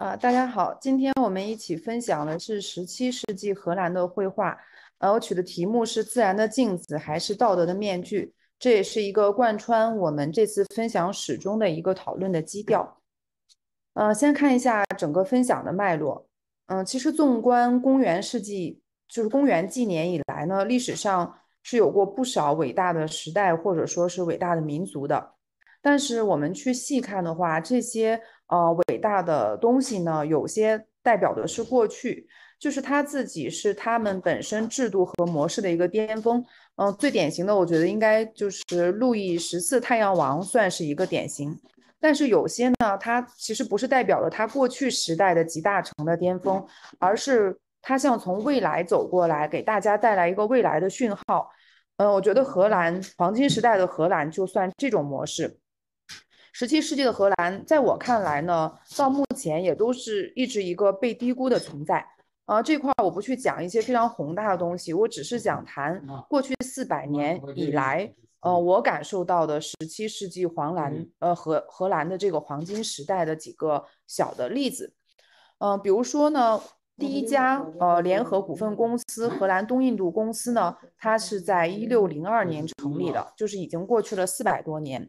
啊，大家好，今天我们一起分享的是十七世纪荷兰的绘画。呃，我取的题目是“自然的镜子还是道德的面具”，这也是一个贯穿我们这次分享始终的一个讨论的基调。呃，先看一下整个分享的脉络。嗯，其实纵观公元世纪，就是公元纪年以来呢，历史上是有过不少伟大的时代，或者说是伟大的民族的。但是我们去细看的话，这些呃伟大的东西呢，有些代表的是过去，就是他自己是他们本身制度和模式的一个巅峰。嗯，最典型的，我觉得应该就是路易十四太阳王算是一个典型。但是有些呢，它其实不是代表了他过去时代的集大成的巅峰，而是他像从未来走过来，给大家带来一个未来的讯号。嗯，我觉得荷兰黄金时代的荷兰就算这种模式。十七世纪的荷兰，在我看来呢，到目前也都是一直一个被低估的存在。啊，这块我不去讲一些非常宏大的东西，我只是讲谈过去四百年以来，呃，我感受到的十七世纪黄兰，呃，荷荷兰的这个黄金时代的几个小的例子。嗯，比如说呢，第一家呃联合股份公司荷兰东印度公司呢，它是在一六零二年成立的，就是已经过去了四百多年。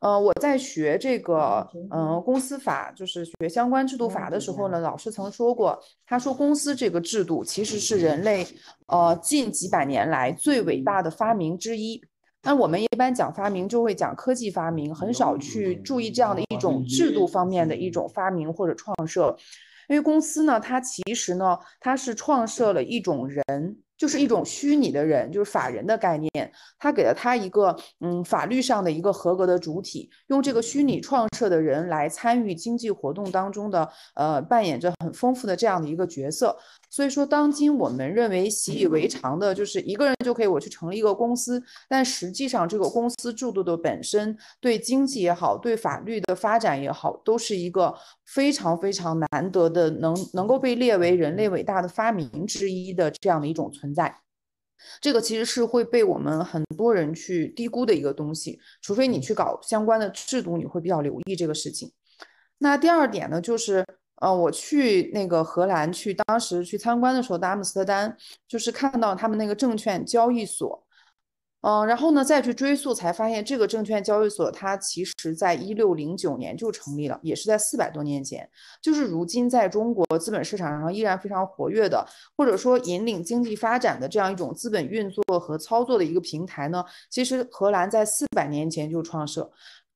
呃，我在学这个，嗯，公司法就是学相关制度法的时候呢，老师曾说过，他说公司这个制度其实是人类，呃，近几百年来最伟大的发明之一。那我们一般讲发明就会讲科技发明，很少去注意这样的一种制度方面的一种发明或者创设，因为公司呢，它其实呢，它是创设了一种人。就是一种虚拟的人，就是法人的概念，他给了他一个，嗯，法律上的一个合格的主体，用这个虚拟创设的人来参与经济活动当中的，呃，扮演着很丰富的这样的一个角色。所以说，当今我们认为习以为常的，就是一个人就可以我去成立一个公司，但实际上这个公司制度的本身，对经济也好，对法律的发展也好，都是一个非常非常难得的，能能够被列为人类伟大的发明之一的这样的一种存在。这个其实是会被我们很多人去低估的一个东西，除非你去搞相关的制度，你会比较留意这个事情。那第二点呢，就是。嗯，我去那个荷兰去，当时去参观的时候，达阿姆斯特丹就是看到他们那个证券交易所。嗯，然后呢，再去追溯，才发现这个证券交易所它其实在一六零九年就成立了，也是在四百多年前。就是如今在中国资本市场上依然非常活跃的，或者说引领经济发展的这样一种资本运作和操作的一个平台呢，其实荷兰在四百年前就创设。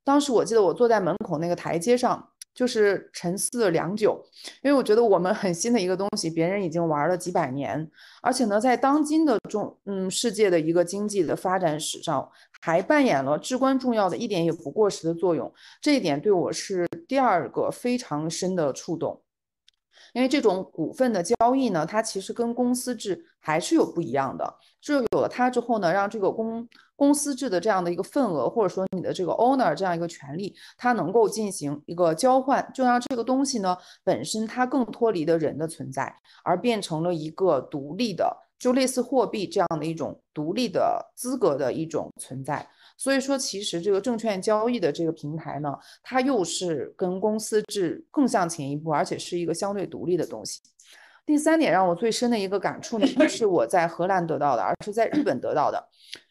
当时我记得我坐在门口那个台阶上。就是沉思良久，因为我觉得我们很新的一个东西，别人已经玩了几百年，而且呢，在当今的中嗯世界的一个经济的发展史上，还扮演了至关重要的一点也不过时的作用。这一点对我是第二个非常深的触动，因为这种股份的交易呢，它其实跟公司制还是有不一样的。就有了它之后呢，让这个公公司制的这样的一个份额，或者说你的这个 owner 这样一个权利，它能够进行一个交换，就让这个东西呢本身它更脱离的人的存在，而变成了一个独立的，就类似货币这样的一种独立的资格的一种存在。所以说，其实这个证券交易的这个平台呢，它又是跟公司制更向前一步，而且是一个相对独立的东西。第三点让我最深的一个感触呢，不是我在荷兰得到的，而是在日本得到的。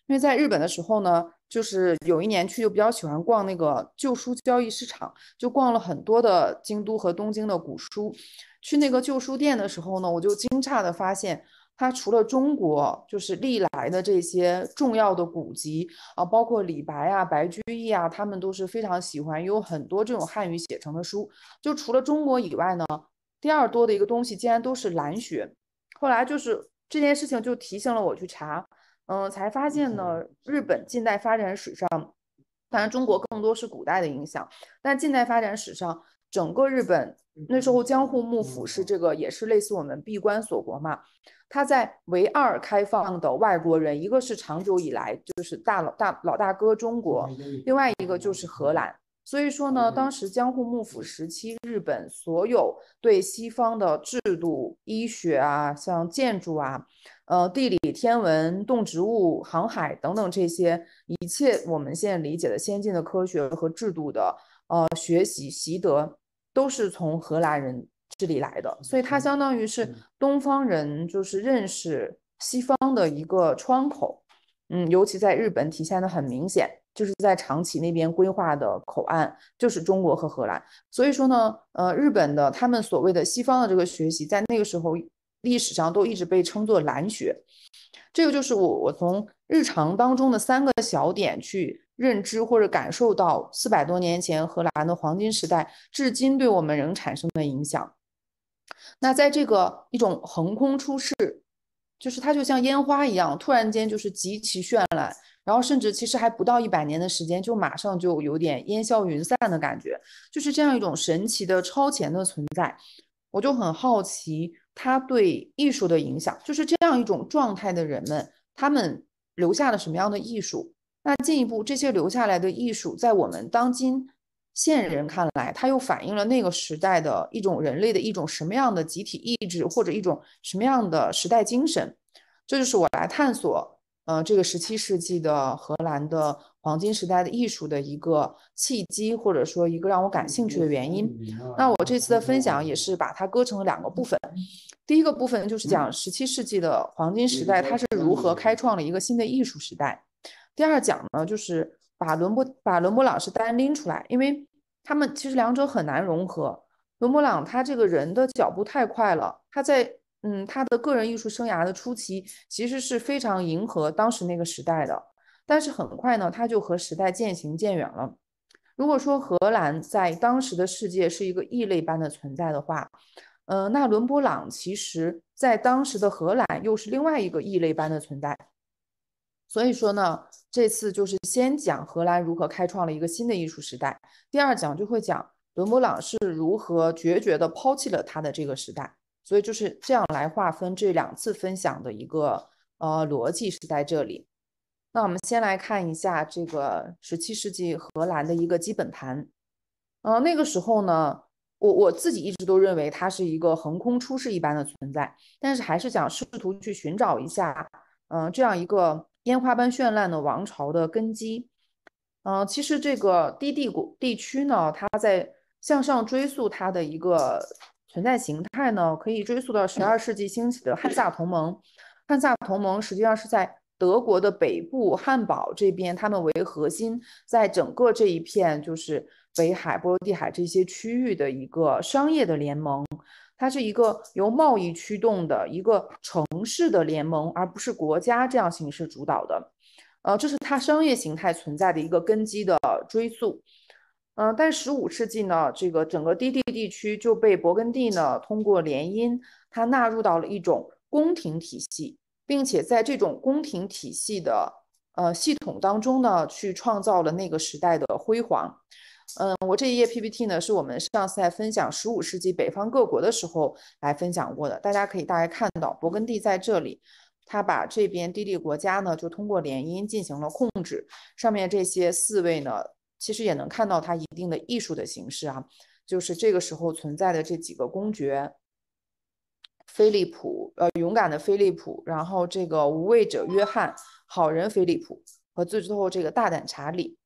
因为在日本的时候呢，就是有一年去就比较喜欢逛那个旧书交易市场，就逛了很多的京都和东京的古书。去那个旧书店的时候呢，我就惊诧的发现，它除了中国，就是历来的这些重要的古籍啊，包括李白啊、白居易啊，他们都是非常喜欢，有很多这种汉语写成的书。就除了中国以外呢，第二多的一个东西竟然都是蓝学。后来就是这件事情就提醒了我去查。嗯，才发现呢。日本近代发展史上，当然中国更多是古代的影响。但近代发展史上，整个日本那时候江户幕府是这个，也是类似我们闭关锁国嘛。他在唯二开放的外国人，一个是长久以来就是大佬大老大哥中国，另外一个就是荷兰。所以说呢，当时江户幕府时期，日本所有对西方的制度、医学啊，像建筑啊，呃，地理、天文、动植物、航海等等这些一切我们现在理解的先进的科学和制度的呃学习习得，都是从荷兰人这里来的。所以它相当于是东方人就是认识西方的一个窗口，嗯，尤其在日本体现的很明显。就是在长崎那边规划的口岸，就是中国和荷兰。所以说呢，呃，日本的他们所谓的西方的这个学习，在那个时候历史上都一直被称作“蓝学”。这个就是我我从日常当中的三个小点去认知或者感受到四百多年前荷兰的黄金时代，至今对我们仍产生的影响。那在这个一种横空出世，就是它就像烟花一样，突然间就是极其绚烂。然后甚至其实还不到一百年的时间，就马上就有点烟消云散的感觉，就是这样一种神奇的超前的存在。我就很好奇它对艺术的影响，就是这样一种状态的人们，他们留下了什么样的艺术？那进一步，这些留下来的艺术，在我们当今现人看来，它又反映了那个时代的一种人类的一种什么样的集体意志，或者一种什么样的时代精神？这就是我来探索。呃，这个十七世纪的荷兰的黄金时代的艺术的一个契机，或者说一个让我感兴趣的原因。那我这次的分享也是把它割成了两个部分。第一个部分就是讲十七世纪的黄金时代，它是如何开创了一个新的艺术时代。第二讲呢，就是把伦勃把伦勃朗是单拎出来，因为他们其实两者很难融合。伦勃朗他这个人的脚步太快了，他在。嗯，他的个人艺术生涯的初期其实是非常迎合当时那个时代的，但是很快呢，他就和时代渐行渐远了。如果说荷兰在当时的世界是一个异类般的存在的话，呃，那伦勃朗其实在当时的荷兰又是另外一个异类般的存在。所以说呢，这次就是先讲荷兰如何开创了一个新的艺术时代，第二讲就会讲伦勃朗是如何决绝地抛弃了他的这个时代。所以就是这样来划分这两次分享的一个呃逻辑是在这里。那我们先来看一下这个十七世纪荷兰的一个基本盘。嗯，那个时候呢，我我自己一直都认为它是一个横空出世一般的存在，但是还是想试图去寻找一下，嗯，这样一个烟花般绚烂的王朝的根基。嗯，其实这个低地国地区呢，它在向上追溯它的一个。存在形态呢，可以追溯到十二世纪兴起的汉萨同盟。汉萨同盟实际上是在德国的北部汉堡这边，他们为核心，在整个这一片就是北海、波罗的海这些区域的一个商业的联盟。它是一个由贸易驱动的一个城市的联盟，而不是国家这样形式主导的。呃，这是它商业形态存在的一个根基的追溯。嗯，但十五世纪呢，这个整个低地地区就被勃艮第呢通过联姻，它纳入到了一种宫廷体系，并且在这种宫廷体系的呃系统当中呢，去创造了那个时代的辉煌。嗯，我这一页 PPT 呢，是我们上次在分享十五世纪北方各国的时候来分享过的，大家可以大概看到，勃艮第在这里，他把这边低地国家呢就通过联姻进行了控制。上面这些四位呢。其实也能看到它一定的艺术的形式啊，就是这个时候存在的这几个公爵，菲利普，呃，勇敢的菲利普，然后这个无畏者约翰，好人菲利普和最后这个大胆查理，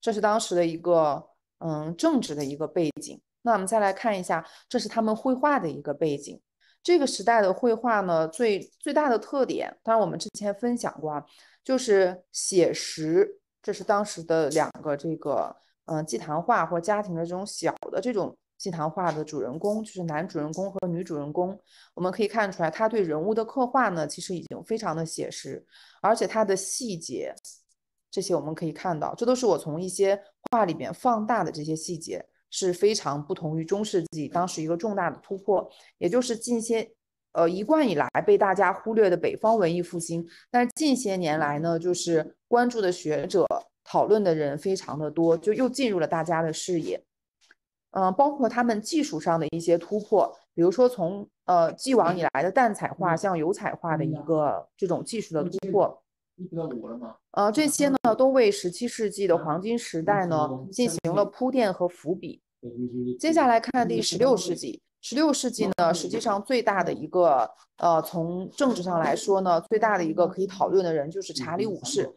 这是当时的一个嗯政治的一个背景。那我们再来看一下，这是他们绘画的一个背景。这个时代的绘画呢，最最大的特点，当然我们之前分享过啊，就是写实。这是当时的两个这个嗯祭坛画或家庭的这种小的这种祭坛画的主人公，就是男主人公和女主人公。我们可以看出来，他对人物的刻画呢，其实已经非常的写实，而且他的细节这些我们可以看到，这都是我从一些画里面放大的这些细节，是非常不同于中世纪当时一个重大的突破，也就是近些呃一贯以来被大家忽略的北方文艺复兴。但是近些年来呢，就是。关注的学者讨论的人非常的多，就又进入了大家的视野。嗯，包括他们技术上的一些突破，比如说从呃既往以来的淡彩画向油彩画的一个这种技术的突破。呃，这些呢都为十七世纪的黄金时代呢进行了铺垫和伏笔。接下来看第十六世纪，十六世纪呢实际上最大的一个呃从政治上来说呢最大的一个可以讨论的人就是查理五世。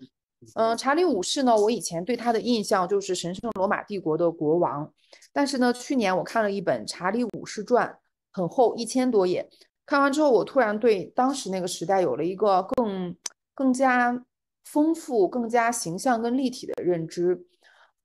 嗯，查理五世呢？我以前对他的印象就是神圣罗马帝国的国王，但是呢，去年我看了一本《查理五世传》，很厚，一千多页。看完之后，我突然对当时那个时代有了一个更更加丰富、更加形象、跟立体的认知。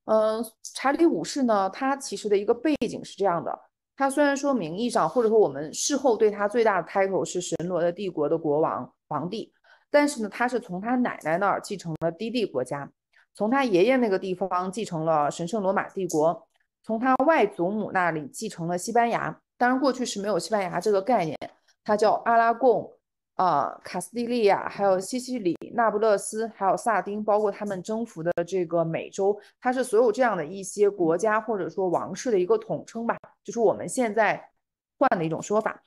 嗯，查理五世呢，他其实的一个背景是这样的：他虽然说名义上，或者说我们事后对他最大的 title 是神罗的帝国的国王、皇帝。但是呢，他是从他奶奶那儿继承了低地国家，从他爷爷那个地方继承了神圣罗马帝国，从他外祖母那里继承了西班牙。当然，过去是没有西班牙这个概念，它叫阿拉贡、啊卡斯蒂利亚，还有西西里、那不勒斯，还有萨丁，包括他们征服的这个美洲。它是所有这样的一些国家或者说王室的一个统称吧，就是我们现在换的一种说法。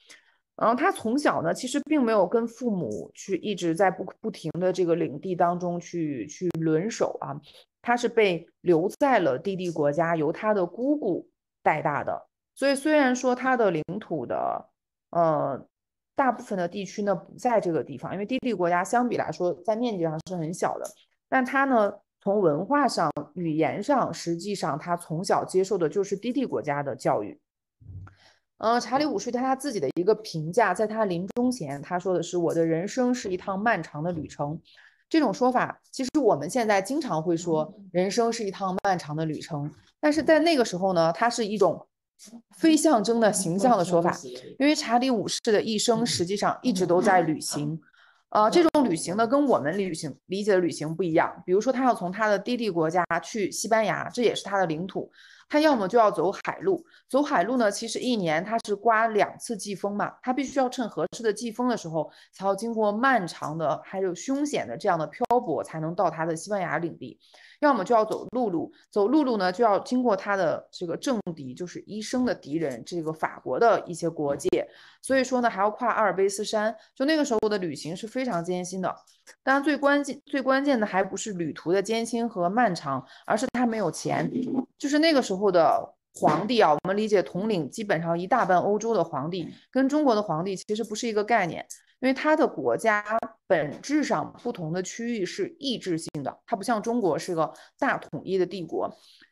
然后他从小呢，其实并没有跟父母去一直在不不停的这个领地当中去去轮守啊，他是被留在了低地国家，由他的姑姑带大的。所以虽然说他的领土的呃大部分的地区呢不在这个地方，因为低地国家相比来说在面积上是很小的，但他呢从文化上、语言上，实际上他从小接受的就是低地国家的教育。嗯，查理五世他他自己的一个评价，在他临终前，他说的是：“我的人生是一趟漫长的旅程。”这种说法，其实我们现在经常会说“人生是一趟漫长的旅程”，但是在那个时候呢，它是一种非象征的形象的说法，因为查理五世的一生实际上一直都在旅行。呃，这种旅行呢，跟我们旅行理解的旅行不一样。比如说，他要从他的低地国家去西班牙，这也是他的领土。他要么就要走海路，走海路呢，其实一年他是刮两次季风嘛，他必须要趁合适的季风的时候，才要经过漫长的还有凶险的这样的漂泊，才能到他的西班牙领地。要么就要走陆路，走陆路呢就要经过他的这个政敌，就是医生的敌人，这个法国的一些国界，所以说呢还要跨阿尔卑斯山。就那个时候的旅行是非常艰辛的，当然最关键最关键的还不是旅途的艰辛和漫长，而是他没有钱。就是那个时候的皇帝啊，我们理解统领基本上一大半欧洲的皇帝，跟中国的皇帝其实不是一个概念，因为他的国家。本质上不同的区域是意志性的，它不像中国是个大统一的帝国，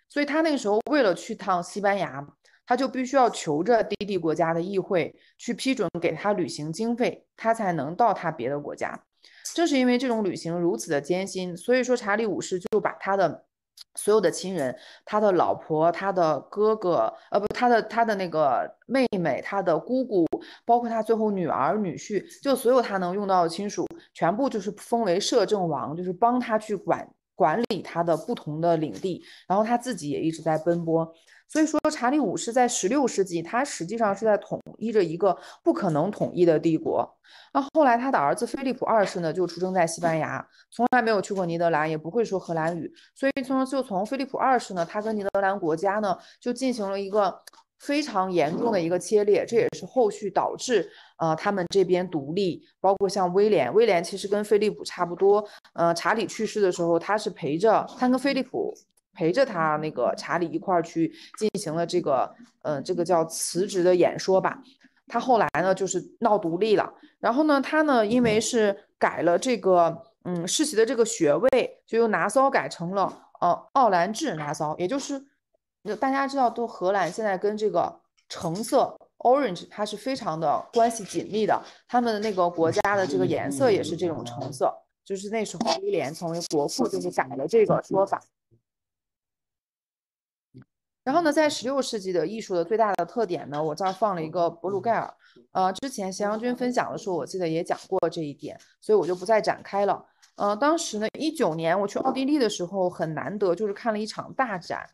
所以他那个时候为了去趟西班牙，他就必须要求着低地国家的议会去批准给他旅行经费，他才能到他别的国家。正是因为这种旅行如此的艰辛，所以说查理五世就把他的。所有的亲人，他的老婆、他的哥哥，呃不，他的他的那个妹妹、他的姑姑，包括他最后女儿、女婿，就所有他能用到的亲属，全部就是封为摄政王，就是帮他去管管理他的不同的领地，然后他自己也一直在奔波。所以说，查理五世在十六世纪，他实际上是在统一着一个不可能统一的帝国。那后来，他的儿子菲利普二世呢，就出生在西班牙，从来没有去过尼德兰，也不会说荷兰语。所以从就从菲利普二世呢，他跟尼德兰国家呢，就进行了一个非常严重的一个切裂，这也是后续导致呃他们这边独立，包括像威廉，威廉其实跟菲利普差不多。呃，查理去世的时候，他是陪着，他跟菲利普。陪着他那个查理一块儿去进行了这个，嗯，这个叫辞职的演说吧。他后来呢，就是闹独立了。然后呢，他呢，因为是改了这个，嗯，世袭的这个学位，就又拿骚改成了呃，奥兰治拿骚。也就是大家知道，都荷兰现在跟这个橙色 orange 它是非常的关系紧密的，他们的那个国家的这个颜色也是这种橙色。就是那时候威廉成为国父，就是改了这个说法。然后呢，在十六世纪的艺术的最大的特点呢，我这儿放了一个博鲁盖尔。呃，之前咸阳君分享的时候，我记得也讲过这一点，所以我就不再展开了。呃，当时呢，一九年我去奥地利的时候，很难得就是看了一场大展。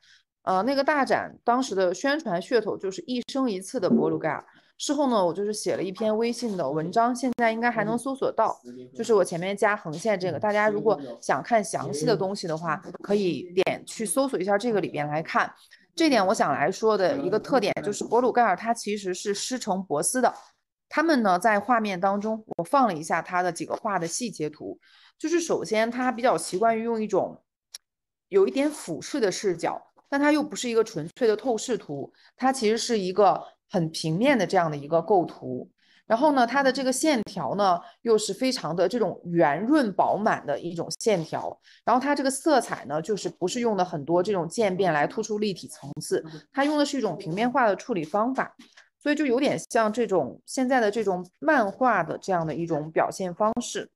呃，那个大展当时的宣传噱头就是一生一次的博鲁盖尔。事后呢，我就是写了一篇微信的文章，现在应该还能搜索到，就是我前面加横线这个。大家如果想看详细的东西的话，可以点去搜索一下这个里边来看。这点我想来说的一个特点，就是博鲁盖尔他其实是师承博斯的。他们呢在画面当中，我放了一下他的几个画的细节图。就是首先他比较习惯于用一种有一点俯视的视角，但他又不是一个纯粹的透视图，它其实是一个很平面的这样的一个构图。然后呢，它的这个线条呢，又是非常的这种圆润饱满的一种线条。然后它这个色彩呢，就是不是用的很多这种渐变来突出立体层次，它用的是一种平面化的处理方法，所以就有点像这种现在的这种漫画的这样的一种表现方式。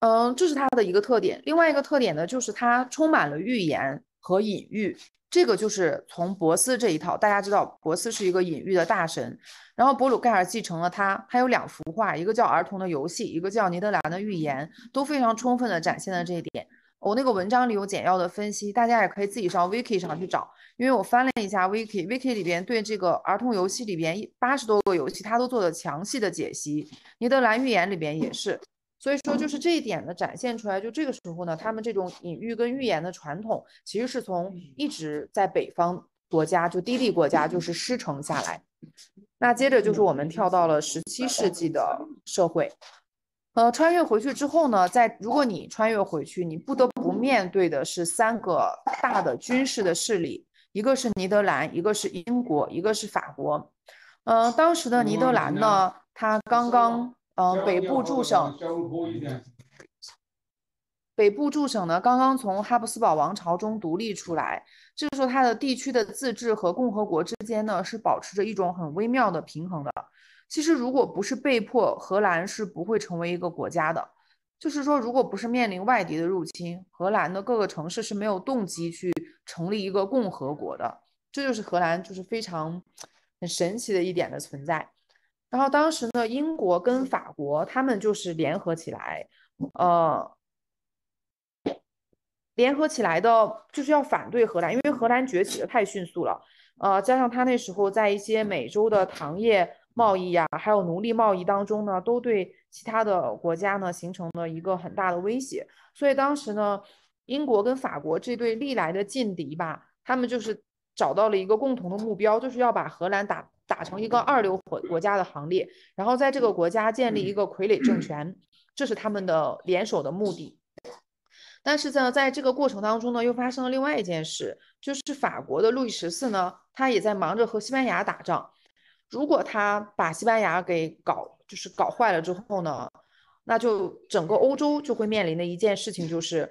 嗯，这是它的一个特点。另外一个特点呢，就是它充满了预言。和隐喻，这个就是从博斯这一套，大家知道博斯是一个隐喻的大神，然后博鲁盖尔继承了他，他有两幅画，一个叫《儿童的游戏》，一个叫《尼德兰的预言》，都非常充分的展现了这一点。我那个文章里有简要的分析，大家也可以自己上 Wiki 上去找，因为我翻了一下 Wiki，Wiki 里边对这个儿童游戏里边八十多个游戏，他都做了详细的解析，尼德兰预言里边也是。所以说，就是这一点呢，展现出来，就这个时候呢，他们这种隐喻跟预言的传统，其实是从一直在北方国家，就低地国家，就是失承下来。那接着就是我们跳到了十七世纪的社会，呃，穿越回去之后呢，在如果你穿越回去，你不得不面对的是三个大的军事的势力，一个是尼德兰，一个是英国，一个是法国。嗯，当时的尼德兰呢，他刚刚。嗯，北部驻省，北部驻省呢，刚刚从哈布斯堡王朝中独立出来。就是说，它的地区的自治和共和国之间呢，是保持着一种很微妙的平衡的。其实，如果不是被迫，荷兰是不会成为一个国家的。就是说，如果不是面临外敌的入侵，荷兰的各个城市是没有动机去成立一个共和国的。这就是荷兰，就是非常很神奇的一点的存在。然后当时呢，英国跟法国他们就是联合起来，呃，联合起来的就是要反对荷兰，因为荷兰崛起的太迅速了，呃，加上他那时候在一些美洲的糖业贸易呀，还有奴隶贸易当中呢，都对其他的国家呢形成了一个很大的威胁，所以当时呢，英国跟法国这对历来的劲敌吧，他们就是找到了一个共同的目标，就是要把荷兰打。打成一个二流国家的行列，然后在这个国家建立一个傀儡政权，这是他们的联手的目的。但是，在在这个过程当中呢，又发生了另外一件事，就是法国的路易十四呢，他也在忙着和西班牙打仗。如果他把西班牙给搞就是搞坏了之后呢，那就整个欧洲就会面临的一件事情就是，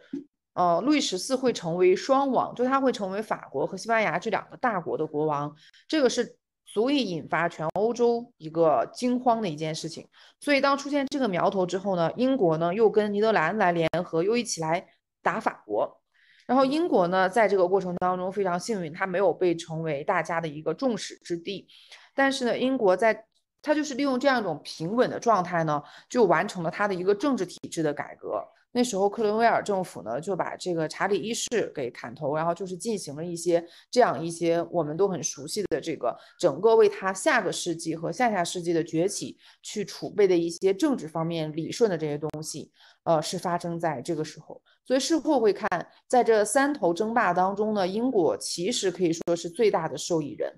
呃，路易十四会成为双王，就他会成为法国和西班牙这两个大国的国王。这个是。足以引发全欧洲一个惊慌的一件事情，所以当出现这个苗头之后呢，英国呢又跟尼德兰来联合，又一起来打法国，然后英国呢在这个过程当中非常幸运，它没有被成为大家的一个众矢之的，但是呢，英国在它就是利用这样一种平稳的状态呢，就完成了它的一个政治体制的改革。那时候克伦威尔政府呢，就把这个查理一世给砍头，然后就是进行了一些这样一些我们都很熟悉的这个整个为他下个世纪和下下世纪的崛起去储备的一些政治方面理顺的这些东西，呃，是发生在这个时候。所以事后会看，在这三头争霸当中呢，英国其实可以说是最大的受益人。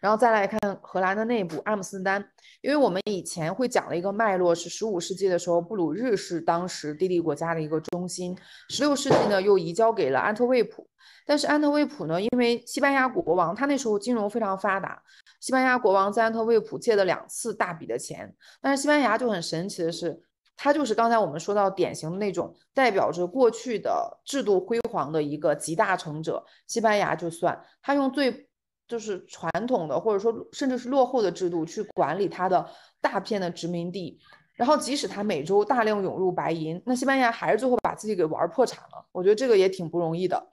然后再来看荷兰的内部，阿姆斯特丹，因为我们以前会讲了一个脉络是，十五世纪的时候，布鲁日是当时低地国家的一个中心，十六世纪呢又移交给了安特卫普，但是安特卫普呢，因为西班牙国王他那时候金融非常发达，西班牙国王在安特卫普借了两次大笔的钱，但是西班牙就很神奇的是，他就是刚才我们说到典型的那种代表着过去的制度辉煌的一个集大成者，西班牙就算他用最。就是传统的或者说甚至是落后的制度去管理他的大片的殖民地，然后即使他每周大量涌入白银，那西班牙还是最后把自己给玩破产了。我觉得这个也挺不容易的。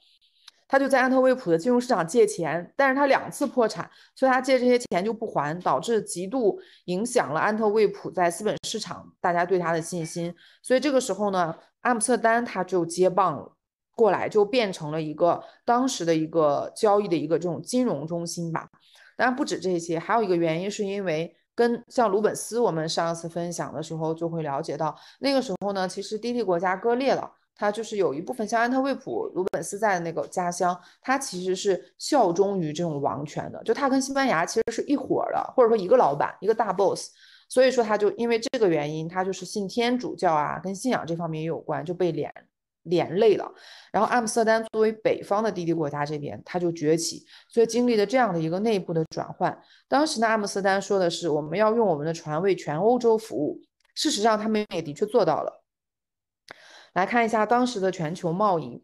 他就在安特卫普的金融市场借钱，但是他两次破产，所以他借这些钱就不还，导致极度影响了安特卫普在资本市场大家对他的信心。所以这个时候呢，阿姆斯特丹他就接棒了。过来就变成了一个当时的一个交易的一个这种金融中心吧，当然不止这些，还有一个原因是因为跟像鲁本斯，我们上一次分享的时候就会了解到，那个时候呢，其实低地国家割裂了，他就是有一部分像安特卫普鲁本斯在的那个家乡，他其实是效忠于这种王权的，就他跟西班牙其实是一伙的，或者说一个老板一个大 boss，所以说他就因为这个原因，他就是信天主教啊，跟信仰这方面也有关，就被连。连累了，然后阿姆斯特丹作为北方的滴滴国家这边，它就崛起，所以经历了这样的一个内部的转换。当时呢，阿姆斯特丹说的是我们要用我们的船为全欧洲服务，事实上他们也的确做到了。来看一下当时的全球贸易，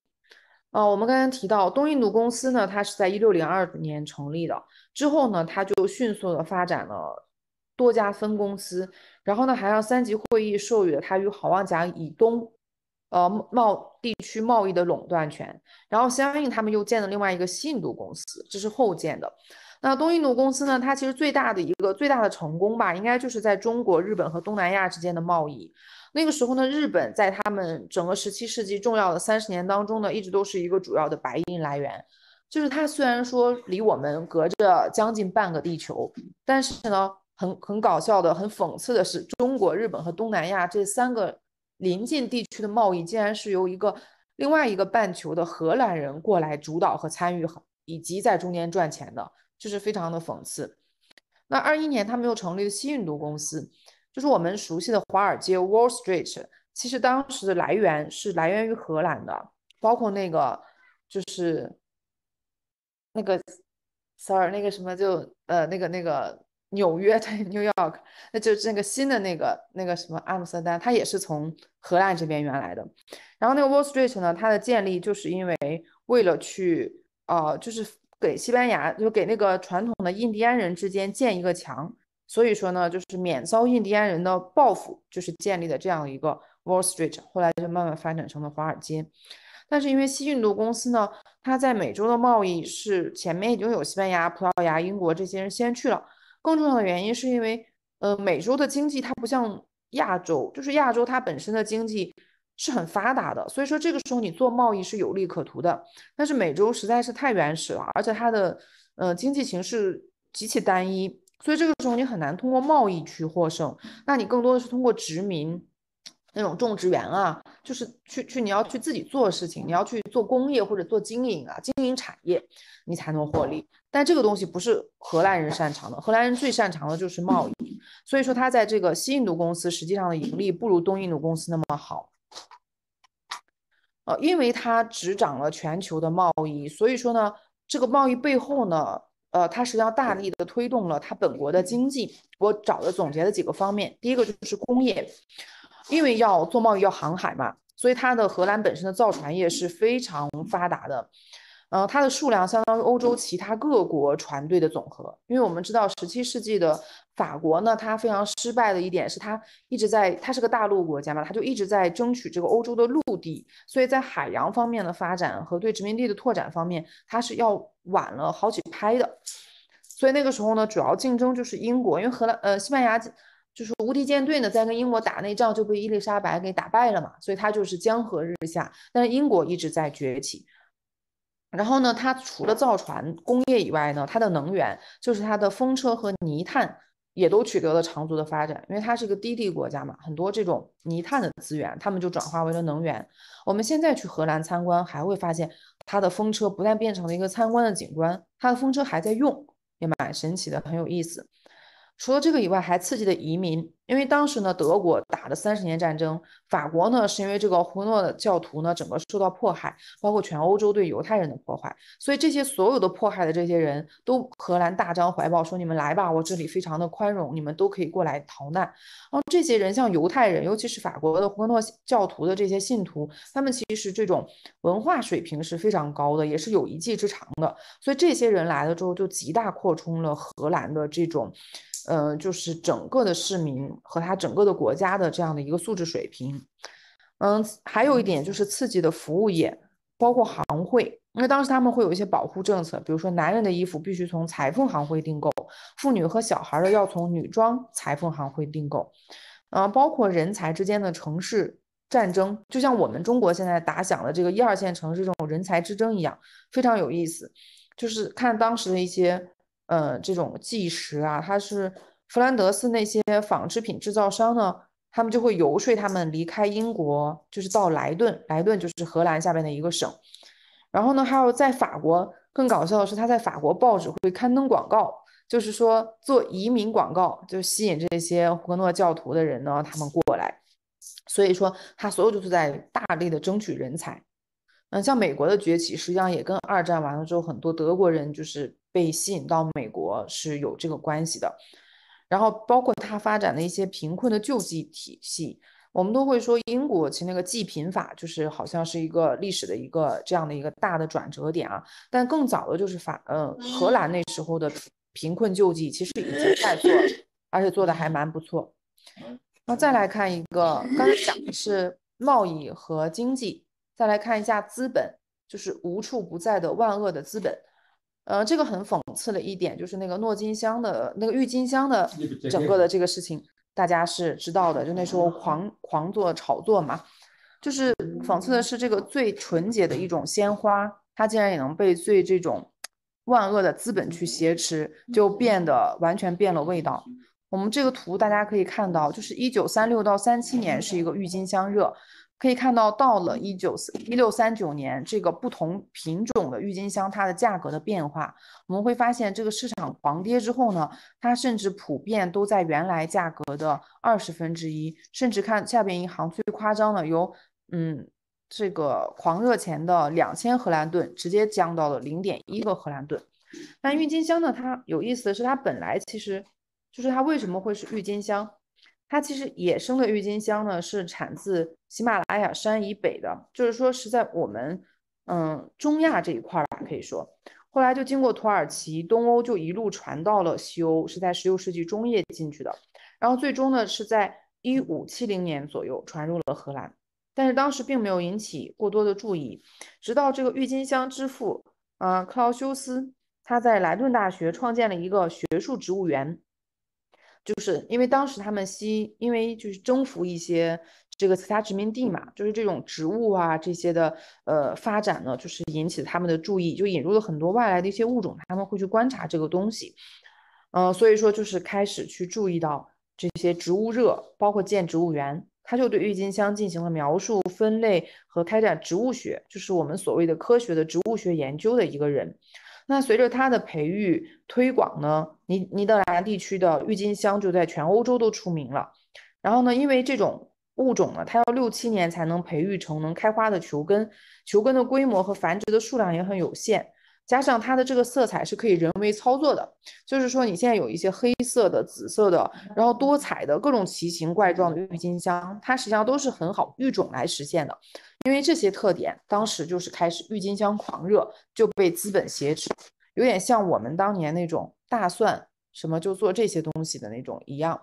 哦，我们刚刚提到东印度公司呢，它是在一六零二年成立的，之后呢，它就迅速的发展了多家分公司，然后呢，还让三级会议授予了它与好望角以东。呃，贸地区贸易的垄断权，然后相应他们又建了另外一个西印度公司，这是后建的。那东印度公司呢？它其实最大的一个最大的成功吧，应该就是在中国、日本和东南亚之间的贸易。那个时候呢，日本在他们整个十七世纪重要的三十年当中呢，一直都是一个主要的白银来源。就是它虽然说离我们隔着将近半个地球，但是呢，很很搞笑的、很讽刺的是，中国、日本和东南亚这三个。临近地区的贸易竟然是由一个另外一个半球的荷兰人过来主导和参与，以及在中间赚钱的，就是非常的讽刺。那二一年，他们又成立了新印度公司，就是我们熟悉的华尔街 （Wall Street）。其实当时的来源是来源于荷兰的，包括那个就是那个 Sir 那个什么就呃那个那个。纽约对 New York，那就是那个新的那个那个什么阿姆斯特丹，它也是从荷兰这边原来的。然后那个 Wall Street 呢，它的建立就是因为为了去呃，就是给西班牙，就给那个传统的印第安人之间建一个墙，所以说呢，就是免遭印第安人的报复，就是建立了这样一个 Wall Street，后来就慢慢发展成了华尔街。但是因为西印度公司呢，它在美洲的贸易是前面已经有西班牙、葡萄牙、英国这些人先去了。更重要的原因是因为，呃，美洲的经济它不像亚洲，就是亚洲它本身的经济是很发达的，所以说这个时候你做贸易是有利可图的。但是美洲实在是太原始了，而且它的，呃，经济形式极其单一，所以这个时候你很难通过贸易去获胜。那你更多的是通过殖民。那种种植园啊，就是去去你要去自己做事情，你要去做工业或者做经营啊，经营产业，你才能获利。但这个东西不是荷兰人擅长的，荷兰人最擅长的就是贸易。所以说他在这个西印度公司实际上的盈利不如东印度公司那么好，呃，因为他执掌了全球的贸易，所以说呢，这个贸易背后呢，呃，他实际上大力的推动了他本国的经济。我找的总结的几个方面，第一个就是工业。因为要做贸易要航海嘛，所以它的荷兰本身的造船业是非常发达的，呃，它的数量相当于欧洲其他各国船队的总和。因为我们知道，十七世纪的法国呢，它非常失败的一点是它一直在，它是个大陆国家嘛，它就一直在争取这个欧洲的陆地，所以在海洋方面的发展和对殖民地的拓展方面，它是要晚了好几拍的。所以那个时候呢，主要竞争就是英国，因为荷兰呃，西班牙。就是无敌舰队呢，在跟英国打内战就被伊丽莎白给打败了嘛，所以它就是江河日下。但是英国一直在崛起。然后呢，它除了造船工业以外呢，它的能源就是它的风车和泥炭也都取得了长足的发展，因为它是个低地国家嘛，很多这种泥炭的资源，他们就转化为了能源。我们现在去荷兰参观，还会发现它的风车不但变成了一个参观的景观，它的风车还在用，也蛮神奇的，很有意思。除了这个以外，还刺激了移民，因为当时呢，德国打了三十年战争，法国呢是因为这个胡诺教徒呢整个受到迫害，包括全欧洲对犹太人的迫害，所以这些所有的迫害的这些人都荷兰大张怀抱，说你们来吧，我这里非常的宽容，你们都可以过来逃难。然后这些人像犹太人，尤其是法国的胡诺教徒的这些信徒，他们其实这种文化水平是非常高的，也是有一技之长的，所以这些人来了之后，就极大扩充了荷兰的这种。呃，就是整个的市民和他整个的国家的这样的一个素质水平，嗯，还有一点就是刺激的服务业，包括行会，因为当时他们会有一些保护政策，比如说男人的衣服必须从裁缝行会订购，妇女和小孩的要从女装裁缝行会订购，啊，包括人才之间的城市战争，就像我们中国现在打响的这个一二线城市这种人才之争一样，非常有意思，就是看当时的一些。呃，这种计时啊，他是弗兰德斯那些纺织品制造商呢，他们就会游说他们离开英国，就是到莱顿，莱顿就是荷兰下边的一个省。然后呢，还有在法国，更搞笑的是他在法国报纸会刊登广告，就是说做移民广告，就吸引这些胡格诺教徒的人呢，他们过来。所以说他所有就是在大力的争取人才。嗯，像美国的崛起，实际上也跟二战完了之后很多德国人就是。被吸引到美国是有这个关系的，然后包括它发展的一些贫困的救济体系，我们都会说英国其实那个济贫法就是好像是一个历史的一个这样的一个大的转折点啊。但更早的就是法，嗯，荷兰那时候的贫困救济其实已经在做，而且做的还蛮不错。那再来看一个，刚才讲的是贸易和经济，再来看一下资本，就是无处不在的万恶的资本。呃，这个很讽刺的一点，就是那个诺金香的那个郁金香的整个的这个事情，大家是知道的，就那时候狂狂做炒作嘛，就是讽刺的是，这个最纯洁的一种鲜花，它竟然也能被最这种万恶的资本去挟持，就变得完全变了味道。我们这个图大家可以看到，就是一九三六到三七年是一个郁金香热，可以看到到了一九一六三九年，这个不同品种的郁金香它的价格的变化，我们会发现这个市场狂跌之后呢，它甚至普遍都在原来价格的二十分之一，甚至看下边一行最夸张的，由嗯这个狂热前的两千荷兰盾直接降到了零点一个荷兰盾。但郁金香呢，它有意思的是，它本来其实。就是它为什么会是郁金香？它其实野生的郁金香呢，是产自喜马拉雅山以北的，就是说是在我们嗯中亚这一块吧，可以说，后来就经过土耳其、东欧，就一路传到了西欧，是在16世纪中叶进去的，然后最终呢是在1570年左右传入了荷兰，但是当时并没有引起过多的注意，直到这个郁金香之父啊克劳修斯，他在莱顿大学创建了一个学术植物园。就是因为当时他们西，因为就是征服一些这个其他殖民地嘛，就是这种植物啊这些的呃发展呢，就是引起他们的注意，就引入了很多外来的一些物种，他们会去观察这个东西，嗯，所以说就是开始去注意到这些植物热，包括建植物园，他就对郁金香进行了描述、分类和开展植物学，就是我们所谓的科学的植物学研究的一个人。那随着它的培育推广呢，尼尼德兰地区的郁金香就在全欧洲都出名了。然后呢，因为这种物种呢，它要六七年才能培育成能开花的球根，球根的规模和繁殖的数量也很有限。加上它的这个色彩是可以人为操作的，就是说你现在有一些黑色的、紫色的，然后多彩的各种奇形怪状的郁金香，它实际上都是很好育种来实现的。因为这些特点，当时就是开始郁金香狂热就被资本挟持，有点像我们当年那种大蒜，什么就做这些东西的那种一样。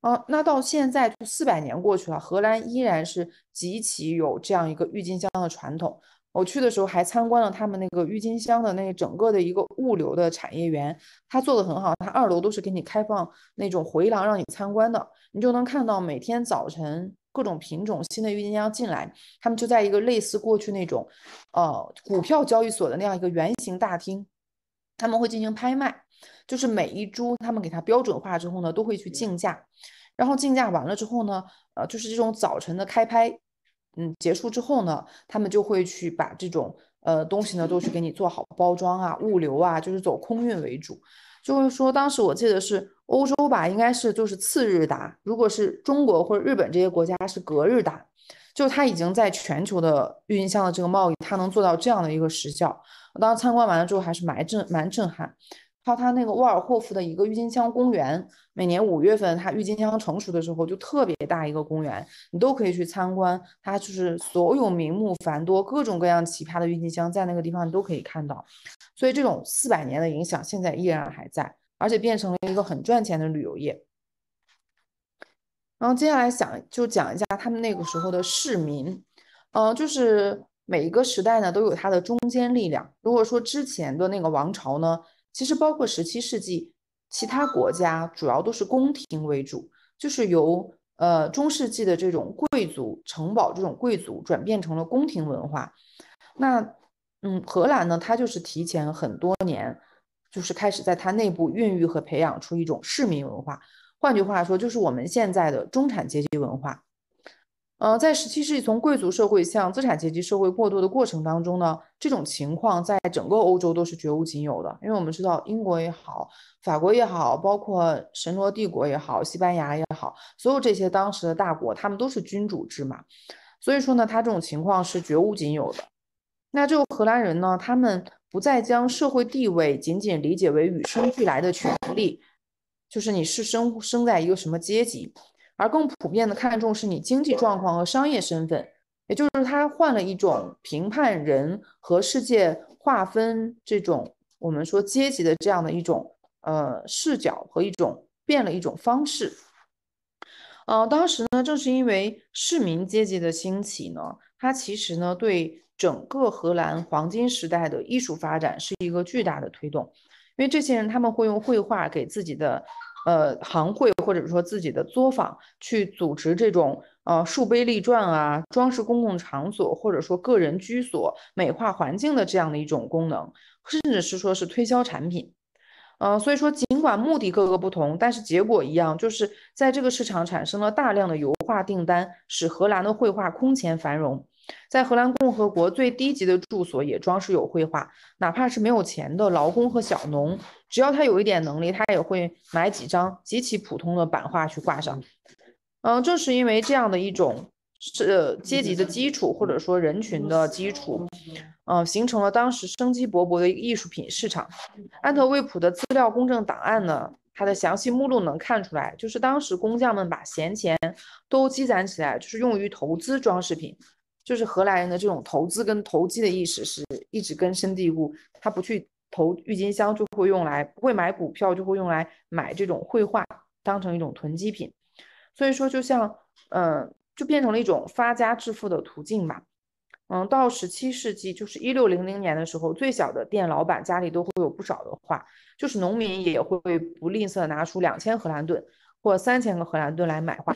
啊，那到现在四百年过去了，荷兰依然是极其有这样一个郁金香的传统。我去的时候还参观了他们那个郁金香的那整个的一个物流的产业园，它做的很好，它二楼都是给你开放那种回廊让你参观的，你就能看到每天早晨。各种品种新的郁金香进来，他们就在一个类似过去那种，呃，股票交易所的那样一个圆形大厅，他们会进行拍卖，就是每一株他们给它标准化之后呢，都会去竞价，然后竞价完了之后呢，呃，就是这种早晨的开拍，嗯，结束之后呢，他们就会去把这种呃东西呢都去给你做好包装啊、物流啊，就是走空运为主。就是说，当时我记得是欧洲吧，应该是就是次日达。如果是中国或者日本这些国家是隔日达，就他已经在全球的运商的这个贸易，他能做到这样的一个时效。我当时参观完了之后，还是蛮震蛮震撼。靠他那个沃尔霍夫的一个郁金香公园，每年五月份它郁金香成熟的时候就特别大一个公园，你都可以去参观。它就是所有名目繁多、各种各样奇葩的郁金香，在那个地方你都可以看到。所以这种四百年的影响现在依然还在，而且变成了一个很赚钱的旅游业。然后接下来想就讲一下他们那个时候的市民，嗯，就是每一个时代呢都有它的中坚力量。如果说之前的那个王朝呢。其实，包括十七世纪其他国家，主要都是宫廷为主，就是由呃中世纪的这种贵族城堡这种贵族转变成了宫廷文化。那嗯，荷兰呢，它就是提前很多年，就是开始在它内部孕育和培养出一种市民文化。换句话说，就是我们现在的中产阶级文化。嗯，在十七世纪从贵族社会向资产阶级社会过渡的过程当中呢，这种情况在整个欧洲都是绝无仅有的。因为我们知道英国也好，法国也好，包括神罗帝国也好，西班牙也好，所有这些当时的大国，他们都是君主制嘛，所以说呢，他这种情况是绝无仅有的。那这个荷兰人呢，他们不再将社会地位仅仅理解为与生俱来的权利，就是你是生生在一个什么阶级。而更普遍的看重是你经济状况和商业身份，也就是他换了一种评判人和世界划分这种我们说阶级的这样的一种呃视角和一种变了一种方式。嗯，当时呢，正是因为市民阶级的兴起呢，它其实呢对整个荷兰黄金时代的艺术发展是一个巨大的推动，因为这些人他们会用绘画给自己的。呃，行会或者说自己的作坊去组织这种呃树碑立传啊，装饰公共场所或者说个人居所，美化环境的这样的一种功能，甚至是说是推销产品。呃，所以说尽管目的各个不同，但是结果一样，就是在这个市场产生了大量的油画订单，使荷兰的绘画空前繁荣。在荷兰共和国，最低级的住所也装饰有绘画，哪怕是没有钱的劳工和小农，只要他有一点能力，他也会买几张极其普通的版画去挂上。嗯，正是因为这样的一种是阶级的基础或者说人群的基础，嗯，形成了当时生机勃勃的艺术品市场。安特卫普的资料公证档案呢，它的详细目录能看出来，就是当时工匠们把闲钱都积攒起来，就是用于投资装饰品。就是荷兰人的这种投资跟投机的意识是一直根深蒂固，他不去投郁金香就会用来不会买股票就会用来买这种绘画当成一种囤积品，所以说就像嗯就变成了一种发家致富的途径吧，嗯到十七世纪就是一六零零年的时候，最小的店老板家里都会有不少的画，就是农民也会不吝啬拿出两千荷兰盾或三千个荷兰盾来买画，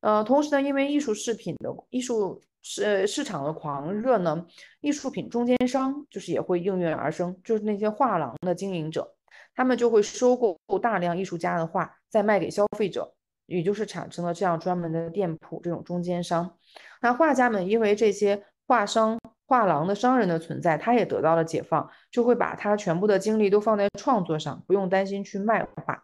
呃同时呢因为艺术饰品的艺术。是市场的狂热呢，艺术品中间商就是也会应运而生，就是那些画廊的经营者，他们就会收购大量艺术家的画，再卖给消费者，也就是产生了这样专门的店铺这种中间商。那画家们因为这些画商、画廊的商人的存在，他也得到了解放，就会把他全部的精力都放在创作上，不用担心去卖画。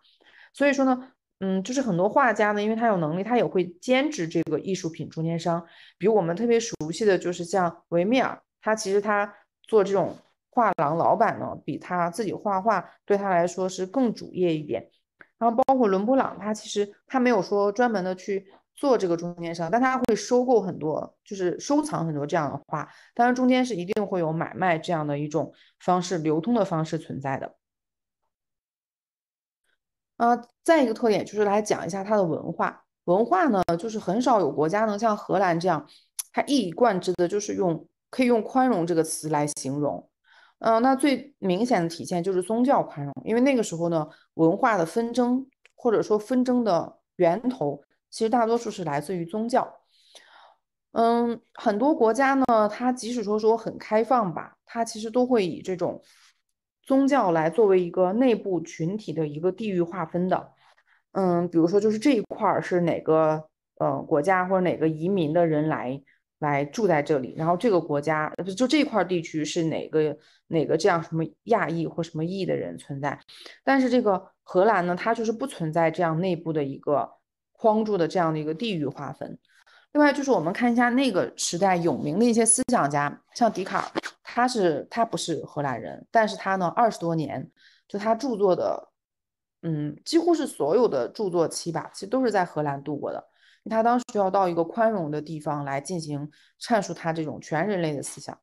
所以说呢。嗯，就是很多画家呢，因为他有能力，他也会兼职这个艺术品中间商。比如我们特别熟悉的就是像维米尔，他其实他做这种画廊老板呢，比他自己画画对他来说是更主业一点。然后包括伦勃朗，他其实他没有说专门的去做这个中间商，但他会收购很多，就是收藏很多这样的画。当然中间是一定会有买卖这样的一种方式流通的方式存在的。啊，再一个特点就是来讲一下它的文化。文化呢，就是很少有国家能像荷兰这样，它一以贯之的就是用可以用宽容这个词来形容。嗯，那最明显的体现就是宗教宽容，因为那个时候呢，文化的纷争或者说纷争的源头，其实大多数是来自于宗教。嗯，很多国家呢，它即使说说很开放吧，它其实都会以这种。宗教来作为一个内部群体的一个地域划分的，嗯，比如说就是这一块是哪个呃国家或者哪个移民的人来来住在这里，然后这个国家就这块地区是哪个哪个这样什么亚裔或什么裔的人存在，但是这个荷兰呢，它就是不存在这样内部的一个框住的这样的一个地域划分。另外就是我们看一下那个时代有名的一些思想家，像笛卡尔。他是他不是荷兰人，但是他呢二十多年，就他著作的，嗯，几乎是所有的著作期吧，其实都是在荷兰度过的。他当时要到一个宽容的地方来进行阐述他这种全人类的思想。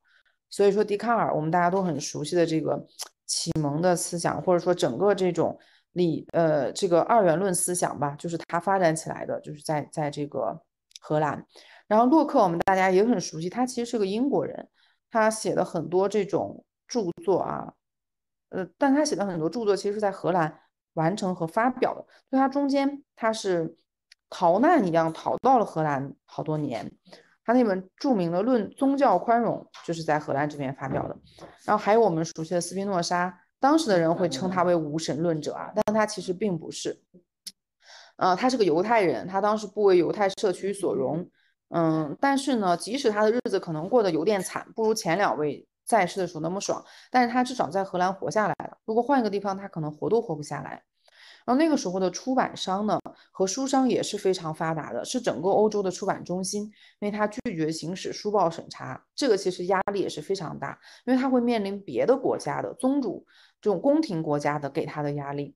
所以说，笛卡尔，我们大家都很熟悉的这个启蒙的思想，或者说整个这种理呃这个二元论思想吧，就是他发展起来的，就是在在这个荷兰。然后洛克，我们大家也很熟悉，他其实是个英国人。他写的很多这种著作啊，呃，但他写的很多著作其实是在荷兰完成和发表的。就他中间，他是逃难一样逃到了荷兰，好多年。他那本著名的《论宗教宽容》就是在荷兰这边发表的。然后还有我们熟悉的斯宾诺莎，当时的人会称他为无神论者啊，但他其实并不是。呃，他是个犹太人，他当时不为犹太社区所容。嗯，但是呢，即使他的日子可能过得有点惨，不如前两位在世的时候那么爽，但是他至少在荷兰活下来了。如果换一个地方，他可能活都活不下来。然后那个时候的出版商呢和书商也是非常发达的，是整个欧洲的出版中心。因为他拒绝行使书报审查，这个其实压力也是非常大，因为他会面临别的国家的宗主这种宫廷国家的给他的压力。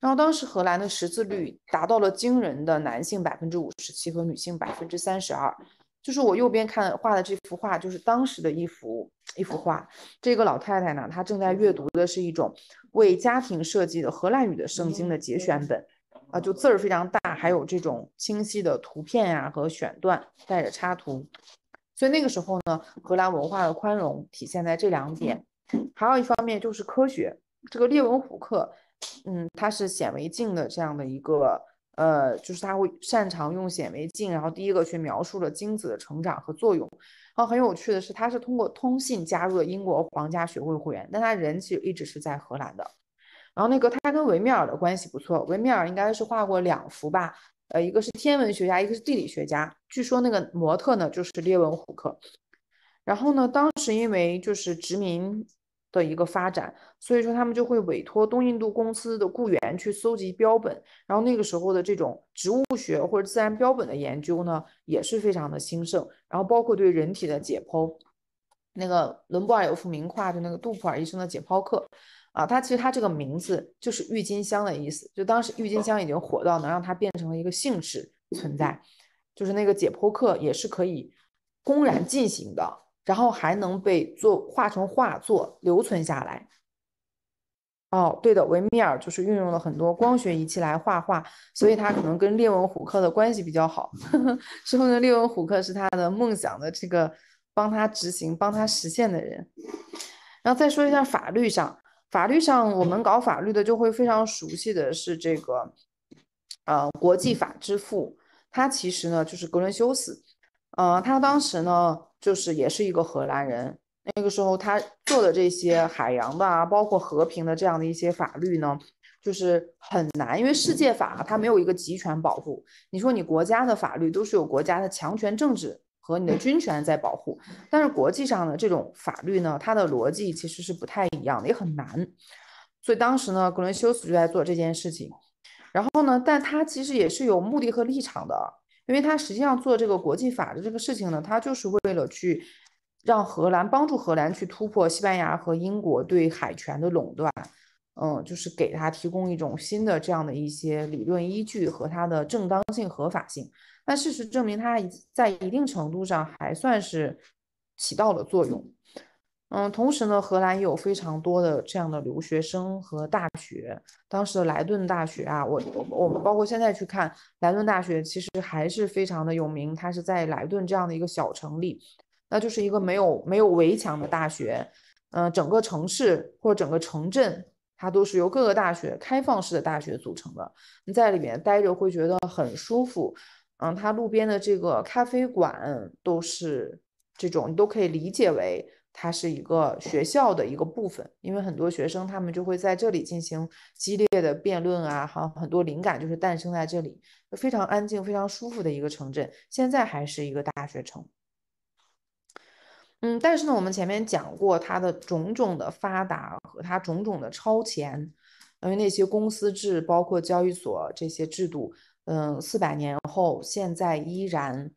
然后当时荷兰的识字率达到了惊人的男性百分之五十七和女性百分之三十二，就是我右边看画的这幅画，就是当时的一幅一幅画。这个老太太呢，她正在阅读的是一种为家庭设计的荷兰语的圣经的节选本啊，就字儿非常大，还有这种清晰的图片呀和选段带着插图。所以那个时候呢，荷兰文化的宽容体现在这两点，还有一方面就是科学，这个列文虎克。嗯，他是显微镜的这样的一个，呃，就是他会擅长用显微镜，然后第一个去描述了精子的成长和作用。然后很有趣的是，他是通过通信加入了英国皇家学会会员，但他人其实一直是在荷兰的。然后那个他跟维米尔的关系不错，维米尔应该是画过两幅吧，呃，一个是天文学家，一个是地理学家。据说那个模特呢就是列文虎克。然后呢，当时因为就是殖民。的一个发展，所以说他们就会委托东印度公司的雇员去搜集标本，然后那个时候的这种植物学或者自然标本的研究呢，也是非常的兴盛，然后包括对人体的解剖，那个伦布尔有幅名画，就那个杜普尔医生的解剖课，啊，他其实他这个名字就是郁金香的意思，就当时郁金香已经火到能让它变成了一个姓氏存在，就是那个解剖课也是可以公然进行的。然后还能被做画成画作留存下来。哦，对的，维米尔就是运用了很多光学仪器来画画，所以他可能跟列文虎克的关系比较好。之后呢，列文虎克是他的梦想的这个帮他执行、帮他实现的人。然后再说一下法律上，法律上我们搞法律的就会非常熟悉的是这个，呃，国际法之父，他其实呢就是格伦修斯。嗯，他当时呢，就是也是一个荷兰人。那个时候他做的这些海洋的啊，包括和平的这样的一些法律呢，就是很难，因为世界法它没有一个集权保护。你说你国家的法律都是有国家的强权政治和你的军权在保护，但是国际上的这种法律呢，它的逻辑其实是不太一样的，也很难。所以当时呢，格伦修斯就在做这件事情。然后呢，但他其实也是有目的和立场的。因为他实际上做这个国际法的这个事情呢，他就是为了去让荷兰帮助荷兰去突破西班牙和英国对海权的垄断，嗯，就是给他提供一种新的这样的一些理论依据和它的正当性、合法性。但事实证明，他在一定程度上还算是起到了作用。嗯，同时呢，荷兰也有非常多的这样的留学生和大学。当时的莱顿大学啊，我我们包括现在去看莱顿大学，其实还是非常的有名。它是在莱顿这样的一个小城里，那就是一个没有没有围墙的大学。嗯，整个城市或整个城镇，它都是由各个大学开放式的大学组成的。你在里面待着会觉得很舒服。嗯，它路边的这个咖啡馆都是这种，你都可以理解为。它是一个学校的一个部分，因为很多学生他们就会在这里进行激烈的辩论啊，好，很多灵感就是诞生在这里，非常安静、非常舒服的一个城镇，现在还是一个大学城。嗯，但是呢，我们前面讲过它的种种的发达和它种种的超前，因为那些公司制，包括交易所这些制度，嗯，四百年后现在依然。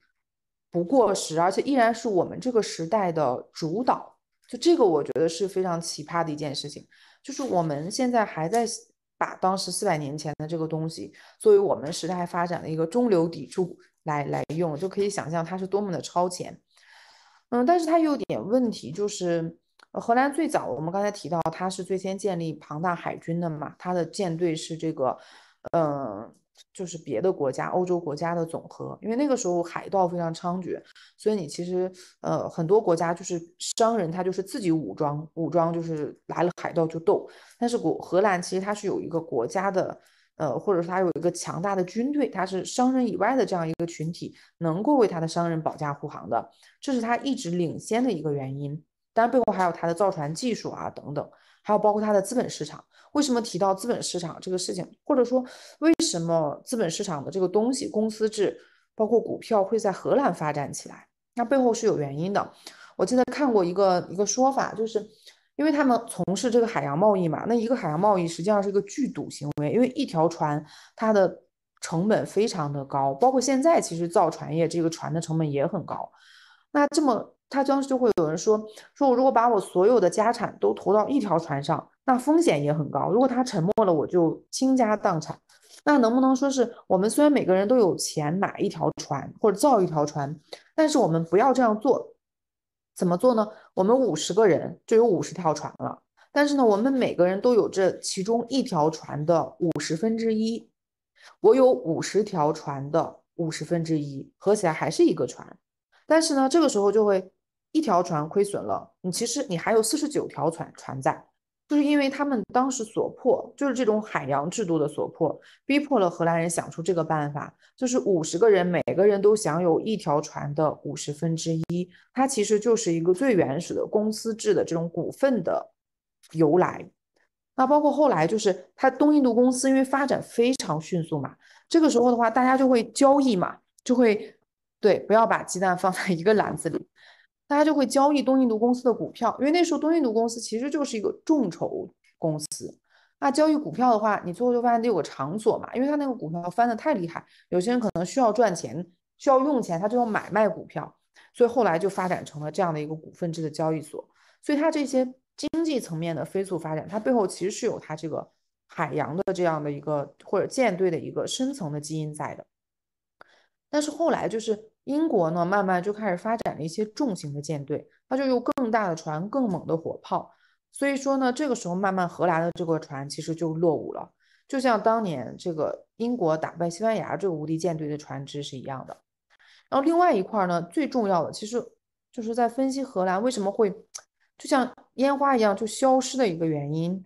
不过时，而且依然是我们这个时代的主导，就这个我觉得是非常奇葩的一件事情，就是我们现在还在把当时四百年前的这个东西作为我们时代发展的一个中流砥柱来来用，就可以想象它是多么的超前。嗯，但是它有点问题，就是荷兰最早，我们刚才提到它是最先建立庞大海军的嘛，它的舰队是这个，嗯。就是别的国家，欧洲国家的总和，因为那个时候海盗非常猖獗，所以你其实呃很多国家就是商人他就是自己武装，武装就是来了海盗就斗。但是国荷兰其实它是有一个国家的，呃或者说它有一个强大的军队，它是商人以外的这样一个群体能够为他的商人保驾护航的，这是他一直领先的一个原因。当然背后还有他的造船技术啊等等，还有包括他的资本市场。为什么提到资本市场这个事情，或者说为什么资本市场的这个东西，公司制包括股票会在荷兰发展起来？那背后是有原因的。我记得看过一个一个说法，就是因为他们从事这个海洋贸易嘛，那一个海洋贸易实际上是一个巨赌行为，因为一条船它的成本非常的高，包括现在其实造船业这个船的成本也很高。那这么，他当时就会有人说，说我如果把我所有的家产都投到一条船上。那风险也很高，如果他沉默了，我就倾家荡产。那能不能说是我们虽然每个人都有钱买一条船或者造一条船，但是我们不要这样做？怎么做呢？我们五十个人就有五十条船了，但是呢，我们每个人都有这其中一条船的五十分之一。我有五十条船的五十分之一，合起来还是一个船。但是呢，这个时候就会一条船亏损了，你其实你还有四十九条船船在。就是因为他们当时所迫，就是这种海洋制度的所迫，逼迫了荷兰人想出这个办法，就是五十个人，每个人都享有一条船的五十分之一，它其实就是一个最原始的公司制的这种股份的由来。那包括后来就是它东印度公司，因为发展非常迅速嘛，这个时候的话，大家就会交易嘛，就会对，不要把鸡蛋放在一个篮子里。大家就会交易东印度公司的股票，因为那时候东印度公司其实就是一个众筹公司。那交易股票的话，你最后就发现得有个场所嘛，因为他那个股票翻的太厉害，有些人可能需要赚钱，需要用钱，他就要买卖股票，所以后来就发展成了这样的一个股份制的交易所。所以它这些经济层面的飞速发展，它背后其实是有它这个海洋的这样的一个或者舰队的一个深层的基因在的。但是后来就是。英国呢，慢慢就开始发展了一些重型的舰队，它就用更大的船、更猛的火炮。所以说呢，这个时候慢慢荷兰的这个船其实就落伍了，就像当年这个英国打败西班牙这个无敌舰队的船只是一样的。然后另外一块呢，最重要的其实就是在分析荷兰为什么会就像烟花一样就消失的一个原因，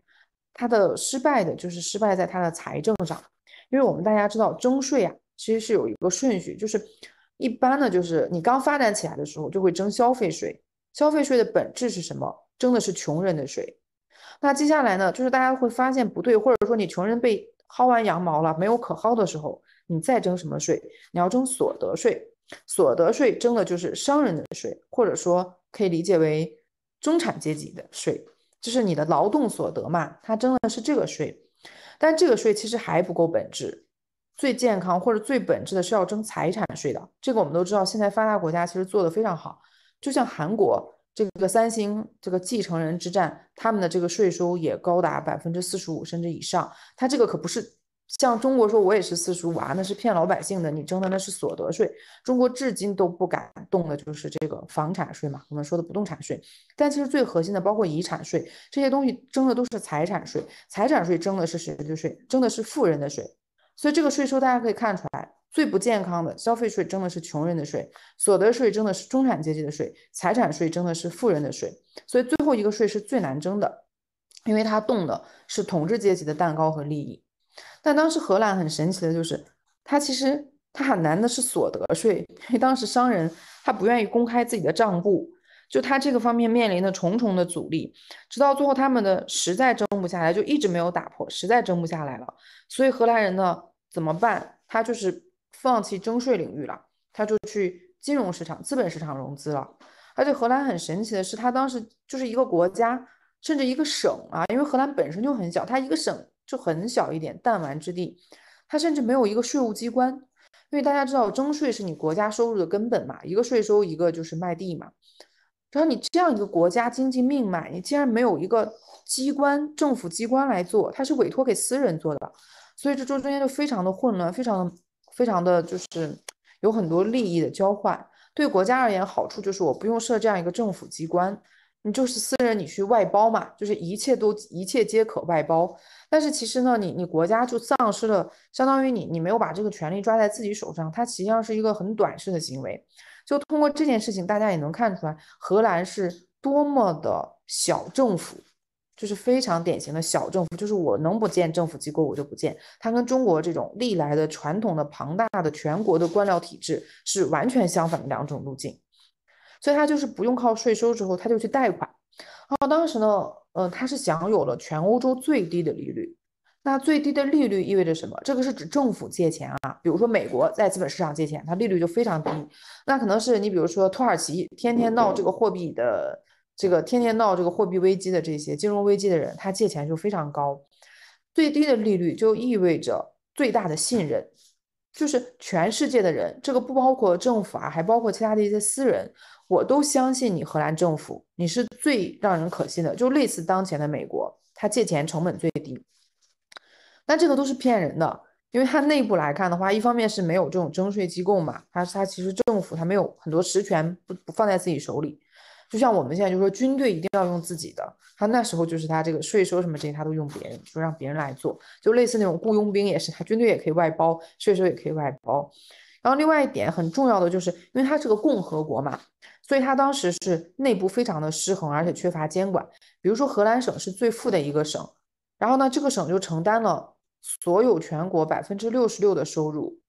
它的失败的就是失败在它的财政上，因为我们大家知道征税啊，其实是有一个顺序，就是。一般呢，就是你刚发展起来的时候就会征消费税。消费税的本质是什么？征的是穷人的税。那接下来呢，就是大家会发现不对，或者说你穷人被薅完羊毛了，没有可薅的时候，你再征什么税？你要征所得税。所得税征的就是商人的税，或者说可以理解为中产阶级的税，就是你的劳动所得嘛，它征的是这个税。但这个税其实还不够本质。最健康或者最本质的是要征财产税的，这个我们都知道。现在发达国家其实做的非常好，就像韩国这个三星这个继承人之战，他们的这个税收也高达百分之四十五甚至以上。他这个可不是像中国说我也是四十五啊，那是骗老百姓的。你征的那是所得税，中国至今都不敢动的就是这个房产税嘛，我们说的不动产税。但其实最核心的，包括遗产税这些东西，征的都是财产税，财产税征的是谁的税？征的是富人的税。所以这个税收大家可以看出来，最不健康的消费税征的是穷人的税，所得税征的是中产阶级的税，财产税征的是富人的税。所以最后一个税是最难征的，因为它动的是统治阶级的蛋糕和利益。但当时荷兰很神奇的就是，它其实它很难的是所得税，因为当时商人他不愿意公开自己的账簿。就他这个方面面临的重重的阻力，直到最后他们的实在争不下来，就一直没有打破，实在争不下来了。所以荷兰人呢怎么办？他就是放弃征税领域了，他就去金融市场、资本市场融资了。而且荷兰很神奇的是，他当时就是一个国家，甚至一个省啊，因为荷兰本身就很小，它一个省就很小一点弹丸之地，它甚至没有一个税务机关，因为大家知道征税是你国家收入的根本嘛，一个税收，一个就是卖地嘛。然后你这样一个国家经济命脉，你竟然没有一个机关、政府机关来做，它是委托给私人做的，所以这中间就非常的混乱，非常的、非常的就是有很多利益的交换。对国家而言，好处就是我不用设这样一个政府机关，你就是私人你去外包嘛，就是一切都一切皆可外包。但是其实呢，你你国家就丧失了，相当于你你没有把这个权利抓在自己手上，它实际上是一个很短视的行为。就通过这件事情，大家也能看出来，荷兰是多么的小政府，就是非常典型的小政府，就是我能不建政府机构我就不建。它跟中国这种历来的传统的庞大的全国的官僚体制是完全相反的两种路径，所以他就是不用靠税收之后，他就去贷款。然后当时呢，嗯，他是享有了全欧洲最低的利率。那最低的利率意味着什么？这个是指政府借钱啊，比如说美国在资本市场借钱，它利率就非常低。那可能是你比如说土耳其天天闹这个货币的，这个天天闹这个货币危机的这些金融危机的人，他借钱就非常高。最低的利率就意味着最大的信任，就是全世界的人，这个不包括政府啊，还包括其他的一些私人，我都相信你荷兰政府，你是最让人可信的。就类似当前的美国，他借钱成本最低。但这个都是骗人的，因为它内部来看的话，一方面是没有这种征税机构嘛，它它其实政府它没有很多实权不不放在自己手里，就像我们现在就说军队一定要用自己的，它那时候就是它这个税收什么这些它都用别人，就让别人来做，就类似那种雇佣兵也是，它军队也可以外包，税收也可以外包。然后另外一点很重要的就是，因为它是个共和国嘛，所以它当时是内部非常的失衡，而且缺乏监管。比如说荷兰省是最富的一个省，然后呢这个省就承担了。所有全国百分之六十六的收入，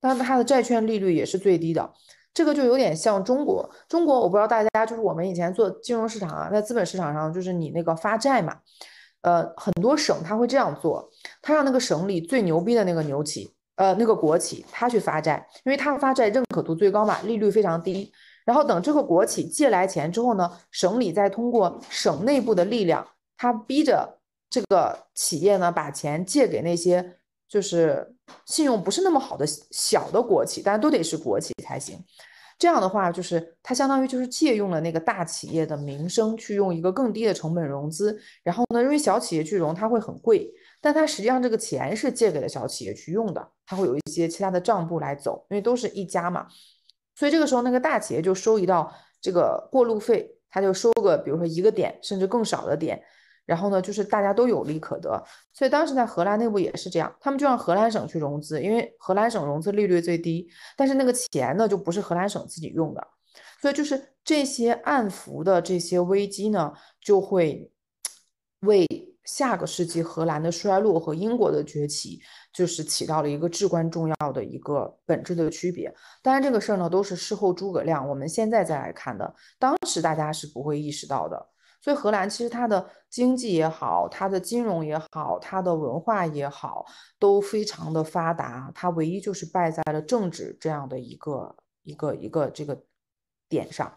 但它的债券利率也是最低的。这个就有点像中国。中国我不知道大家就是我们以前做金融市场啊，在资本市场上就是你那个发债嘛，呃，很多省他会这样做，他让那个省里最牛逼的那个牛企，呃，那个国企他去发债，因为他发债认可度最高嘛，利率非常低。然后等这个国企借来钱之后呢，省里再通过省内部的力量，他逼着。这个企业呢，把钱借给那些就是信用不是那么好的小的国企，但都得是国企才行。这样的话，就是它相当于就是借用了那个大企业的名声去用一个更低的成本融资。然后呢，因为小企业去融它会很贵，但它实际上这个钱是借给了小企业去用的，它会有一些其他的账簿来走，因为都是一家嘛。所以这个时候那个大企业就收一道这个过路费，他就收个比如说一个点，甚至更少的点。然后呢，就是大家都有利可得，所以当时在荷兰内部也是这样，他们就让荷兰省去融资，因为荷兰省融资利率最低，但是那个钱呢，就不是荷兰省自己用的，所以就是这些暗伏的这些危机呢，就会为下个世纪荷兰的衰落和英国的崛起，就是起到了一个至关重要的一个本质的区别。当然，这个事儿呢，都是事后诸葛亮，我们现在再来看的，当时大家是不会意识到的。所以荷兰其实它的经济也好，它的金融也好，它的文化也好，都非常的发达。它唯一就是败在了政治这样的一个一个一个这个点上。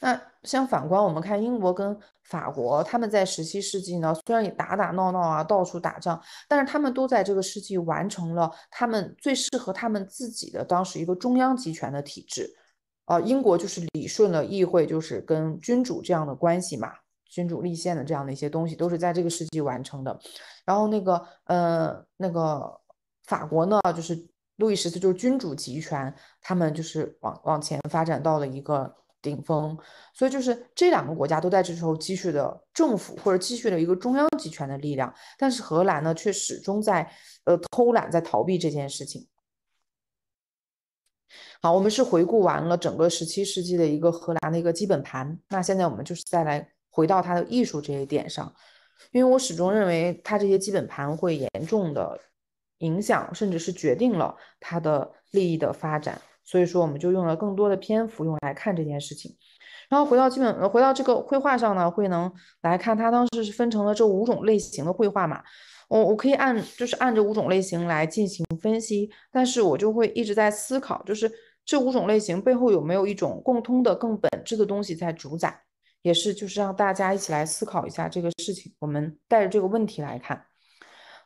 那相反观我们看英国跟法国，他们在十七世纪呢，虽然也打打闹闹啊，到处打仗，但是他们都在这个世纪完成了他们最适合他们自己的当时一个中央集权的体制。啊，英国就是理顺了议会，就是跟君主这样的关系嘛。君主立宪的这样的一些东西都是在这个世纪完成的，然后那个呃那个法国呢，就是路易十四就是君主集权，他们就是往往前发展到了一个顶峰，所以就是这两个国家都在这时候积蓄的政府或者积蓄的一个中央集权的力量，但是荷兰呢却始终在呃偷懒在逃避这件事情。好，我们是回顾完了整个十七世纪的一个荷兰的一个基本盘，那现在我们就是再来。回到他的艺术这一点上，因为我始终认为他这些基本盘会严重的影响，甚至是决定了他的利益的发展，所以说我们就用了更多的篇幅用来看这件事情。然后回到基本，回到这个绘画上呢，会能来看他当时是分成了这五种类型的绘画嘛？我我可以按就是按这五种类型来进行分析，但是我就会一直在思考，就是这五种类型背后有没有一种共通的更本质的东西在主宰？也是，就是让大家一起来思考一下这个事情。我们带着这个问题来看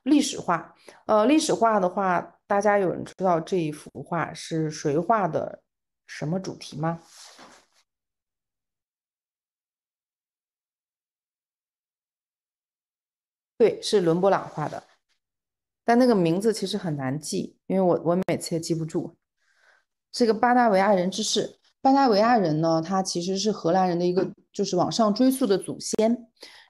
历史画。呃，历史画的话，大家有人知道这一幅画是谁画的，什么主题吗？对，是伦勃朗画的，但那个名字其实很难记，因为我我每次也记不住。这个《巴达维亚人之事，巴达维亚人呢，他其实是荷兰人的一个，就是往上追溯的祖先。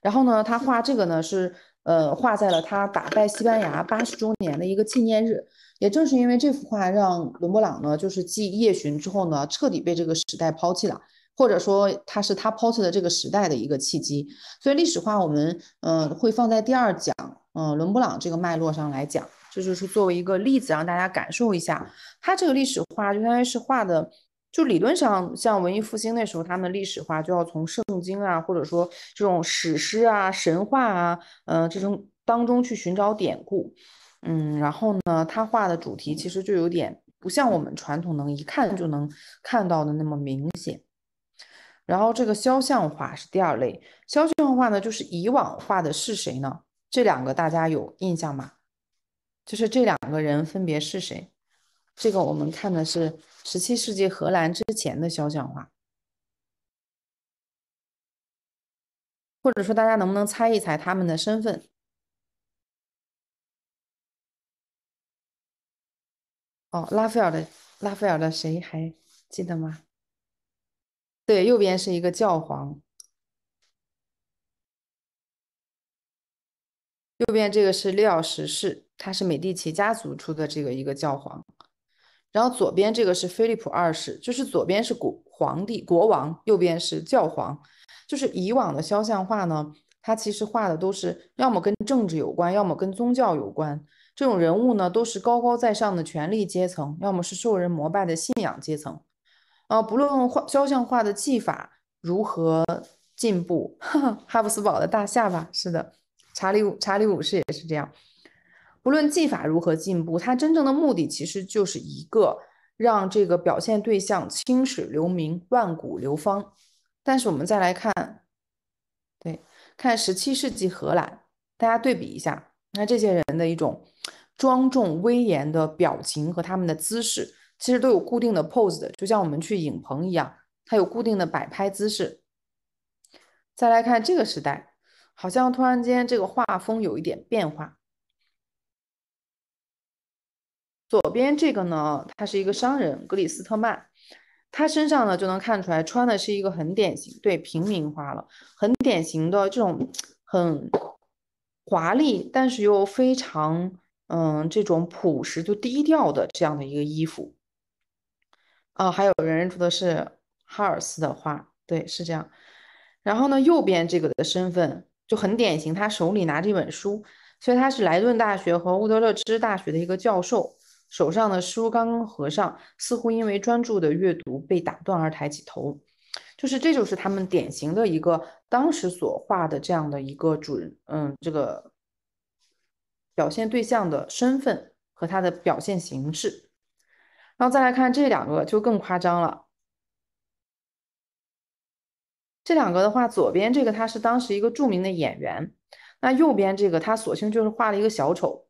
然后呢，他画这个呢是，呃，画在了他打败西班牙八十周年的一个纪念日。也正是因为这幅画，让伦勃朗呢，就是继《夜巡》之后呢，彻底被这个时代抛弃了，或者说他是他抛弃的这个时代的一个契机。所以历史画我们，嗯，会放在第二讲，嗯，伦勃朗这个脉络上来讲。这就是作为一个例子，让大家感受一下，他这个历史画就相当于是画的。就理论上，像文艺复兴那时候，他们历史化就要从圣经啊，或者说这种史诗啊、神话啊，嗯，这种当中去寻找典故，嗯，然后呢，他画的主题其实就有点不像我们传统能一看就能看到的那么明显。然后这个肖像画是第二类，肖像画呢，就是以往画的是谁呢？这两个大家有印象吗？就是这两个人分别是谁？这个我们看的是。十七世纪荷兰之前的肖像画，或者说大家能不能猜一猜他们的身份？哦，拉斐尔的拉斐尔的谁还记得吗？对，右边是一个教皇，右边这个是利奥十世，他是美第奇家族出的这个一个教皇。然后左边这个是菲利普二世，就是左边是古皇帝国王，右边是教皇。就是以往的肖像画呢，它其实画的都是要么跟政治有关，要么跟宗教有关。这种人物呢，都是高高在上的权力阶层，要么是受人膜拜的信仰阶层。啊，不论画肖像画的技法如何进步，哈布斯堡的大下巴是的，查理五查理五世也是这样。不论技法如何进步，它真正的目的其实就是一个让这个表现对象青史留名、万古流芳。但是我们再来看，对，看十七世纪荷兰，大家对比一下，那这些人的一种庄重威严的表情和他们的姿势，其实都有固定的 pose，的，就像我们去影棚一样，它有固定的摆拍姿势。再来看这个时代，好像突然间这个画风有一点变化。左边这个呢，他是一个商人格里斯特曼，他身上呢就能看出来穿的是一个很典型，对平民化了，很典型的这种很华丽，但是又非常嗯这种朴实就低调的这样的一个衣服。啊，还有人认出的是哈尔斯的画，对，是这样。然后呢，右边这个的身份就很典型，他手里拿着一本书，所以他是莱顿大学和乌德勒支大学的一个教授。手上的书刚刚合上，似乎因为专注的阅读被打断而抬起头，就是这就是他们典型的一个当时所画的这样的一个主，人，嗯，这个表现对象的身份和他的表现形式。然后再来看这两个就更夸张了，这两个的话，左边这个他是当时一个著名的演员，那右边这个他索性就是画了一个小丑，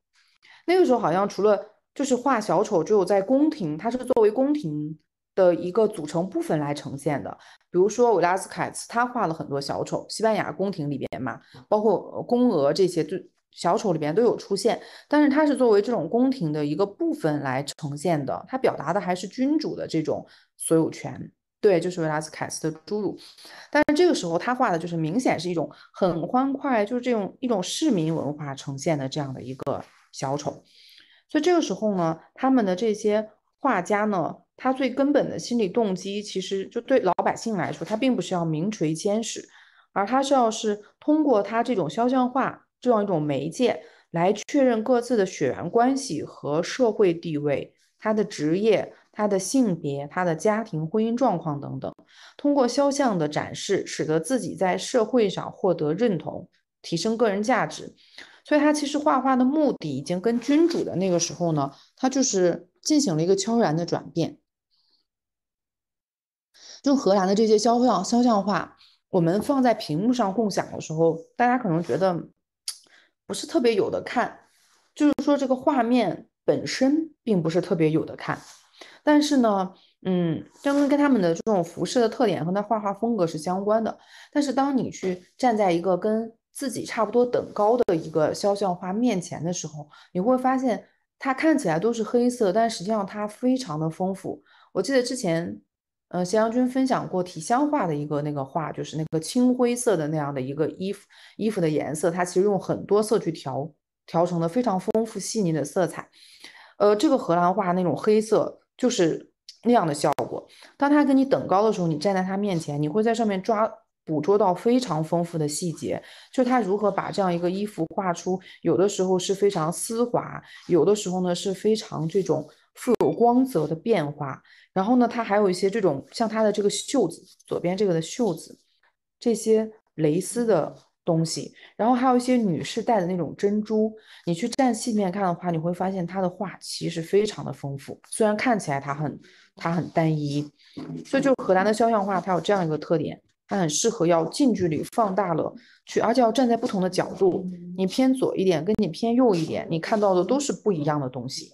那个时候好像除了。就是画小丑，只有在宫廷，它是作为宫廷的一个组成部分来呈现的。比如说维拉斯凯斯，他画了很多小丑，西班牙宫廷里边嘛，包括宫娥这些，就小丑里边都有出现。但是它是作为这种宫廷的一个部分来呈现的，它表达的还是君主的这种所有权。对，就是维拉斯凯斯的侏儒。但是这个时候他画的就是明显是一种很欢快，就是这种一种市民文化呈现的这样的一个小丑。所以这个时候呢，他们的这些画家呢，他最根本的心理动机，其实就对老百姓来说，他并不是要名垂千史，而他是要是通过他这种肖像画这样一种媒介，来确认各自的血缘关系和社会地位，他的职业、他的性别、他的家庭婚姻状况等等，通过肖像的展示，使得自己在社会上获得认同，提升个人价值。所以，他其实画画的目的已经跟君主的那个时候呢，他就是进行了一个悄然的转变。就荷兰的这些肖像肖像画，我们放在屏幕上共享的时候，大家可能觉得不是特别有的看，就是说这个画面本身并不是特别有的看。但是呢，嗯，这跟跟他们的这种服饰的特点和他画画风格是相关的。但是当你去站在一个跟自己差不多等高的一个肖像画面前的时候，你会发现它看起来都是黑色，但实际上它非常的丰富。我记得之前，嗯，咸阳君分享过提香画的一个那个画，就是那个青灰色的那样的一个衣服衣服的颜色，它其实用很多色去调调成的非常丰富细腻的色彩。呃，这个荷兰画那种黑色就是那样的效果。当他跟你等高的时候，你站在他面前，你会在上面抓。捕捉到非常丰富的细节，就他如何把这样一个衣服画出，有的时候是非常丝滑，有的时候呢是非常这种富有光泽的变化。然后呢，他还有一些这种像他的这个袖子，左边这个的袖子，这些蕾丝的东西，然后还有一些女士戴的那种珍珠。你去站细面看的话，你会发现他的画其实非常的丰富，虽然看起来它很它很单一。所以，就荷兰的肖像画，它有这样一个特点。它很适合要近距离放大了去，而且要站在不同的角度，你偏左一点，跟你偏右一点，你看到的都是不一样的东西。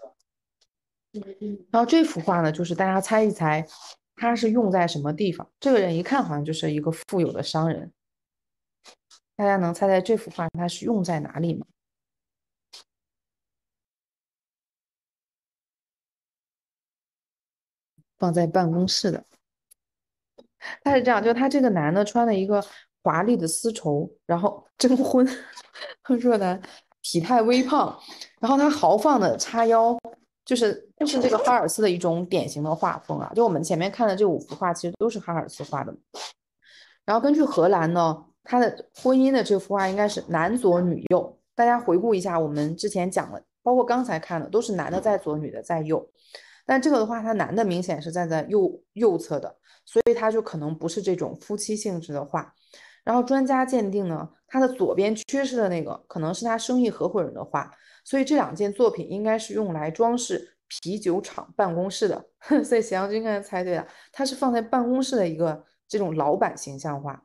然后这幅画呢，就是大家猜一猜，它是用在什么地方？这个人一看好像就是一个富有的商人，大家能猜猜这幅画它是用在哪里吗？放在办公室的。他是这样，就他这个男的穿了一个华丽的丝绸，然后征婚。说，男体态微胖，然后他豪放的叉腰，就是就是这个哈尔斯的一种典型的画风啊。就我们前面看的这五幅画，其实都是哈尔斯画的。然后根据荷兰呢，他的婚姻的这幅画应该是男左女右。大家回顾一下我们之前讲了，包括刚才看的，都是男的在左，女的在右。但这个的话，他男的明显是站在右右侧的，所以他就可能不是这种夫妻性质的画。然后专家鉴定呢，他的左边缺失的那个可能是他生意合伙人的画，所以这两件作品应该是用来装饰啤酒厂办公室的。所以咸阳君刚才猜对了，他是放在办公室的一个这种老板形象画。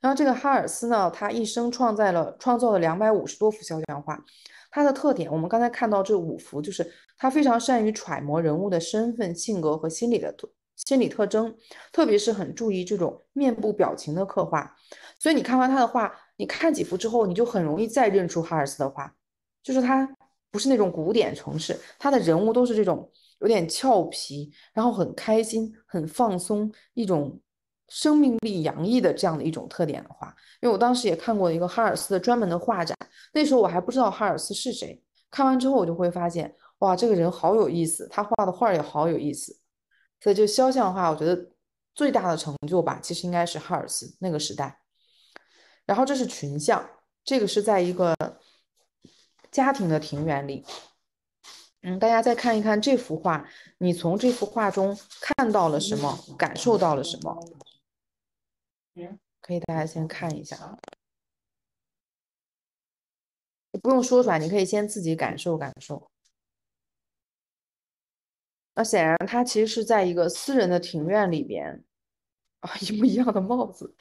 然后这个哈尔斯呢，他一生创造了创造了两百五十多幅肖像画。他的特点，我们刚才看到这五幅，就是他非常善于揣摩人物的身份、性格和心理的，心理特征，特别是很注意这种面部表情的刻画。所以你看完他的画，你看几幅之后，你就很容易再认出哈尔斯的画，就是他不是那种古典城市，他的人物都是这种有点俏皮，然后很开心、很放松、一种生命力洋溢的这样的一种特点的话，因为我当时也看过一个哈尔斯的专门的画展。那时候我还不知道哈尔斯是谁，看完之后我就会发现，哇，这个人好有意思，他画的画也好有意思。所以这肖像画，我觉得最大的成就吧，其实应该是哈尔斯那个时代。然后这是群像，这个是在一个家庭的庭园里。嗯，大家再看一看这幅画，你从这幅画中看到了什么？感受到了什么？嗯，可以，大家先看一下。不用说出来，你可以先自己感受感受。那显然，他其实是在一个私人的庭院里边啊，一模一样的帽子，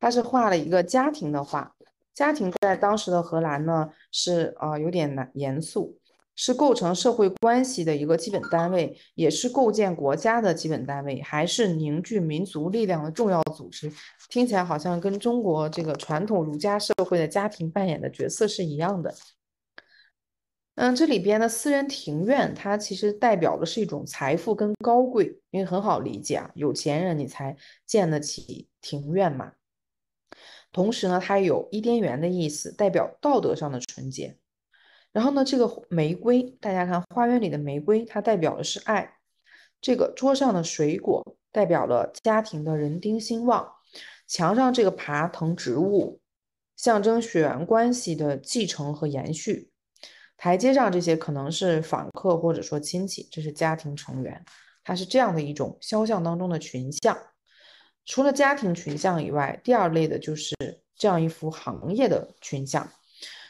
他是画了一个家庭的画。家庭在当时的荷兰呢，是啊，有点难，严肃。是构成社会关系的一个基本单位，也是构建国家的基本单位，还是凝聚民族力量的重要组织。听起来好像跟中国这个传统儒家社会的家庭扮演的角色是一样的。嗯，这里边的私人庭院，它其实代表的是一种财富跟高贵，因为很好理解啊，有钱人你才建得起庭院嘛。同时呢，它有伊甸园的意思，代表道德上的纯洁。然后呢，这个玫瑰，大家看花园里的玫瑰，它代表的是爱。这个桌上的水果代表了家庭的人丁兴旺。墙上这个爬藤植物，象征血缘关系的继承和延续。台阶上这些可能是访客或者说亲戚，这是家庭成员。它是这样的一种肖像当中的群像。除了家庭群像以外，第二类的就是这样一幅行业的群像。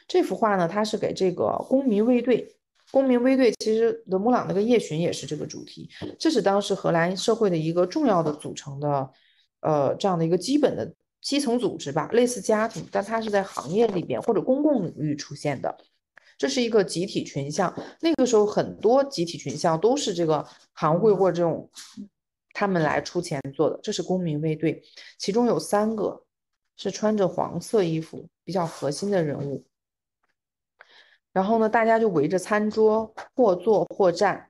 这幅画呢，它是给这个公民卫队。公民卫队其实伦勃朗那个夜巡也是这个主题。这是当时荷兰社会的一个重要的组成的，呃，这样的一个基本的基层组织吧，类似家庭，但它是在行业里边或者公共领域出现的。这是一个集体群像。那个时候很多集体群像都是这个行会或者这种他们来出钱做的。这是公民卫队，其中有三个是穿着黄色衣服比较核心的人物。然后呢，大家就围着餐桌，或坐或站。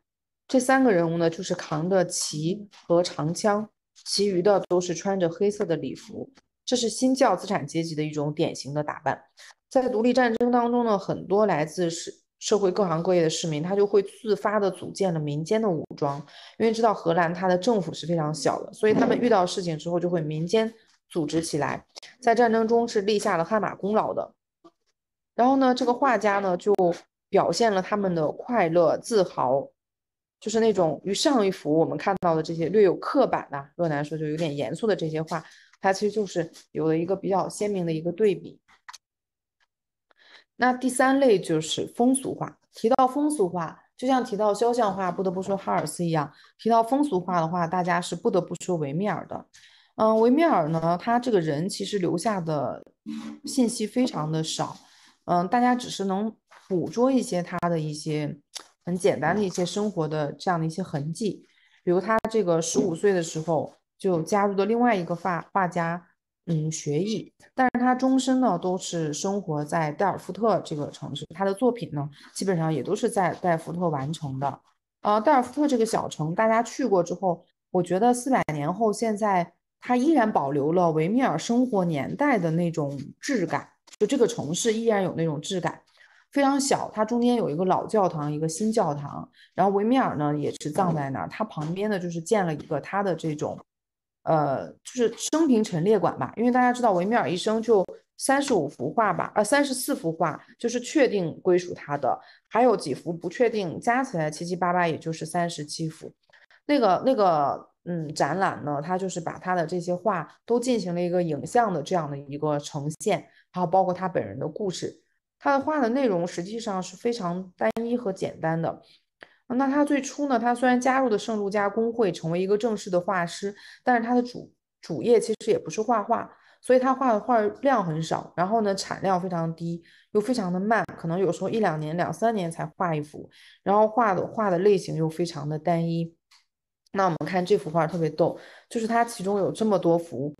这三个人物呢，就是扛着旗和长枪，其余的都是穿着黑色的礼服。这是新教资产阶级的一种典型的打扮。在独立战争当中呢，很多来自是。社会各行各业的市民，他就会自发的组建了民间的武装。因为知道荷兰它的政府是非常小的，所以他们遇到事情之后就会民间组织起来，在战争中是立下了汗马功劳的。然后呢，这个画家呢就表现了他们的快乐、自豪，就是那种与上一幅我们看到的这些略有刻板的、若男说就有点严肃的这些画，它其实就是有了一个比较鲜明的一个对比。那第三类就是风俗画。提到风俗画，就像提到肖像画，不得不说哈尔斯一样，提到风俗画的话，大家是不得不说维米尔的。嗯，维米尔呢，他这个人其实留下的信息非常的少。嗯，大家只是能捕捉一些他的一些很简单的一些生活的这样的一些痕迹，比如他这个十五岁的时候就加入了另外一个画画家，嗯，学艺。但是他终身呢都是生活在代尔夫特这个城市，他的作品呢基本上也都是在代尔夫特完成的。呃，代尔夫特这个小城，大家去过之后，我觉得四百年后现在它依然保留了维米尔生活年代的那种质感。就这个城市依然有那种质感，非常小。它中间有一个老教堂，一个新教堂。然后维米尔呢也是葬在那儿。他旁边呢就是建了一个他的这种，呃，就是生平陈列馆吧。因为大家知道，维米尔一生就三十五幅画吧，呃，三十四幅画就是确定归属他的，还有几幅不确定，加起来七七八八也就是三十七幅。那个那个嗯，展览呢，他就是把他的这些画都进行了一个影像的这样的一个呈现。还有包括他本人的故事，他的画的内容实际上是非常单一和简单的。那他最初呢，他虽然加入的圣路加工会，成为一个正式的画师，但是他的主主业其实也不是画画，所以他画的画量很少，然后呢产量非常低，又非常的慢，可能有时候一两年、两三年才画一幅。然后画的画的类型又非常的单一。那我们看这幅画特别逗，就是他其中有这么多幅，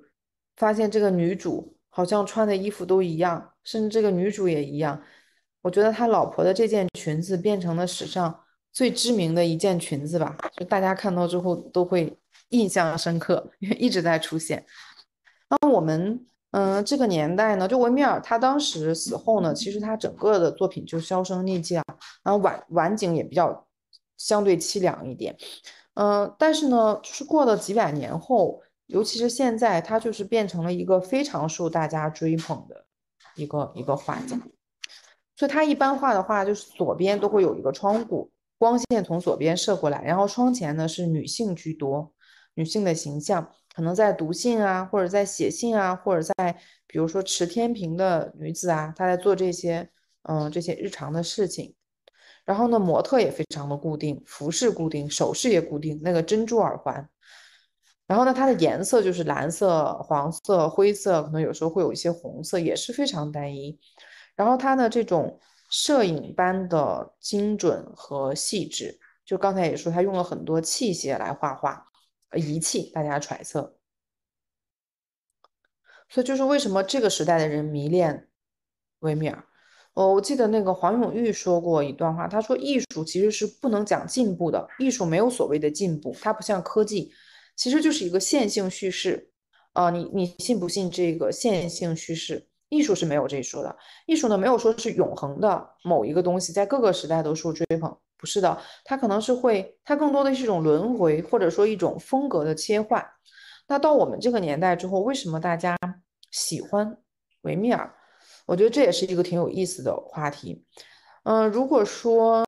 发现这个女主。好像穿的衣服都一样，甚至这个女主也一样。我觉得他老婆的这件裙子变成了史上最知名的一件裙子吧，就大家看到之后都会印象深刻，因为一直在出现。那我们，嗯，这个年代呢，就维米尔他当时死后呢，其实他整个的作品就销声匿迹了，然后晚晚景也比较相对凄凉一点。嗯，但是呢，就是过了几百年后。尤其是现在，他就是变成了一个非常受大家追捧的一个一个画家。所以，他一般画的话，就是左边都会有一个窗户，光线从左边射过来，然后窗前呢是女性居多，女性的形象可能在读信啊，或者在写信啊，或者在比如说持天平的女子啊，她在做这些嗯这些日常的事情。然后呢，模特也非常的固定，服饰固定，首饰也固定，那个珍珠耳环。然后呢，它的颜色就是蓝色、黄色、灰色，可能有时候会有一些红色，也是非常单一。然后它的这种摄影般的精准和细致，就刚才也说，他用了很多器械来画画，仪器大家揣测。所以就是为什么这个时代的人迷恋维米尔？哦，我记得那个黄永玉说过一段话，他说艺术其实是不能讲进步的，艺术没有所谓的进步，它不像科技。其实就是一个线性叙事，啊，你你信不信这个线性叙事艺术是没有这一说的。艺术呢，没有说是永恒的某一个东西在各个时代都受追捧，不是的，它可能是会，它更多的是一种轮回，或者说一种风格的切换。那到我们这个年代之后，为什么大家喜欢维米尔？我觉得这也是一个挺有意思的话题。嗯，如果说。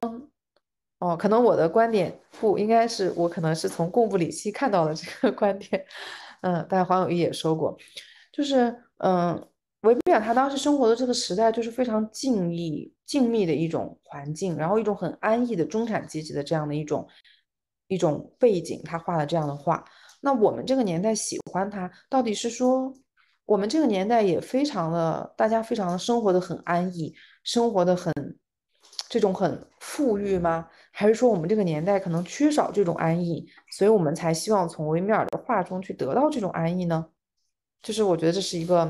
哦，可能我的观点不应该是我，可能是从贡布里希看到的这个观点。嗯，但黄永玉也说过，就是嗯，维米尔他当时生活的这个时代就是非常静谧、静谧的一种环境，然后一种很安逸的中产阶级的这样的一种一种背景，他画了这样的画。那我们这个年代喜欢他，到底是说我们这个年代也非常的大家非常的生活的很安逸，生活的很这种很富裕吗？还是说我们这个年代可能缺少这种安逸，所以我们才希望从维米尔的画中去得到这种安逸呢？就是我觉得这是一个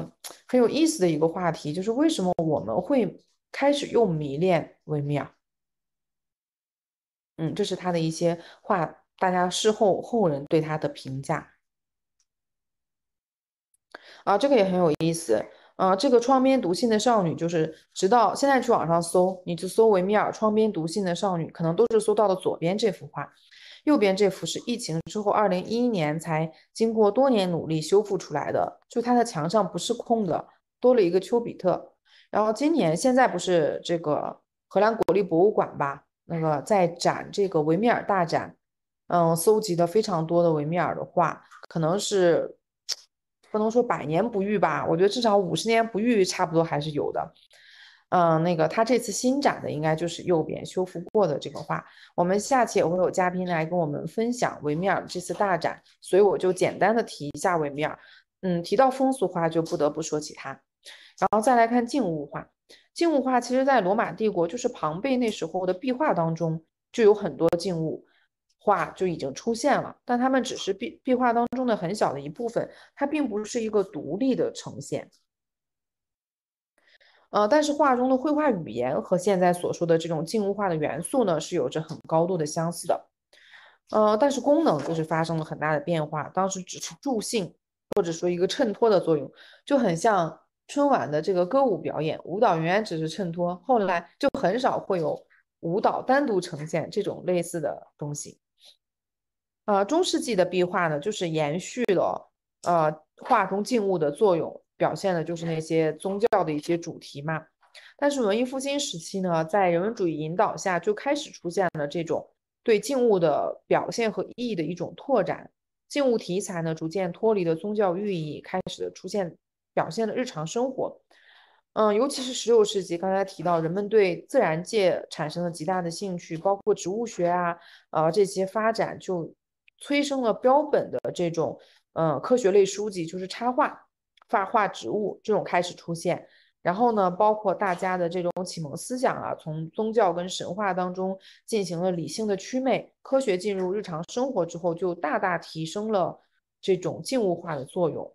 很有意思的一个话题，就是为什么我们会开始又迷恋维米尔？嗯，这是他的一些话，大家事后后人对他的评价。啊，这个也很有意思。呃，这个窗边读信的少女，就是直到现在去网上搜，你就搜维米尔《窗边读信的少女》，可能都是搜到了左边这幅画，右边这幅是疫情之后二零一一年才经过多年努力修复出来的。就它的墙上不是空的，多了一个丘比特。然后今年现在不是这个荷兰国立博物馆吧？那个在展这个维米尔大展，嗯，搜集的非常多的维米尔的画，可能是。不能说百年不遇吧，我觉得至少五十年不遇差不多还是有的。嗯，那个他这次新展的应该就是右边修复过的这个画。我们下期也会有嘉宾来跟我们分享维米尔这次大展，所以我就简单的提一下维米尔。嗯，提到风俗画就不得不说起他，然后再来看静物画。静物画其实在罗马帝国，就是庞贝那时候的壁画当中就有很多静物。画就已经出现了，但他们只是壁壁画当中的很小的一部分，它并不是一个独立的呈现。呃，但是画中的绘画语言和现在所说的这种静物画的元素呢，是有着很高度的相似的。呃，但是功能就是发生了很大的变化，当时只是助兴或者说一个衬托的作用，就很像春晚的这个歌舞表演，舞蹈员只是衬托，后来就很少会有舞蹈单独呈现这种类似的东西。呃，中世纪的壁画呢，就是延续了呃画中静物的作用，表现的就是那些宗教的一些主题嘛。但是文艺复兴时期呢，在人文主义引导下，就开始出现了这种对静物的表现和意义的一种拓展。静物题材呢，逐渐脱离了宗教寓意，开始的出现表现了日常生活。嗯，尤其是十六世纪，刚才提到人们对自然界产生了极大的兴趣，包括植物学啊，呃这些发展就。催生了标本的这种，呃，科学类书籍就是插画，画画植物这种开始出现。然后呢，包括大家的这种启蒙思想啊，从宗教跟神话当中进行了理性的祛魅。科学进入日常生活之后，就大大提升了这种静物画的作用。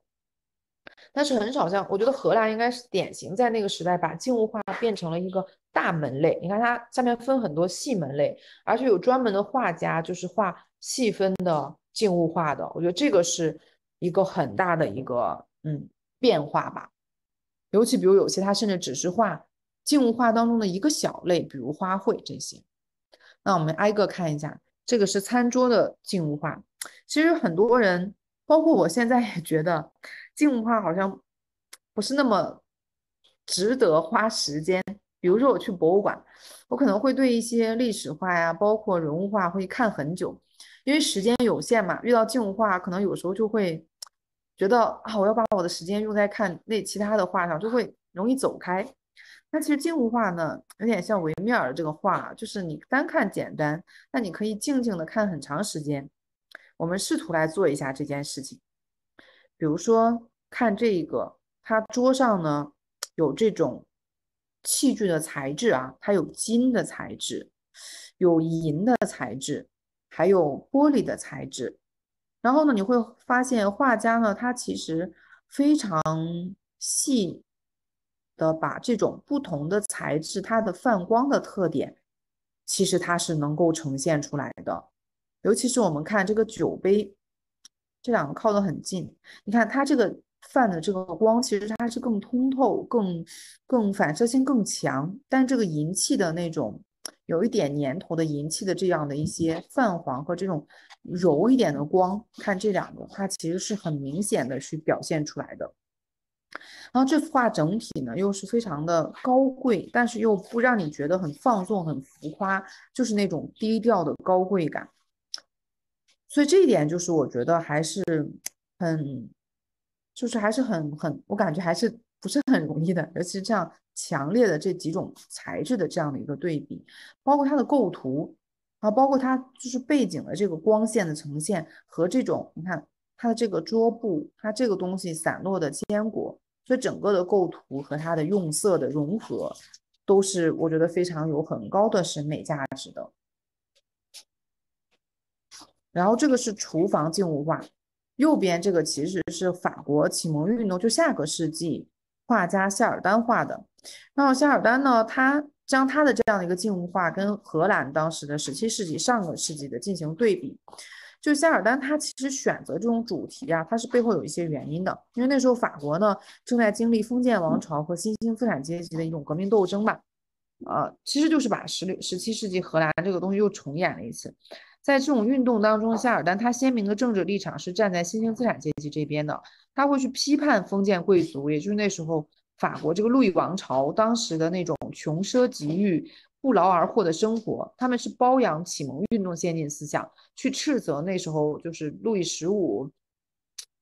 但是很少像，我觉得荷兰应该是典型，在那个时代把静物画变成了一个大门类。你看它下面分很多细门类，而且有专门的画家，就是画。细分的静物画的，我觉得这个是一个很大的一个嗯变化吧。尤其比如有些它甚至只是画静物画当中的一个小类，比如花卉这些。那我们挨个看一下，这个是餐桌的静物画。其实很多人，包括我现在也觉得静物画好像不是那么值得花时间。比如说我去博物馆，我可能会对一些历史画呀，包括人物画会看很久。因为时间有限嘛，遇到静物画，可能有时候就会觉得啊，我要把我的时间用在看那其他的画上，就会容易走开。那其实静物画呢，有点像维米尔这个画，就是你单看简单，那你可以静静的看很长时间。我们试图来做一下这件事情，比如说看这个，它桌上呢有这种器具的材质啊，它有金的材质，有银的材质。还有玻璃的材质，然后呢，你会发现画家呢，他其实非常细的把这种不同的材质它的泛光的特点，其实它是能够呈现出来的。尤其是我们看这个酒杯，这两个靠得很近，你看它这个泛的这个光，其实它是更通透、更更反射性更强，但这个银器的那种。有一点年头的银器的这样的一些泛黄和这种柔一点的光，看这两个，它其实是很明显的去表现出来的。然后这幅画整体呢又是非常的高贵，但是又不让你觉得很放纵、很浮夸，就是那种低调的高贵感。所以这一点就是我觉得还是很，就是还是很很，我感觉还是。不是很容易的，其是这样强烈的这几种材质的这样的一个对比，包括它的构图，啊，包括它就是背景的这个光线的呈现和这种，你看它的这个桌布，它这个东西散落的坚果，所以整个的构图和它的用色的融合，都是我觉得非常有很高的审美价值的。然后这个是厨房静物画，右边这个其实是法国启蒙运动就下个世纪。画家夏尔丹画的，那夏尔丹呢？他将他的这样的一个静物画跟荷兰当时的十七世纪、上个世纪的进行对比。就夏尔丹，他其实选择这种主题啊，他是背后有一些原因的。因为那时候法国呢，正在经历封建王朝和新兴资产阶级的一种革命斗争吧，呃，其实就是把十六、十七世纪荷兰这个东西又重演了一次。在这种运动当中，夏尔丹他鲜明的政治立场是站在新兴资产阶级这边的，他会去批判封建贵族，也就是那时候法国这个路易王朝当时的那种穷奢极欲、不劳而获的生活。他们是包养启蒙运动先进思想，去斥责那时候就是路易十五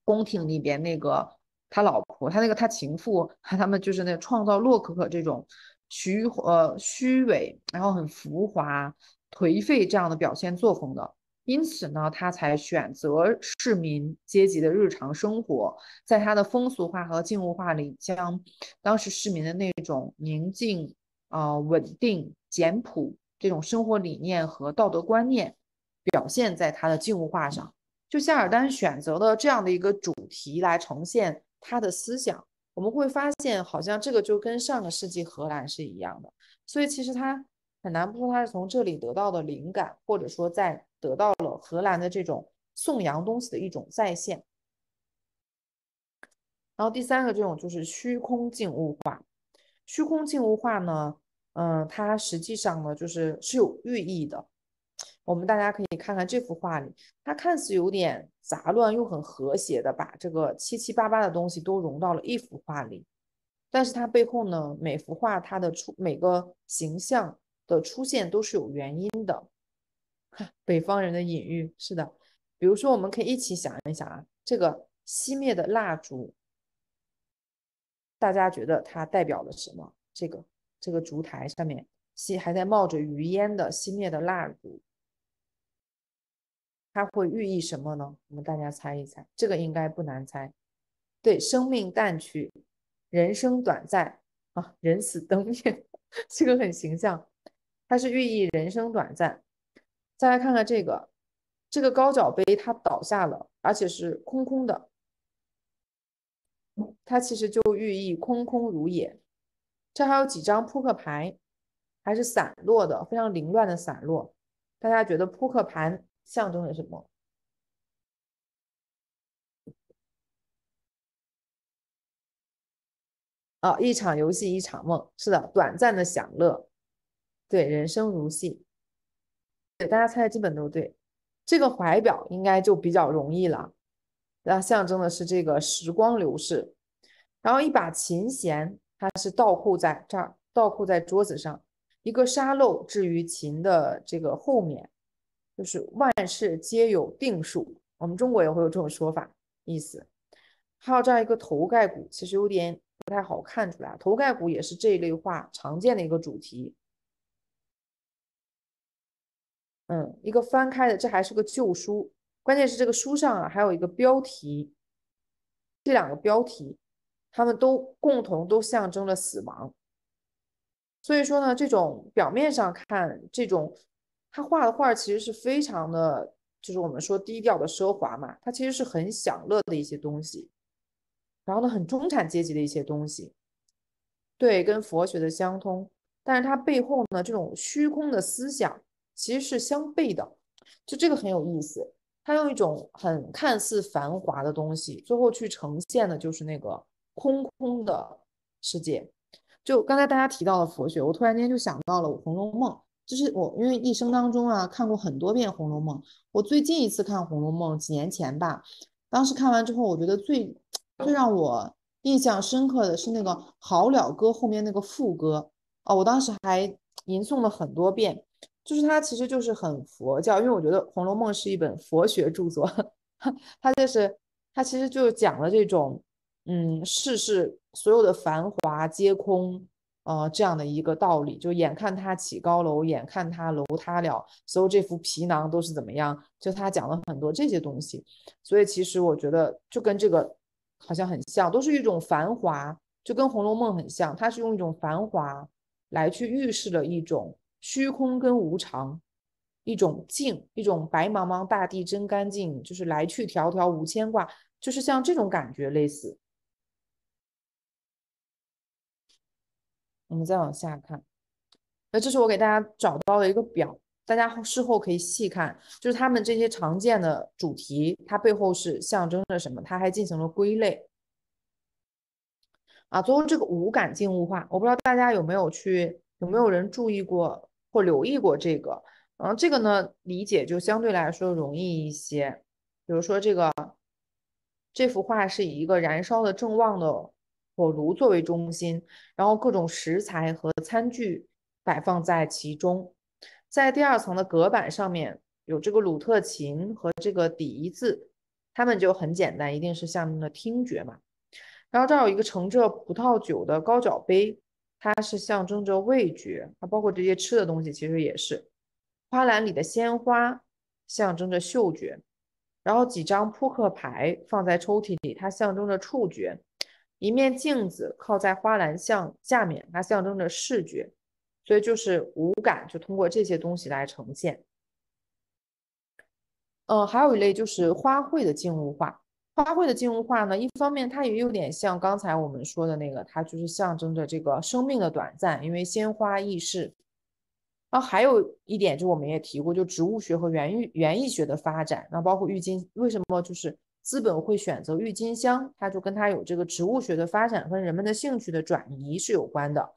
宫廷里边那个他老婆、他那个他情妇，他们就是那创造洛可可这种虚呃虚伪，然后很浮华。颓废这样的表现作风的，因此呢，他才选择市民阶级的日常生活，在他的风俗化和静物化里，将当时市民的那种宁静、啊稳定、简朴这种生活理念和道德观念表现在他的静物画上。就夏尔丹选择了这样的一个主题来呈现他的思想，我们会发现，好像这个就跟上个世纪荷兰是一样的，所以其实他。很难不说他是从这里得到的灵感，或者说在得到了荷兰的这种颂扬东西的一种再现。然后第三个这种就是虚空静物画，虚空静物画呢，嗯，它实际上呢就是是有寓意的。我们大家可以看看这幅画里，它看似有点杂乱，又很和谐的把这个七七八八的东西都融到了一幅画里，但是它背后呢，每幅画它的出每个形象。的出现都是有原因的，北方人的隐喻是的。比如说，我们可以一起想一想啊，这个熄灭的蜡烛，大家觉得它代表了什么？这个这个烛台上面熄还在冒着余烟的熄灭的蜡烛，它会寓意什么呢？我们大家猜一猜，这个应该不难猜。对，生命淡去，人生短暂啊，人死灯灭，这个很形象。它是寓意人生短暂。再来看看这个，这个高脚杯它倒下了，而且是空空的，它其实就寓意空空如也。这还有几张扑克牌，还是散落的，非常凌乱的散落。大家觉得扑克牌象征着什么？哦，一场游戏，一场梦。是的，短暂的享乐。对，人生如戏，对，大家猜的基本都对。这个怀表应该就比较容易了，那象征的是这个时光流逝。然后一把琴弦，它是倒扣在这儿，倒扣在桌子上。一个沙漏置于琴的这个后面，就是万事皆有定数。我们中国也会有这种说法意思。还有这样一个头盖骨，其实有点不太好看出来。头盖骨也是这一类画常见的一个主题。嗯，一个翻开的，这还是个旧书。关键是这个书上啊，还有一个标题，这两个标题，他们都共同都象征了死亡。所以说呢，这种表面上看，这种他画的画其实是非常的，就是我们说低调的奢华嘛，它其实是很享乐的一些东西。然后呢，很中产阶级的一些东西，对，跟佛学的相通，但是它背后呢，这种虚空的思想。其实是相悖的，就这个很有意思。他用一种很看似繁华的东西，最后去呈现的就是那个空空的世界。就刚才大家提到的佛学，我突然间就想到了《红楼梦》，就是我因为一生当中啊看过很多遍《红楼梦》。我最近一次看《红楼梦》几年前吧，当时看完之后，我觉得最最让我印象深刻的是那个好了歌后面那个副歌，哦，我当时还吟诵了很多遍。就是他其实就是很佛教，因为我觉得《红楼梦》是一本佛学著作，他 这是他其实就讲了这种，嗯，世事所有的繁华皆空，呃，这样的一个道理，就眼看他起高楼，眼看他楼塌了，所有这副皮囊都是怎么样？就他讲了很多这些东西，所以其实我觉得就跟这个好像很像，都是一种繁华，就跟《红楼梦》很像，它是用一种繁华来去预示了一种。虚空跟无常，一种静，一种白茫茫大地真干净，就是来去迢迢无牵挂，就是像这种感觉类似。我们再往下看，那这是我给大家找到的一个表，大家事后可以细看，就是他们这些常见的主题，它背后是象征着什么，它还进行了归类。啊，最后这个五感静物化，我不知道大家有没有去，有没有人注意过。我留意过这个，然后这个呢理解就相对来说容易一些。比如说这个，这幅画是以一个燃烧的正旺的火炉作为中心，然后各种食材和餐具摆放在其中。在第二层的隔板上面有这个鲁特琴和这个笛子，它们就很简单，一定是下面的听觉嘛。然后这儿有一个盛着葡萄酒的高脚杯。它是象征着味觉，它包括这些吃的东西，其实也是。花篮里的鲜花象征着嗅觉，然后几张扑克牌放在抽屉里，它象征着触觉。一面镜子靠在花篮像下面，它象征着视觉。所以就是五感就通过这些东西来呈现。嗯，还有一类就是花卉的静物画。花卉的进入化呢，一方面它也有点像刚才我们说的那个，它就是象征着这个生命的短暂，因为鲜花易逝。然后还有一点，就我们也提过，就植物学和园艺园艺学的发展，那包括郁金，为什么就是资本会选择郁金香？它就跟它有这个植物学的发展跟人们的兴趣的转移是有关的。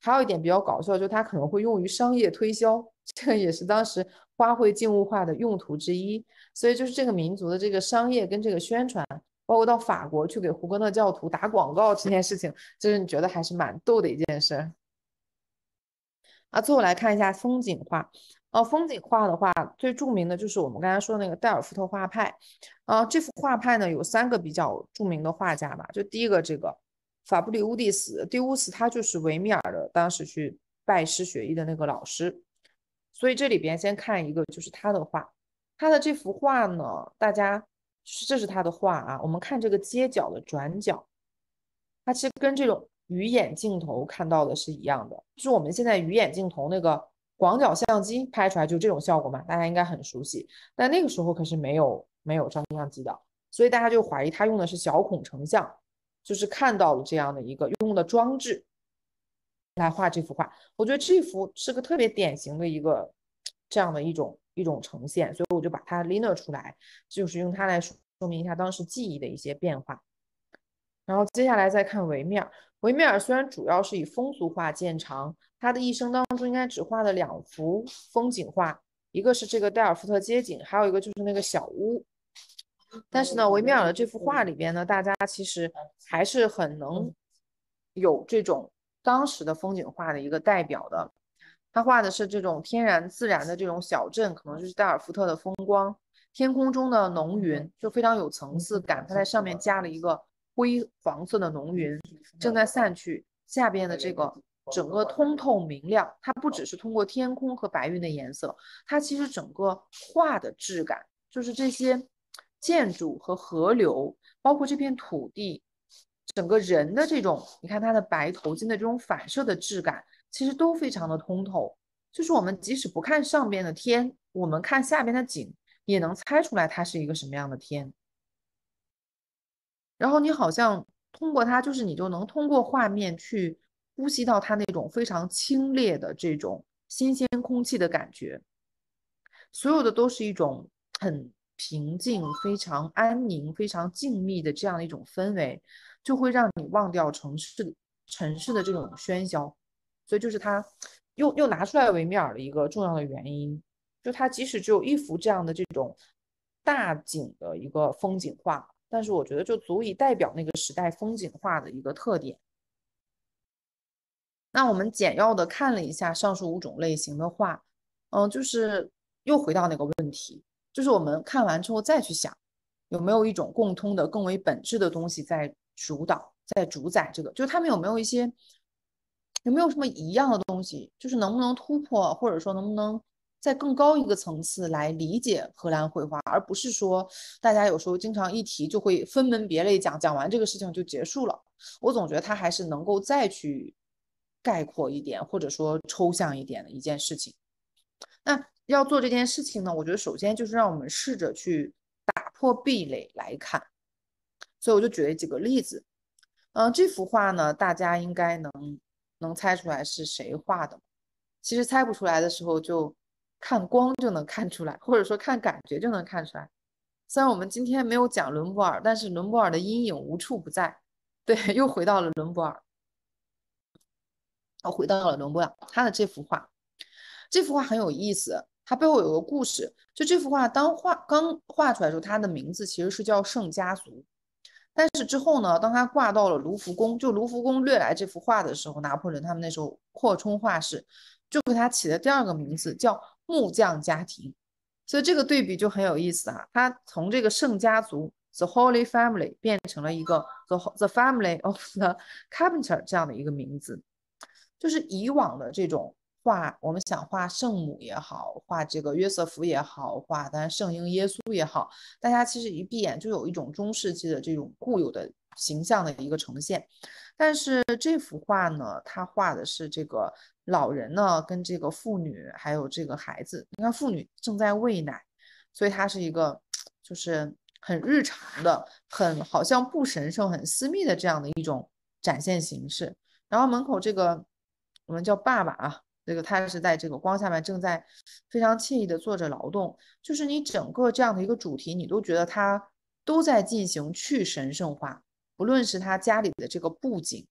还有一点比较搞笑，就它可能会用于商业推销，这也是当时。花卉静物画的用途之一，所以就是这个民族的这个商业跟这个宣传，包括到法国去给胡格诺教徒打广告这件事情，就是你觉得还是蛮逗的一件事。啊，最后来看一下风景画。哦，风景画的话，最著名的就是我们刚才说的那个戴尔夫特画派。啊，这幅画派呢有三个比较著名的画家吧，就第一个这个法布里乌蒂斯，蒂乌斯，他就是维米尔的当时去拜师学艺的那个老师。所以这里边先看一个，就是他的画，他的这幅画呢，大家这是他的画啊。我们看这个街角的转角，它其实跟这种鱼眼镜头看到的是一样的，就是我们现在鱼眼镜头那个广角相机拍出来就这种效果嘛，大家应该很熟悉。但那个时候可是没有没有照相机的，所以大家就怀疑他用的是小孔成像，就是看到了这样的一个用的装置。来画这幅画，我觉得这幅是个特别典型的一个这样的一种一种呈现，所以我就把它拎了出来，就是用它来说明一下当时记忆的一些变化。然后接下来再看维米尔，维米尔虽然主要是以风俗画见长，他的一生当中应该只画了两幅风景画，一个是这个戴尔福特街景，还有一个就是那个小屋。但是呢，维米尔的这幅画里边呢，大家其实还是很能有这种。当时的风景画的一个代表的，他画的是这种天然自然的这种小镇，可能就是代尔夫特的风光。天空中的浓云就非常有层次感，他在上面加了一个灰黄色的浓云正在散去，下边的这个整个通透明亮。它不只是通过天空和白云的颜色，它其实整个画的质感就是这些建筑和河流，包括这片土地。整个人的这种，你看他的白头巾的这种反射的质感，其实都非常的通透。就是我们即使不看上边的天，我们看下边的景，也能猜出来它是一个什么样的天。然后你好像通过它，就是你就能通过画面去呼吸到它那种非常清冽的这种新鲜空气的感觉。所有的都是一种很平静、非常安宁、非常静谧的这样的一种氛围。就会让你忘掉城市城市的这种喧嚣，所以就是它又又拿出来维米尔的一个重要的原因，就他即使只有一幅这样的这种大景的一个风景画，但是我觉得就足以代表那个时代风景画的一个特点。那我们简要的看了一下上述五种类型的画，嗯，就是又回到那个问题，就是我们看完之后再去想，有没有一种共通的更为本质的东西在。主导在主宰这个，就是他们有没有一些，有没有什么一样的东西，就是能不能突破，或者说能不能在更高一个层次来理解荷兰绘画，而不是说大家有时候经常一提就会分门别类讲，讲完这个事情就结束了。我总觉得他还是能够再去概括一点，或者说抽象一点的一件事情。那要做这件事情呢，我觉得首先就是让我们试着去打破壁垒来看。所以我就举了几个例子，嗯，这幅画呢，大家应该能能猜出来是谁画的。其实猜不出来的时候，就看光就能看出来，或者说看感觉就能看出来。虽然我们今天没有讲伦勃尔，但是伦勃尔的阴影无处不在。对，又回到了伦勃尔，我回到了伦勃尔，他的这幅画，这幅画很有意思，它背后有个故事。就这幅画，当画刚画出来的时候，它的名字其实是叫《圣家族》。但是之后呢，当他挂到了卢浮宫，就卢浮宫掠来这幅画的时候，拿破仑他们那时候扩充画室，就给他起的第二个名字，叫木匠家庭。所以这个对比就很有意思啊，他从这个圣家族 （The Holy Family） 变成了一个 The The Family of the Carpenter） 这样的一个名字，就是以往的这种。画我们想画圣母也好，画这个约瑟夫也好，画当然圣婴耶稣也好，大家其实一闭眼就有一种中世纪的这种固有的形象的一个呈现。但是这幅画呢，它画的是这个老人呢，跟这个妇女还有这个孩子。你看妇女正在喂奶，所以它是一个就是很日常的，很好像不神圣、很私密的这样的一种展现形式。然后门口这个我们叫爸爸啊。这个他是在这个光下面正在非常惬意的做着劳动，就是你整个这样的一个主题，你都觉得他都在进行去神圣化，不论是他家里的这个布景，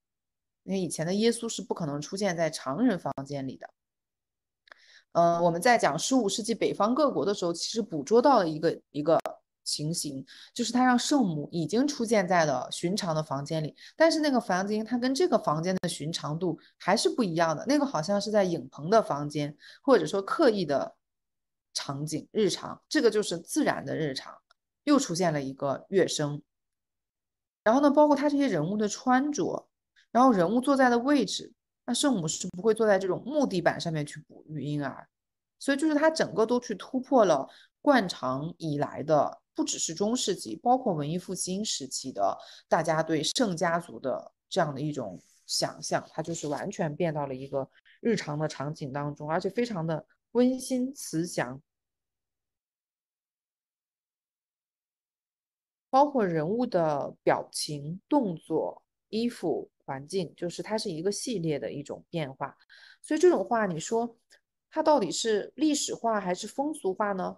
因为以前的耶稣是不可能出现在常人房间里的。呃，我们在讲十五世纪北方各国的时候，其实捕捉到了一个一个。情形就是他让圣母已经出现在了寻常的房间里，但是那个房间它跟这个房间的寻常度还是不一样的。那个好像是在影棚的房间，或者说刻意的场景日常，这个就是自然的日常。又出现了一个乐声，然后呢，包括他这些人物的穿着，然后人物坐在的位置，那圣母是不会坐在这种木地板上面去哺育婴儿，所以就是他整个都去突破了惯常以来的。不只是中世纪，包括文艺复兴时期的大家对圣家族的这样的一种想象，它就是完全变到了一个日常的场景当中，而且非常的温馨慈祥。包括人物的表情、动作、衣服、环境，就是它是一个系列的一种变化。所以这种画，你说它到底是历史化还是风俗化呢？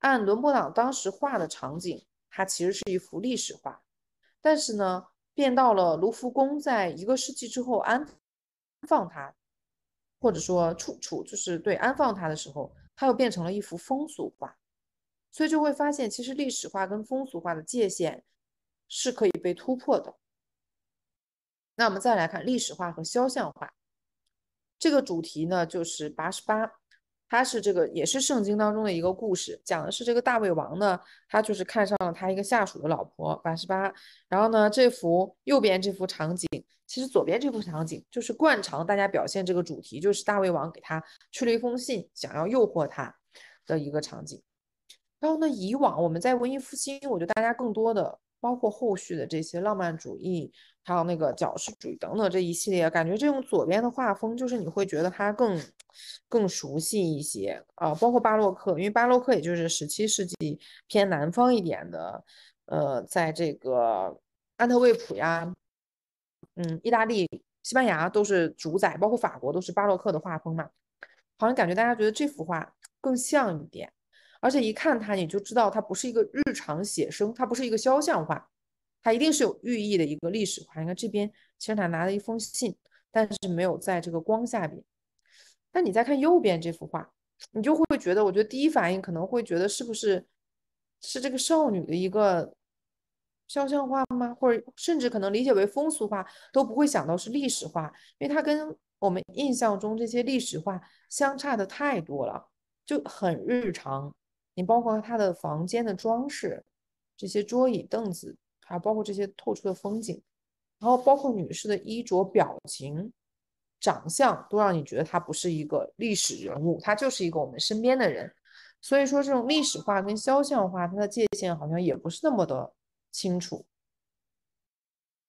按伦勃朗当时画的场景，它其实是一幅历史画，但是呢，变到了卢浮宫，在一个世纪之后安放它，或者说处处就是对安放它的时候，它又变成了一幅风俗画，所以就会发现，其实历史画跟风俗画的界限是可以被突破的。那我们再来看历史画和肖像画这个主题呢，就是八十八。他是这个也是圣经当中的一个故事，讲的是这个大卫王呢，他就是看上了他一个下属的老婆。八十八，然后呢，这幅右边这幅场景，其实左边这幅场景就是惯常大家表现这个主题，就是大卫王给他去了一封信，想要诱惑他的一个场景。然后呢，以往我们在文艺复兴，我觉得大家更多的。包括后续的这些浪漫主义，还有那个矫饰主义等等这一系列，感觉这种左边的画风就是你会觉得它更更熟悉一些啊。包括巴洛克，因为巴洛克也就是十七世纪偏南方一点的，呃，在这个安特卫普呀，嗯，意大利、西班牙都是主宰，包括法国都是巴洛克的画风嘛，好像感觉大家觉得这幅画更像一点。而且一看它，你就知道它不是一个日常写生，它不是一个肖像画，它一定是有寓意的一个历史画。你看这边，其实他拿了一封信，但是没有在这个光下边。那你再看右边这幅画，你就会觉得，我觉得第一反应可能会觉得是不是是这个少女的一个肖像画吗？或者甚至可能理解为风俗画，都不会想到是历史画，因为它跟我们印象中这些历史画相差的太多了，就很日常。你包括他的房间的装饰，这些桌椅凳子，还有包括这些透出的风景，然后包括女士的衣着、表情、长相，都让你觉得他不是一个历史人物，他就是一个我们身边的人。所以说，这种历史化跟肖像画，它的界限好像也不是那么的清楚。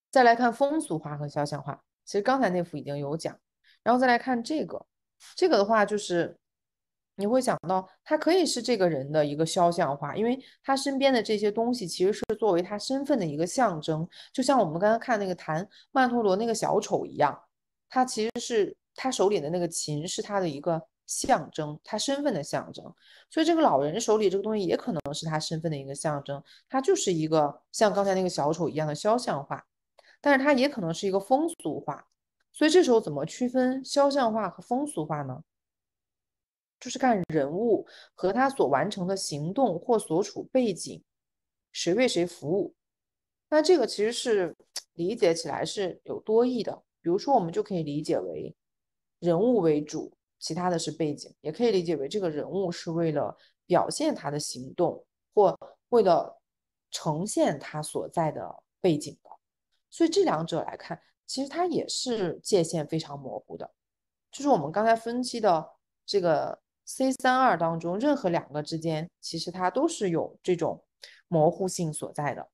再来看风俗化和肖像画，其实刚才那幅已经有讲，然后再来看这个，这个的话就是。你会想到，他可以是这个人的一个肖像画，因为他身边的这些东西其实是作为他身份的一个象征，就像我们刚刚看那个弹曼陀罗那个小丑一样，他其实是他手里的那个琴是他的一个象征，他身份的象征。所以这个老人手里这个东西也可能是他身份的一个象征，他就是一个像刚才那个小丑一样的肖像画，但是他也可能是一个风俗画。所以这时候怎么区分肖像画和风俗画呢？就是看人物和他所完成的行动或所处背景，谁为谁服务？那这个其实是 理解起来是有多义的。比如说，我们就可以理解为人物为主，其他的是背景；也可以理解为这个人物是为了表现他的行动，或为了呈现他所在的背景的。所以这两者来看，其实它也是界限非常模糊的。就是我们刚才分析的这个。C 三二当中，任何两个之间，其实它都是有这种模糊性所在的。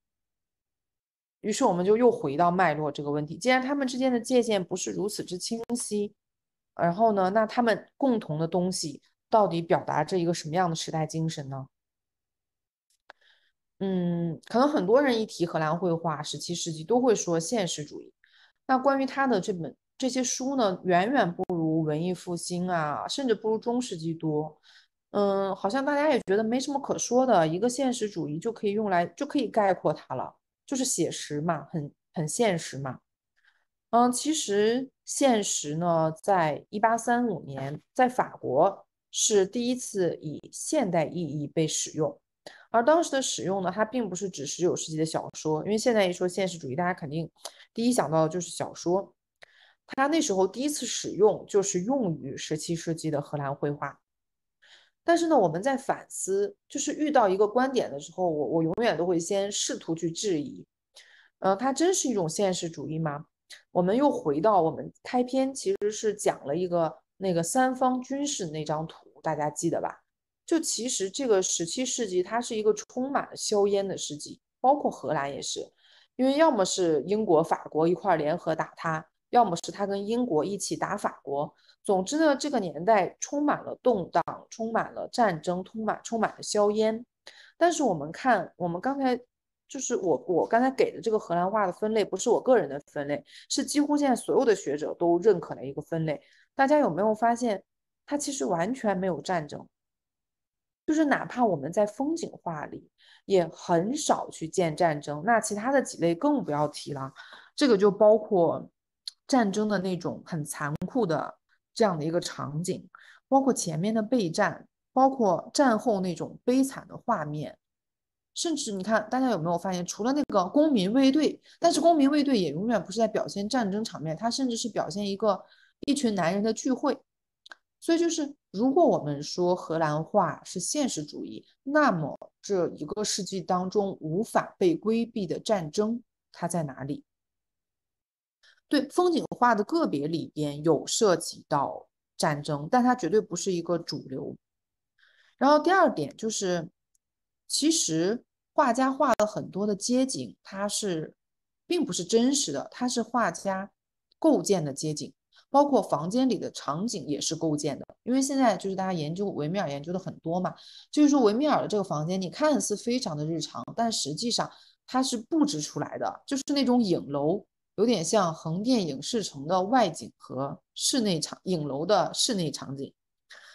于是我们就又回到脉络这个问题。既然他们之间的界限不是如此之清晰，然后呢，那他们共同的东西到底表达着一个什么样的时代精神呢？嗯，可能很多人一提荷兰绘画十七世纪，都会说现实主义。那关于他的这本。这些书呢，远远不如文艺复兴啊，甚至不如中世纪多。嗯，好像大家也觉得没什么可说的，一个现实主义就可以用来，就可以概括它了，就是写实嘛，很很现实嘛。嗯，其实现实呢，在一八三五年，在法国是第一次以现代意义被使用，而当时的使用呢，它并不是指十九世纪的小说，因为现在一说现实主义，大家肯定第一想到的就是小说。他那时候第一次使用就是用于十七世纪的荷兰绘画，但是呢，我们在反思，就是遇到一个观点的时候，我我永远都会先试图去质疑，嗯，它真是一种现实主义吗？我们又回到我们开篇，其实是讲了一个那个三方军事那张图，大家记得吧？就其实这个十七世纪它是一个充满了硝烟的世纪，包括荷兰也是，因为要么是英国、法国一块联合打它。要么是他跟英国一起打法国。总之呢，这个年代充满了动荡，充满了战争，充满充满了硝烟。但是我们看，我们刚才就是我我刚才给的这个荷兰话的分类，不是我个人的分类，是几乎现在所有的学者都认可的一个分类。大家有没有发现，它其实完全没有战争，就是哪怕我们在风景画里也很少去见战争。那其他的几类更不要提了，这个就包括。战争的那种很残酷的这样的一个场景，包括前面的备战，包括战后那种悲惨的画面，甚至你看大家有没有发现，除了那个公民卫队，但是公民卫队也永远不是在表现战争场面，它甚至是表现一个一群男人的聚会。所以就是，如果我们说荷兰话是现实主义，那么这一个世纪当中无法被规避的战争，它在哪里？对风景画的个别里边有涉及到战争，但它绝对不是一个主流。然后第二点就是，其实画家画了很多的街景，它是并不是真实的，它是画家构建的街景，包括房间里的场景也是构建的。因为现在就是大家研究维米尔研究的很多嘛，就是说维米尔的这个房间，你看似非常的日常，但实际上它是布置出来的，就是那种影楼。有点像横店影视城的外景和室内场影楼的室内场景，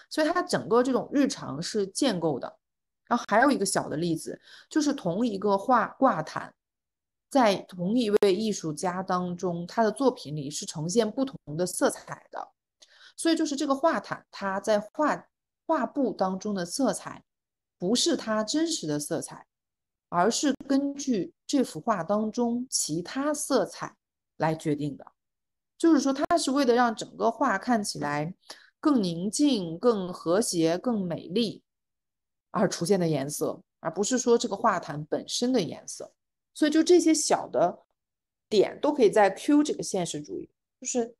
所以它整个这种日常是建构的。然后还有一个小的例子，就是同一个画挂毯，在同一位艺术家当中，他的作品里是呈现不同的色彩的。所以就是这个画毯，它在画画布当中的色彩，不是它真实的色彩，而是根据这幅画当中其他色彩。来决定的，就是说，它是为了让整个画看起来更宁静、更和谐、更美丽而出现的颜色，而不是说这个画坛本身的颜色。所以，就这些小的点都可以在 Q 这个现实主义，就是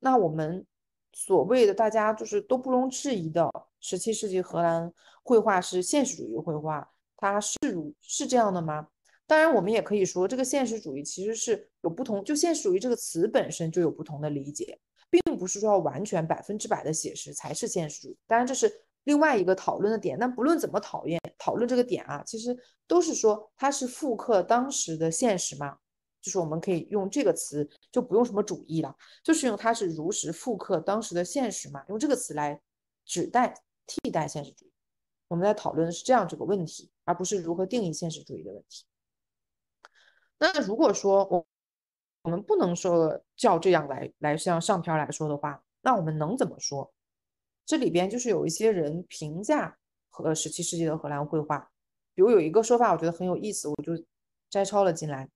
那我们所谓的大家就是都不容置疑的，十七世纪荷兰绘画是现实主义绘画，它是如是这样的吗？当然，我们也可以说，这个现实主义其实是有不同。就现实主义这个词本身就有不同的理解，并不是说要完全百分之百的写实才是现实主义。当然，这是另外一个讨论的点。但不论怎么讨厌讨论这个点啊，其实都是说它是复刻当时的现实嘛。就是我们可以用这个词，就不用什么主义了，就是用它是如实复刻当时的现实嘛。用这个词来指代替代现实主义。我们在讨论的是这样这个问题，而不是如何定义现实主义的问题。那如果说我我们不能说叫这样来来像上篇来说的话，那我们能怎么说？这里边就是有一些人评价和十七世纪的荷兰绘画，比如有一个说法，我觉得很有意思，我就摘抄了进来：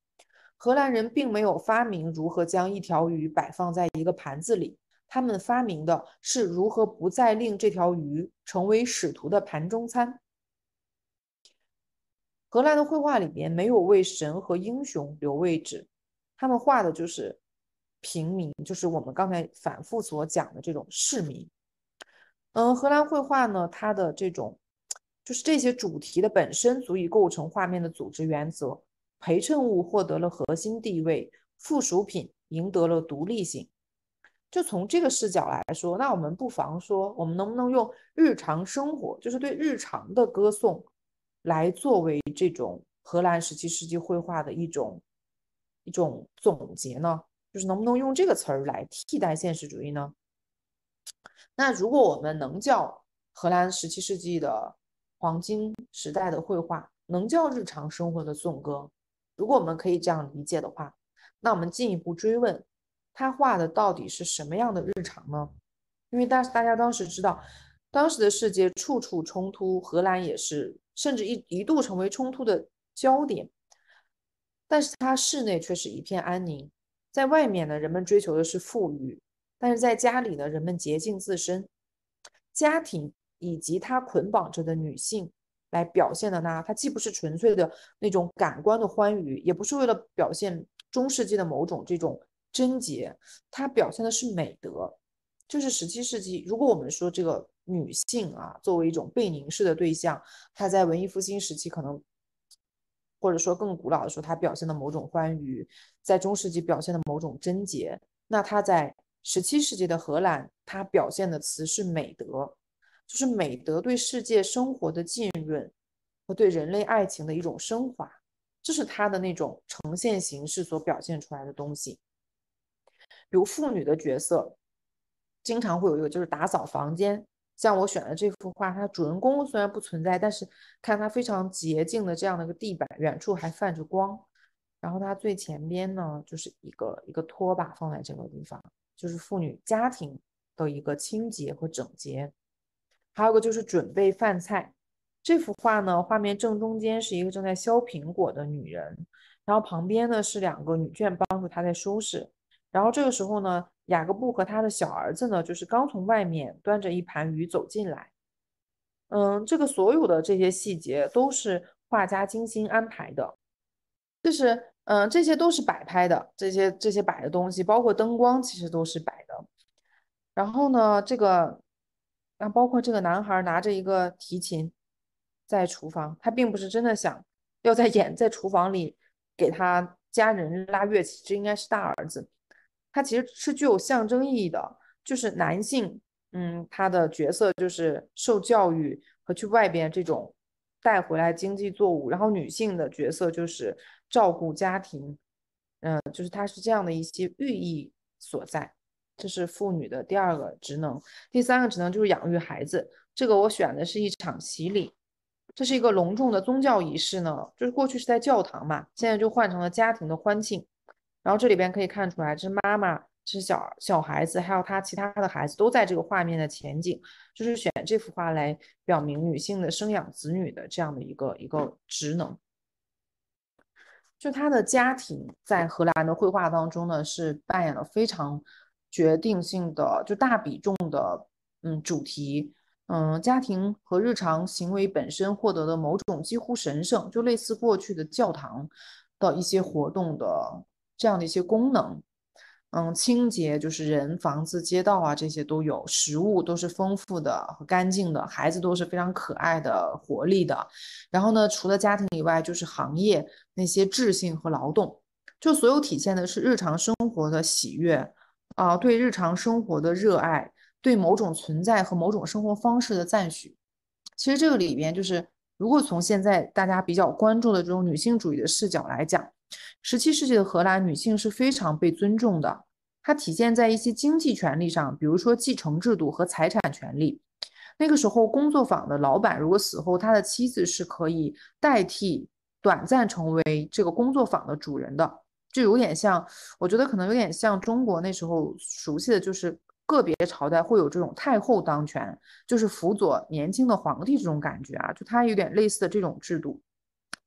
荷兰人并没有发明如何将一条鱼摆放在一个盘子里，他们发明的是如何不再令这条鱼成为使徒的盘中餐。荷兰的绘画里面没有为神和英雄留位置，他们画的就是平民，就是我们刚才反复所讲的这种市民。嗯，荷兰绘画呢，它的这种就是这些主题的本身足以构成画面的组织原则，陪衬物获得了核心地位，附属品赢得了独立性。就从这个视角来说，那我们不妨说，我们能不能用日常生活，就是对日常的歌颂？来作为这种荷兰十七世纪绘画的一种一种总结呢，就是能不能用这个词儿来替代现实主义呢？那如果我们能叫荷兰十七世纪的黄金时代的绘画能叫日常生活的颂歌，如果我们可以这样理解的话，那我们进一步追问，他画的到底是什么样的日常呢？因为大大家当时知道，当时的世界处处冲突，荷兰也是。甚至一一度成为冲突的焦点，但是他室内却是一片安宁。在外面呢，人们追求的是富裕，但是在家里呢，人们洁净自身，家庭以及他捆绑着的女性来表现的呢，它既不是纯粹的那种感官的欢愉，也不是为了表现中世纪的某种这种贞洁，它表现的是美德，就是十七世纪，如果我们说这个。女性啊，作为一种被凝视的对象，她在文艺复兴时期可能，或者说更古老的说，她表现的某种欢愉，在中世纪表现的某种贞洁。那她在十七世纪的荷兰，她表现的词是美德，就是美德对世界生活的浸润和对人类爱情的一种升华，这是她的那种呈现形式所表现出来的东西。比如妇女的角色，经常会有一个就是打扫房间。像我选的这幅画，它主人公虽然不存在，但是看它非常洁净的这样的一个地板，远处还泛着光，然后它最前边呢就是一个一个拖把放在这个地方，就是妇女家庭的一个清洁和整洁。还有个就是准备饭菜。这幅画呢，画面正中间是一个正在削苹果的女人，然后旁边呢是两个女眷帮助她在收拾，然后这个时候呢。雅各布和他的小儿子呢，就是刚从外面端着一盘鱼走进来。嗯，这个所有的这些细节都是画家精心安排的，就是嗯，这些都是摆拍的，这些这些摆的东西，包括灯光，其实都是摆的。然后呢，这个那包括这个男孩拿着一个提琴在厨房，他并不是真的想要在演，在厨房里给他家人拉乐器，这应该是大儿子。它其实是具有象征意义的，就是男性，嗯，他的角色就是受教育和去外边这种带回来经济作物，然后女性的角色就是照顾家庭，嗯，就是它是这样的一些寓意所在。这是妇女的第二个职能，第三个职能就是养育孩子。这个我选的是一场洗礼，这是一个隆重的宗教仪式呢，就是过去是在教堂嘛，现在就换成了家庭的欢庆。然后这里边可以看出来，这是妈妈，是小小孩子，还有他其他的孩子都在这个画面的前景，就是选这幅画来表明女性的生养子女的这样的一个一个职能。就他的家庭在荷兰的绘画当中呢，是扮演了非常决定性的，就大比重的，嗯，主题，嗯，家庭和日常行为本身获得的某种几乎神圣，就类似过去的教堂的一些活动的。这样的一些功能，嗯，清洁就是人、房子、街道啊，这些都有；食物都是丰富的、和干净的，孩子都是非常可爱的、活力的。然后呢，除了家庭以外，就是行业那些智性和劳动，就所有体现的是日常生活的喜悦啊，对日常生活的热爱，对某种存在和某种生活方式的赞许。其实这个里边，就是如果从现在大家比较关注的这种女性主义的视角来讲。十七世纪的荷兰女性是非常被尊重的，它体现在一些经济权利上，比如说继承制度和财产权利。那个时候，工作坊的老板如果死后，他的妻子是可以代替，短暂成为这个工作坊的主人的。就有点像，我觉得可能有点像中国那时候熟悉的就是个别朝代会有这种太后当权，就是辅佐年轻的皇帝这种感觉啊，就它有点类似的这种制度。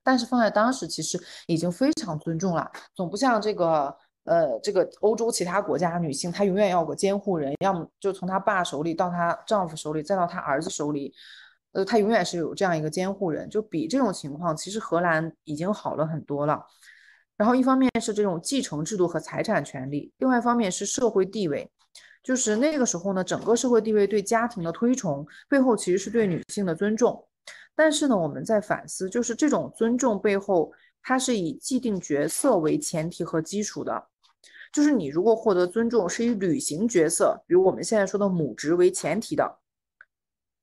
但是放在当时，其实已经非常尊重了。总不像这个，呃，这个欧洲其他国家女性，她永远要个监护人，要么就从她爸手里到她丈夫手里，再到她儿子手里，呃，她永远是有这样一个监护人。就比这种情况，其实荷兰已经好了很多了。然后一方面是这种继承制度和财产权利，另外一方面是社会地位，就是那个时候呢，整个社会地位对家庭的推崇，背后其实是对女性的尊重。但是呢，我们在反思，就是这种尊重背后，它是以既定角色为前提和基础的，就是你如果获得尊重，是以履行角色，比如我们现在说的母职为前提的。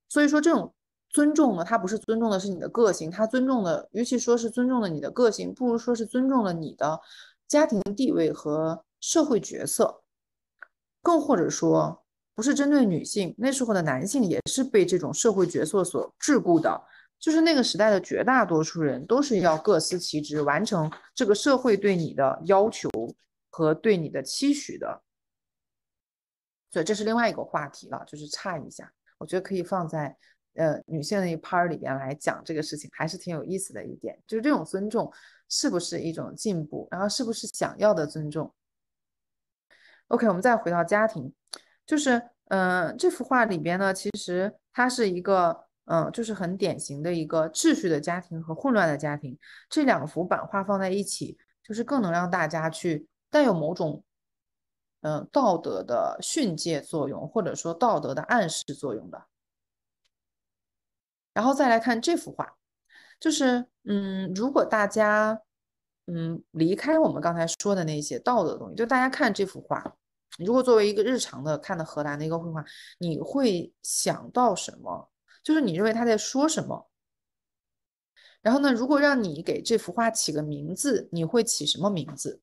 所以说这种尊重呢，它不是尊重的，是你的个性，它尊重的，与其说是尊重了你的个性，不如说是尊重了你的家庭地位和社会角色，更或者说，不是针对女性，那时候的男性也是被这种社会角色所桎梏的。就是那个时代的绝大多数人都是要各司其职，完成这个社会对你的要求和对你的期许的，所以这是另外一个话题了，就是差一下，我觉得可以放在呃女性的一 part 里边来讲这个事情，还是挺有意思的一点，就是这种尊重是不是一种进步，然后是不是想要的尊重？OK，我们再回到家庭，就是嗯，这幅画里边呢，其实它是一个。嗯，就是很典型的一个秩序的家庭和混乱的家庭，这两幅版画放在一起，就是更能让大家去带有某种，嗯，道德的训诫作用，或者说道德的暗示作用的。然后再来看这幅画，就是，嗯，如果大家，嗯，离开我们刚才说的那些道德的东西，就大家看这幅画，如果作为一个日常的看的荷兰的一个绘画，你会想到什么？就是你认为他在说什么，然后呢？如果让你给这幅画起个名字，你会起什么名字？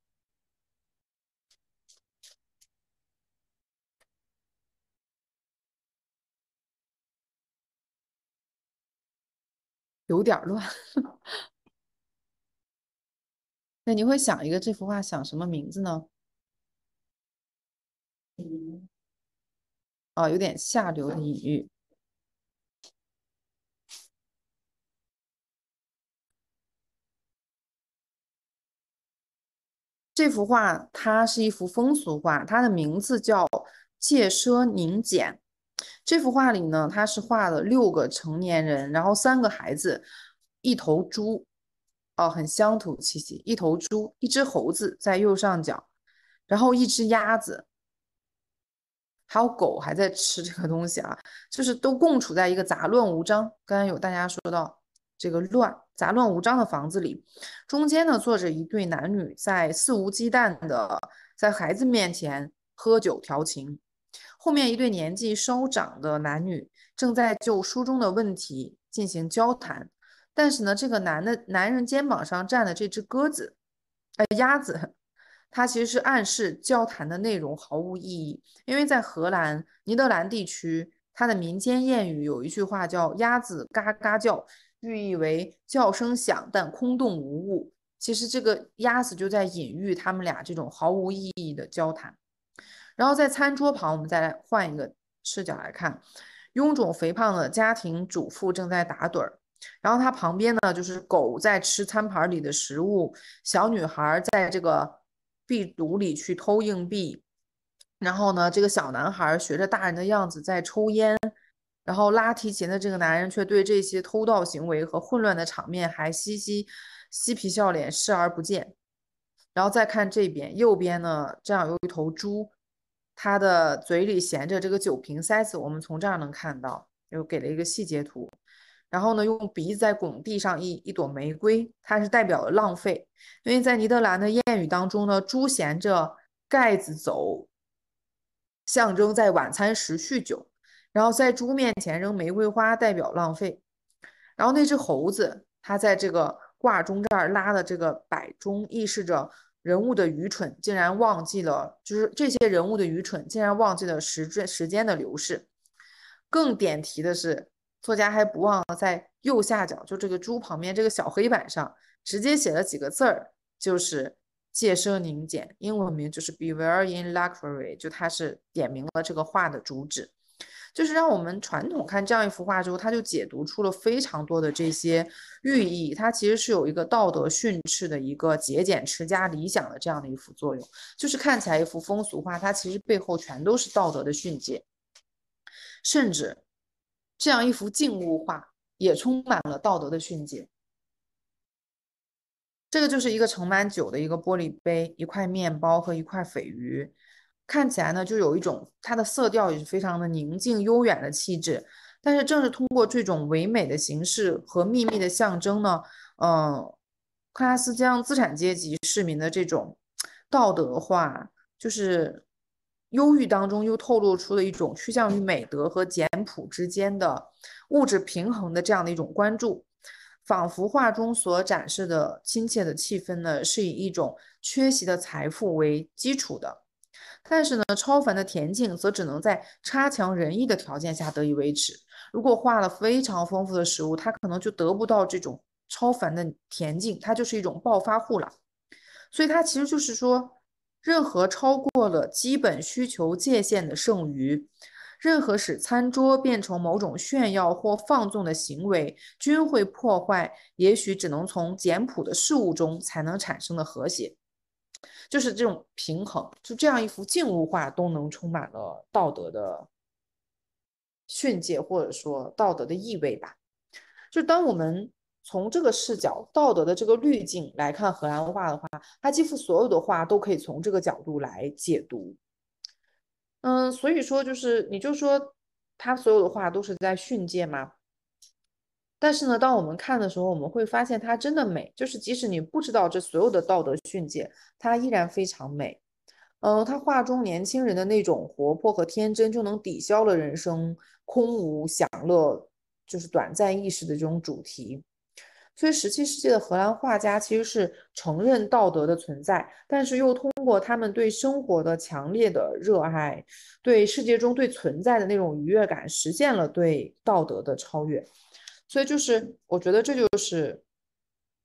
有点乱。那你会想一个这幅画想什么名字呢？嗯，啊，有点下流的隐喻。这幅画它是一幅风俗画，它的名字叫“戒奢宁俭”。这幅画里呢，它是画了六个成年人，然后三个孩子，一头猪，哦，很乡土气息，一头猪，一只猴子在右上角，然后一只鸭子，还有狗还在吃这个东西啊，就是都共处在一个杂乱无章。刚才有大家说到这个乱。杂乱无章的房子里，中间呢坐着一对男女，在肆无忌惮的在孩子面前喝酒调情。后面一对年纪稍长的男女正在就书中的问题进行交谈，但是呢，这个男的，男人肩膀上站的这只鸽子，呃，鸭子，它其实是暗示交谈的内容毫无意义。因为在荷兰、尼德兰地区，它的民间谚语有一句话叫“鸭子嘎嘎叫”。寓意为叫声响，但空洞无物。其实这个鸭子就在隐喻他们俩这种毫无意义的交谈。然后在餐桌旁，我们再来换一个视角来看：臃肿肥胖的家庭主妇正在打盹儿，然后她旁边呢就是狗在吃餐盘里的食物，小女孩在这个壁炉里去偷硬币，然后呢这个小男孩学着大人的样子在抽烟。然后拉提琴的这个男人却对这些偷盗行为和混乱的场面还嘻嘻嬉皮笑脸视而不见。然后再看这边右边呢，这样有一头猪，它的嘴里衔着这个酒瓶塞子，我们从这儿能看到，又给了一个细节图。然后呢，用鼻子在拱地上一一朵玫瑰，它是代表了浪费，因为在尼德兰的谚语当中呢，猪衔着盖子走，象征在晚餐时酗酒。然后在猪面前扔玫瑰花，代表浪费。然后那只猴子，它在这个挂钟这儿拉的这个摆钟，意示着人物的愚蠢，竟然忘记了，就是这些人物的愚蠢，竟然忘记了时间时间的流逝。更点题的是，作家还不忘在右下角，就这个猪旁边这个小黑板上，直接写了几个字儿，就是“戒奢宁俭”，英文名就是 “Beware in luxury”。就他是点明了这个画的主旨。就是让我们传统看这样一幅画之后，它就解读出了非常多的这些寓意。它其实是有一个道德训斥的一个节俭持家理想的这样的一幅作用。就是看起来一幅风俗画，它其实背后全都是道德的训诫。甚至这样一幅静物画也充满了道德的训诫。这个就是一个盛满酒的一个玻璃杯，一块面包和一块鲱鱼。看起来呢，就有一种它的色调也是非常的宁静悠远的气质。但是正是通过这种唯美的形式和秘密的象征呢，嗯，克拉斯将资产阶级市民的这种道德化，就是忧郁当中又透露出了一种趋向于美德和简朴之间的物质平衡的这样的一种关注。仿佛画中所展示的亲切的气氛呢，是以一种缺席的财富为基础的。但是呢，超凡的恬静则只能在差强人意的条件下得以维持。如果画了非常丰富的食物，它可能就得不到这种超凡的恬静，它就是一种暴发户了。所以，它其实就是说，任何超过了基本需求界限的剩余，任何使餐桌变成某种炫耀或放纵的行为，均会破坏也许只能从简朴的事物中才能产生的和谐。就是这种平衡，就这样一幅静物画都能充满了道德的训诫，或者说道德的意味吧。就当我们从这个视角、道德的这个滤镜来看荷兰画的话，它几乎所有的话都可以从这个角度来解读。嗯，所以说就是你就说他所有的话都是在训诫吗？但是呢，当我们看的时候，我们会发现它真的美。就是即使你不知道这所有的道德训诫，它依然非常美。嗯，它画中年轻人的那种活泼和天真，就能抵消了人生空无享乐，就是短暂意识的这种主题。所以，十七世纪的荷兰画家其实是承认道德的存在，但是又通过他们对生活的强烈的热爱，对世界中对存在的那种愉悦感，实现了对道德的超越。所以就是，我觉得这就是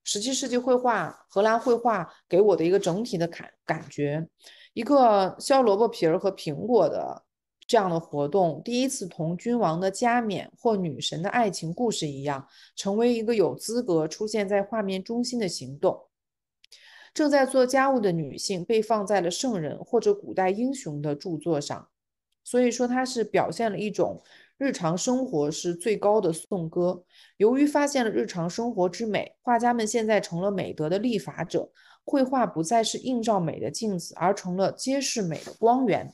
十七世纪绘画、荷兰绘画给我的一个整体的感感觉。一个削萝卜皮儿和苹果的这样的活动，第一次同君王的加冕或女神的爱情故事一样，成为一个有资格出现在画面中心的行动。正在做家务的女性被放在了圣人或者古代英雄的著作上，所以说它是表现了一种。日常生活是最高的颂歌。由于发现了日常生活之美，画家们现在成了美德的立法者。绘画不再是映照美的镜子，而成了揭示美的光源。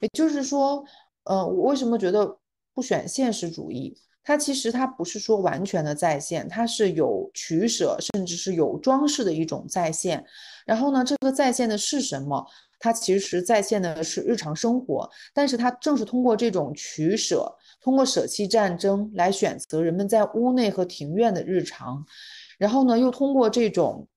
也就是说，呃，我为什么觉得不选现实主义？它其实它不是说完全的再现，它是有取舍，甚至是有装饰的一种再现。然后呢，这个再现的是什么？它其实再现的是日常生活。但是它正是通过这种取舍。通过舍弃战争来选择人们在屋内和庭院的日常，然后呢，又通过这种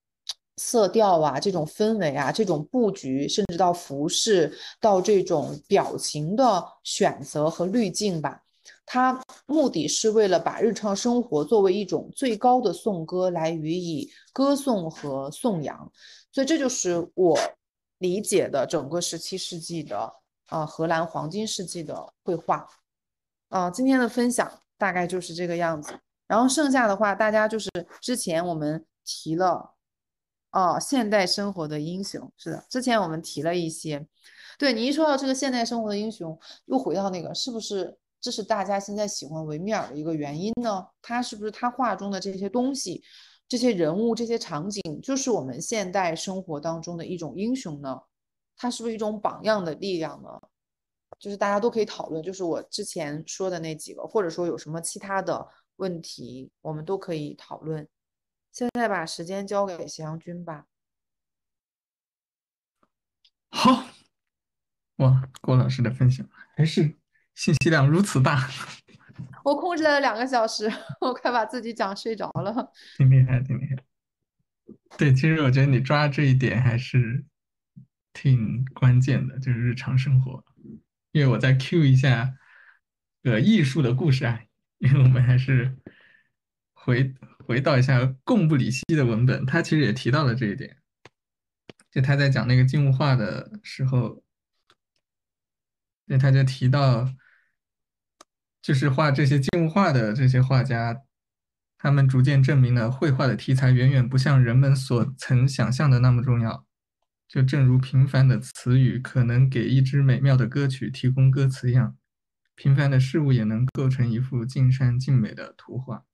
色调啊、这种氛围啊、这种布局，甚至到服饰、到这种表情的选择和滤镜吧，它目的是为了把日常生活作为一种最高的颂歌来予以歌颂和颂扬。所以，这就是我理解的整个十七世纪的啊，荷兰黄金世纪的绘画。啊，今天的分享大概就是这个样子。然后剩下的话，大家就是之前我们提了，哦，现代生活的英雄是的，之前我们提了一些。对你一说到这个现代生活的英雄，又回到那个，是不是这是大家现在喜欢维米尔的一个原因呢？他是不是他画中的这些东西、这些人物、这些场景，就是我们现代生活当中的一种英雄呢？他是不是一种榜样的力量呢？就是大家都可以讨论，就是我之前说的那几个，或者说有什么其他的问题，我们都可以讨论。现在把时间交给阳军吧。好，哇，郭老师的分享还是信息量如此大。我控制在了两个小时，我快把自己讲睡着了。挺厉害，挺厉害。对，其实我觉得你抓这一点还是挺关键的，就是日常生活。因为我在 Q 一下个艺术的故事啊，因为我们还是回回到一下贡布里希的文本，他其实也提到了这一点。就他在讲那个静物画的时候，那他就提到，就是画这些静物画的这些画家，他们逐渐证明了绘画的题材远远不像人们所曾想象的那么重要。就正如平凡的词语可能给一支美妙的歌曲提供歌词一样，平凡的事物也能构成一幅尽善尽美的图画。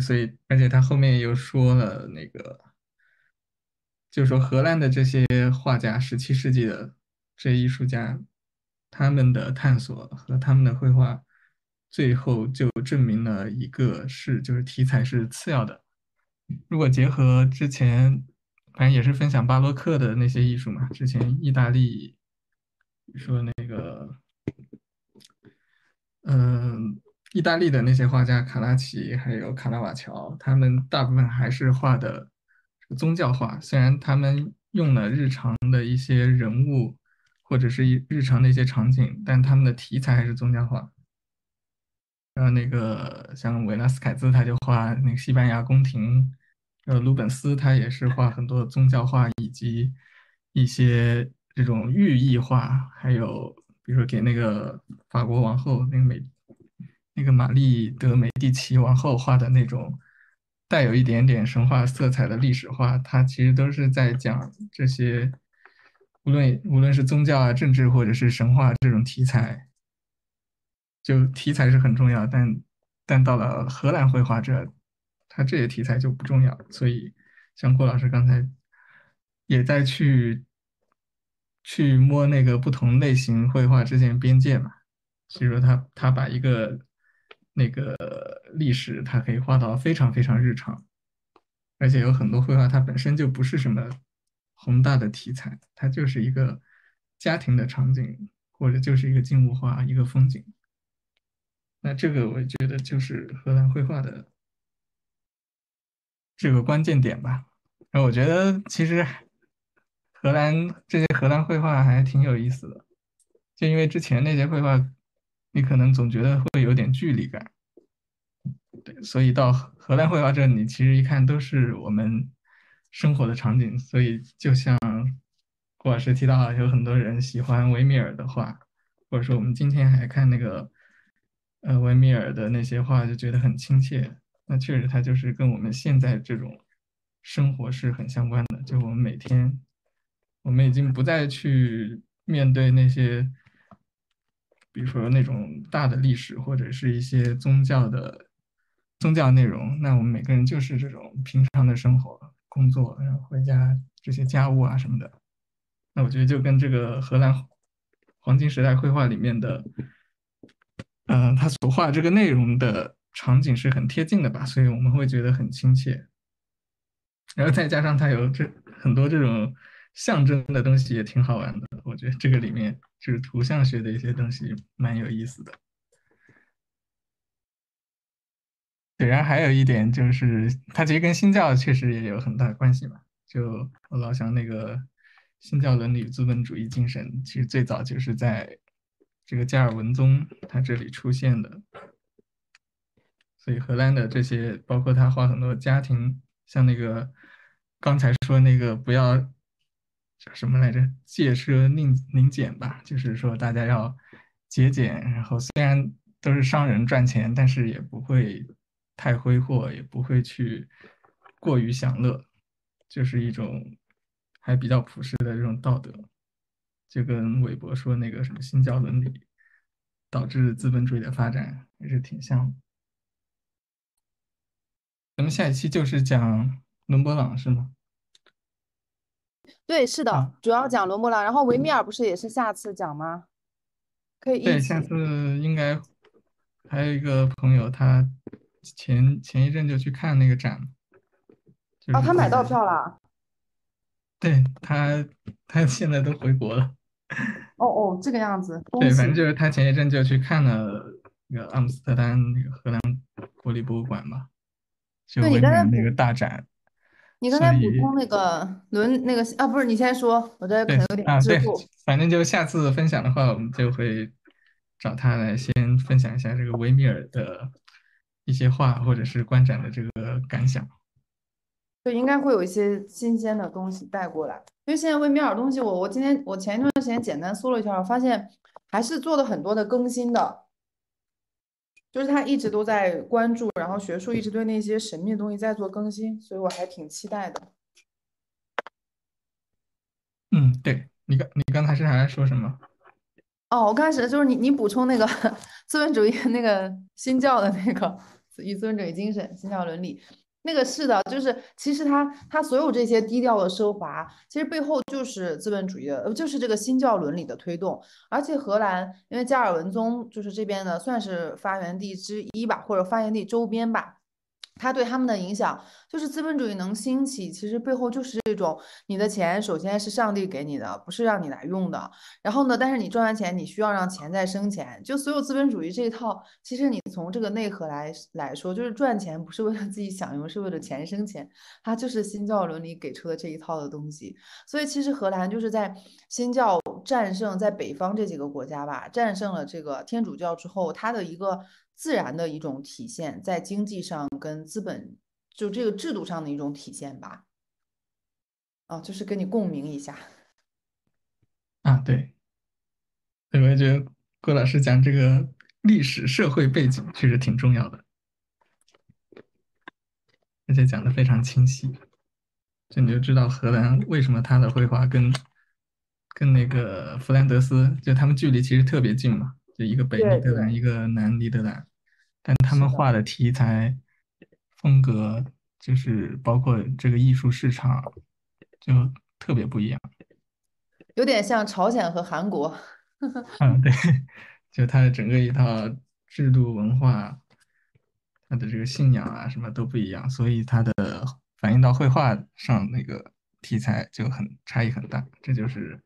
所以，而且他后面又说了那个，就是说荷兰的这些画家，十七世纪的这艺术家，他们的探索和他们的绘画，最后就证明了一个是，就是题材是次要的。如果结合之前。反正也是分享巴洛克的那些艺术嘛。之前意大利，说那个，嗯，意大利的那些画家卡拉奇还有卡拉瓦乔，他们大部分还是画的宗教画。虽然他们用了日常的一些人物或者是一日常的一些场景，但他们的题材还是宗教画。然后那个像维纳斯凯兹，他就画那个西班牙宫廷。呃，鲁本斯他也是画很多宗教画，以及一些这种寓意画，还有比如说给那个法国王后那个美那个玛丽德美第奇王后画的那种带有一点点神话色彩的历史画，他其实都是在讲这些，无论无论是宗教啊、政治或者是神话这种题材，就题材是很重要，但但到了荷兰绘画这。他这些题材就不重要，所以像郭老师刚才也在去去摸那个不同类型绘画之间边界嘛。所以说他他把一个那个历史，他可以画到非常非常日常，而且有很多绘画它本身就不是什么宏大的题材，它就是一个家庭的场景，或者就是一个静物画、一个风景。那这个我觉得就是荷兰绘画的。这个关键点吧，那我觉得其实荷兰这些荷兰绘画还挺有意思的，就因为之前那些绘画，你可能总觉得会有点距离感，对，所以到荷兰绘画这，你其实一看都是我们生活的场景，所以就像郭老师提到，有很多人喜欢维米尔的画，或者说我们今天还看那个呃维米尔的那些画，就觉得很亲切。那确实，它就是跟我们现在这种生活是很相关的。就我们每天，我们已经不再去面对那些，比如说那种大的历史或者是一些宗教的宗教内容。那我们每个人就是这种平常的生活、工作，然后回家这些家务啊什么的。那我觉得就跟这个荷兰黄金时代绘画里面的，嗯，他所画这个内容的。场景是很贴近的吧，所以我们会觉得很亲切。然后再加上它有这很多这种象征的东西，也挺好玩的。我觉得这个里面就是图像学的一些东西，蛮有意思的。对，然后还有一点就是，它其实跟新教确实也有很大关系嘛。就我老想那个新教伦理与资本主义精神，其实最早就是在这个加尔文宗他这里出现的。所以荷兰的这些，包括他画很多家庭，像那个刚才说那个不要叫什么来着，戒奢宁宁俭吧，就是说大家要节俭。然后虽然都是商人赚钱，但是也不会太挥霍，也不会去过于享乐，就是一种还比较朴实的这种道德。就跟韦伯说那个什么新教伦理导致资本主义的发展，还是挺像的。咱们下一期就是讲伦勃朗是吗？对，是的，主要讲伦勃朗。然后维米尔不是也是下次讲吗？可以。对，下次应该还有一个朋友，他前前一阵就去看那个展哦，啊，他买到票了。对他，他现在都回国了。哦哦，这个样子。对，反正就是他前一阵就去看了那个阿姆斯特丹那个荷兰国立博物馆吧。就你刚才那个大展，你刚才补充那个轮那个啊，不是你先说，我这可能有点滞后。反正就下次分享的话，我们就会找他来先分享一下这个维米尔的一些话，或者是观展的这个感想。对，应该会有一些新鲜的东西带过来，因为现在维米尔的东西，我我今天我前一段时间简单搜了一下，发现还是做了很多的更新的。就是他一直都在关注，然后学术一直对那些神秘的东西在做更新，所以我还挺期待的。嗯，对你刚你刚才是还在说什么？哦，我刚开始就是你你补充那个 资本主义那个新教的那个与资本主义精神、新教伦理。那个是的，就是其实它它所有这些低调的奢华，其实背后就是资本主义的，就是这个新教伦理的推动。而且荷兰，因为加尔文宗就是这边的算是发源地之一吧，或者发源地周边吧。它对他们的影响就是资本主义能兴起，其实背后就是这种：你的钱首先是上帝给你的，不是让你来用的。然后呢，但是你赚完钱，你需要让钱再生钱。就所有资本主义这一套，其实你从这个内核来来说，就是赚钱不是为了自己享用，是为了钱生钱。它就是新教伦理给出的这一套的东西。所以其实荷兰就是在新教战胜在北方这几个国家吧，战胜了这个天主教之后，它的一个。自然的一种体现，在经济上跟资本，就这个制度上的一种体现吧，啊，就是跟你共鸣一下，啊，对，我也觉得郭老师讲这个历史社会背景确实挺重要的，而且讲的非常清晰，这你就知道荷兰为什么他的绘画跟，跟那个弗兰德斯就他们距离其实特别近嘛。就一个北尼德兰，一个南尼德兰，但他们画的题材、风格，就是包括这个艺术市场，就特别不一样。有点像朝鲜和韩国。嗯，对，就他整个一套制度文化，他的这个信仰啊什么都不一样，所以他的反映到绘画上那个题材就很差异很大。这就是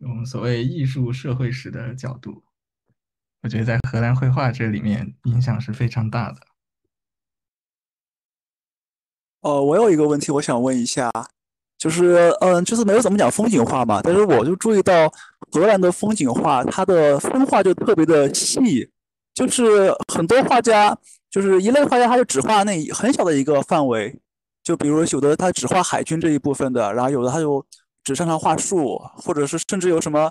我们所谓艺术社会史的角度。我觉得在荷兰绘画这里面影响是非常大的。呃，我有一个问题，我想问一下，就是，嗯，就是没有怎么讲风景画嘛，但是我就注意到荷兰的风景画，它的分化就特别的细，就是很多画家，就是一类画家，他就只画那很小的一个范围，就比如有的他只画海军这一部分的，然后有的他就只擅长画树，或者是甚至有什么。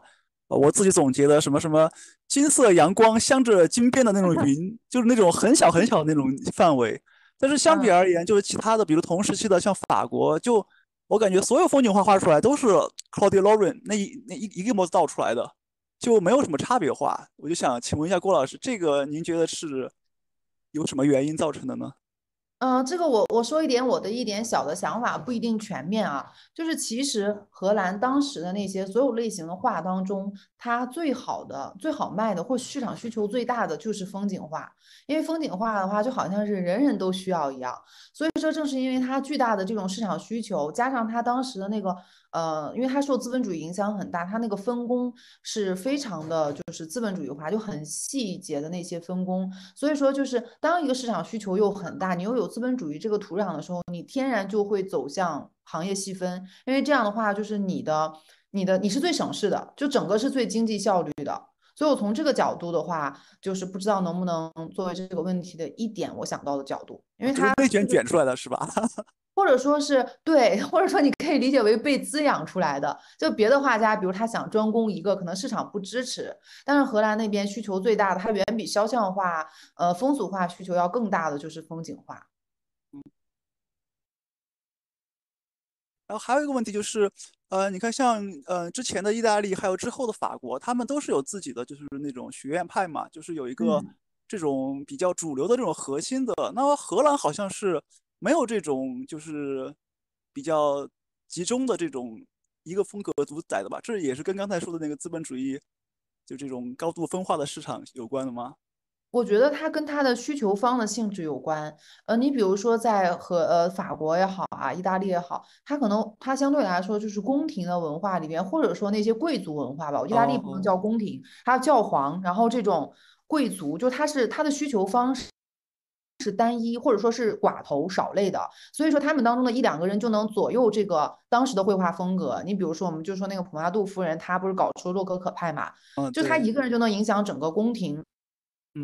我自己总结的什么什么金色阳光镶着金边的那种云，就是那种很小很小的那种范围。但是相比而言，就是其他的，比如同时期的像法国，就我感觉所有风景画画出来都是 Claude l o r r a n 那一那一一个模子造出来的，就没有什么差别化。我就想请问一下郭老师，这个您觉得是有什么原因造成的呢？嗯，这个我我说一点我的一点小的想法，不一定全面啊。就是其实荷兰当时的那些所有类型的画当中，它最好的、最好卖的或市场需求最大的就是风景画，因为风景画的话就好像是人人都需要一样。所以说，正是因为它巨大的这种市场需求，加上它当时的那个呃，因为它受资本主义影响很大，它那个分工是非常的，就是资本主义化，就很细节的那些分工。所以说，就是当一个市场需求又很大，你又有资本主义这个土壤的时候，你天然就会走向行业细分，因为这样的话就是你的、你的、你是最省事的，就整个是最经济效率的。所以，我从这个角度的话，就是不知道能不能作为这个问题的一点我想到的角度，因为它被卷出来的是吧？或者说是对，或者说你可以理解为被滋养出来的。就别的画家，比如他想专攻一个，可能市场不支持，但是荷兰那边需求最大的，它远比肖像画、呃风俗画需求要更大的，就是风景画。然后还有一个问题就是，呃，你看像呃之前的意大利，还有之后的法国，他们都是有自己的就是那种学院派嘛，就是有一个这种比较主流的这种核心的。那么荷兰好像是没有这种就是比较集中的这种一个风格主宰的吧？这也是跟刚才说的那个资本主义就这种高度分化的市场有关的吗？我觉得它跟它的需求方的性质有关，呃，你比如说在和呃法国也好啊，意大利也好，它可能它相对来说就是宫廷的文化里边，或者说那些贵族文化吧。意大利不能叫宫廷，它教皇，然后这种贵族，就它是它的需求方式是单一，或者说是寡头少类的。所以说他们当中的一两个人就能左右这个当时的绘画风格。你比如说我们就说那个普拉杜夫人，她不是搞出洛可可派嘛，就她一个人就能影响整个宫廷。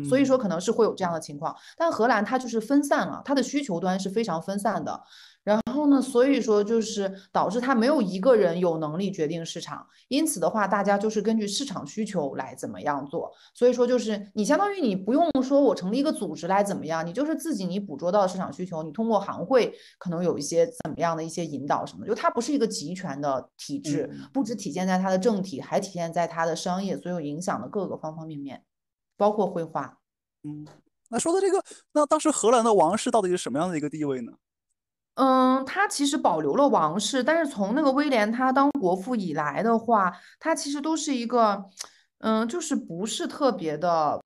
所以说可能是会有这样的情况，但荷兰它就是分散了，它的需求端是非常分散的。然后呢，所以说就是导致它没有一个人有能力决定市场。因此的话，大家就是根据市场需求来怎么样做。所以说就是你相当于你不用说我成立一个组织来怎么样，你就是自己你捕捉到市场需求，你通过行会可能有一些怎么样的一些引导什么，就它不是一个集权的体制，不止体现在它的政体，还体现在它的商业所有影响的各个方方面面。包括绘画，嗯，那说到这个，那当时荷兰的王室到底是什么样的一个地位呢？嗯，他其实保留了王室，但是从那个威廉他当国父以来的话，他其实都是一个，嗯，就是不是特别的，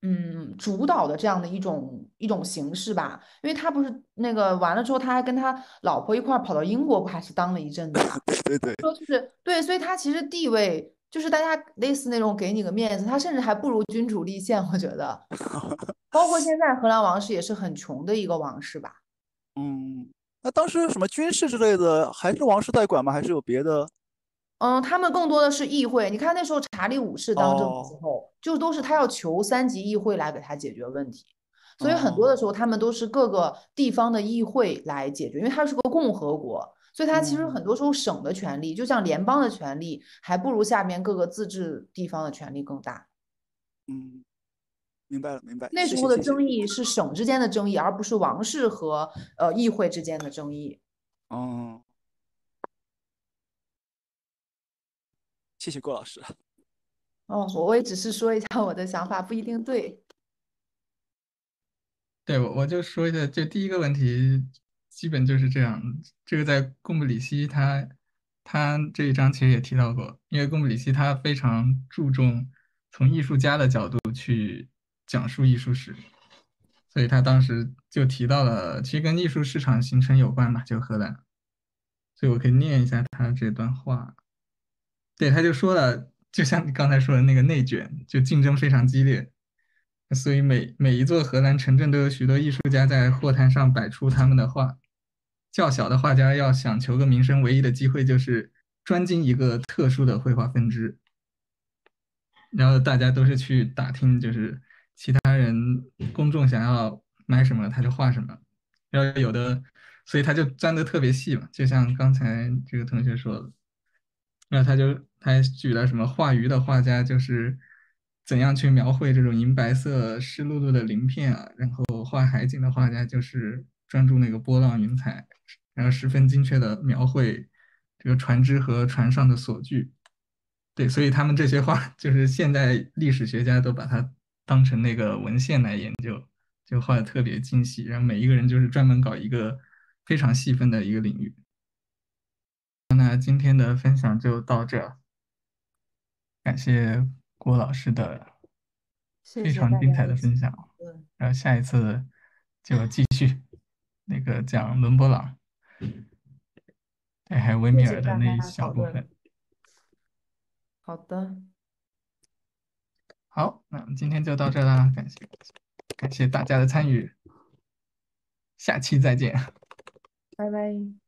嗯，主导的这样的一种一种形式吧，因为他不是那个完了之后，他还跟他老婆一块跑到英国，不还是当了一阵子 对对对，说就是对，所以他其实地位。就是大家类似那种给你个面子，他甚至还不如君主立宪，我觉得。包括现在荷兰王室也是很穷的一个王室吧。嗯，那当时什么军事之类的还是王室在管吗？还是有别的？嗯，他们更多的是议会。你看那时候查理五世当政的时候，就都是他要求三级议会来给他解决问题。所以很多的时候，他们都是各个地方的议会来解决，因为他是个共和国。所以，他其实很多时候省的权利就像联邦的权利，还不如下面各个自治地方的权利更大。嗯，明白了，明白那时候的争议是省之间的争议，而不是王室和呃议会之间的争议。哦，谢谢郭老师。哦，我我也只是说一下我的想法，不一定对。对，我我就说一下，就第一个问题。基本就是这样，这个在贡布里希他他这一章其实也提到过，因为贡布里希他非常注重从艺术家的角度去讲述艺术史，所以他当时就提到了，其实跟艺术市场形成有关嘛，就荷兰。所以我可以念一下他这段话，对，他就说了，就像你刚才说的那个内卷，就竞争非常激烈。所以每每一座荷兰城镇都有许多艺术家在货摊上摆出他们的画。较小的画家要想求个名声，唯一的机会就是专精一个特殊的绘画分支。然后大家都是去打听，就是其他人公众想要买什么，他就画什么。然后有的，所以他就钻得特别细嘛。就像刚才这个同学说，然后他就他还举了什么画鱼的画家，就是。怎样去描绘这种银白色、湿漉漉的鳞片啊？然后画海景的画家就是专注那个波浪、云彩，然后十分精确的描绘这个船只和船上的索具。对，所以他们这些画，就是现代历史学家都把它当成那个文献来研究，就画的特别精细。然后每一个人就是专门搞一个非常细分的一个领域。那今天的分享就到这，感谢。郭老师的非常精彩的分享，然后下一次就继续 那个讲伦勃朗，对，还有维米尔的那一小部分。好的，好，那我们今天就到这啦，感谢感谢感谢大家的参与，下期再见，拜拜。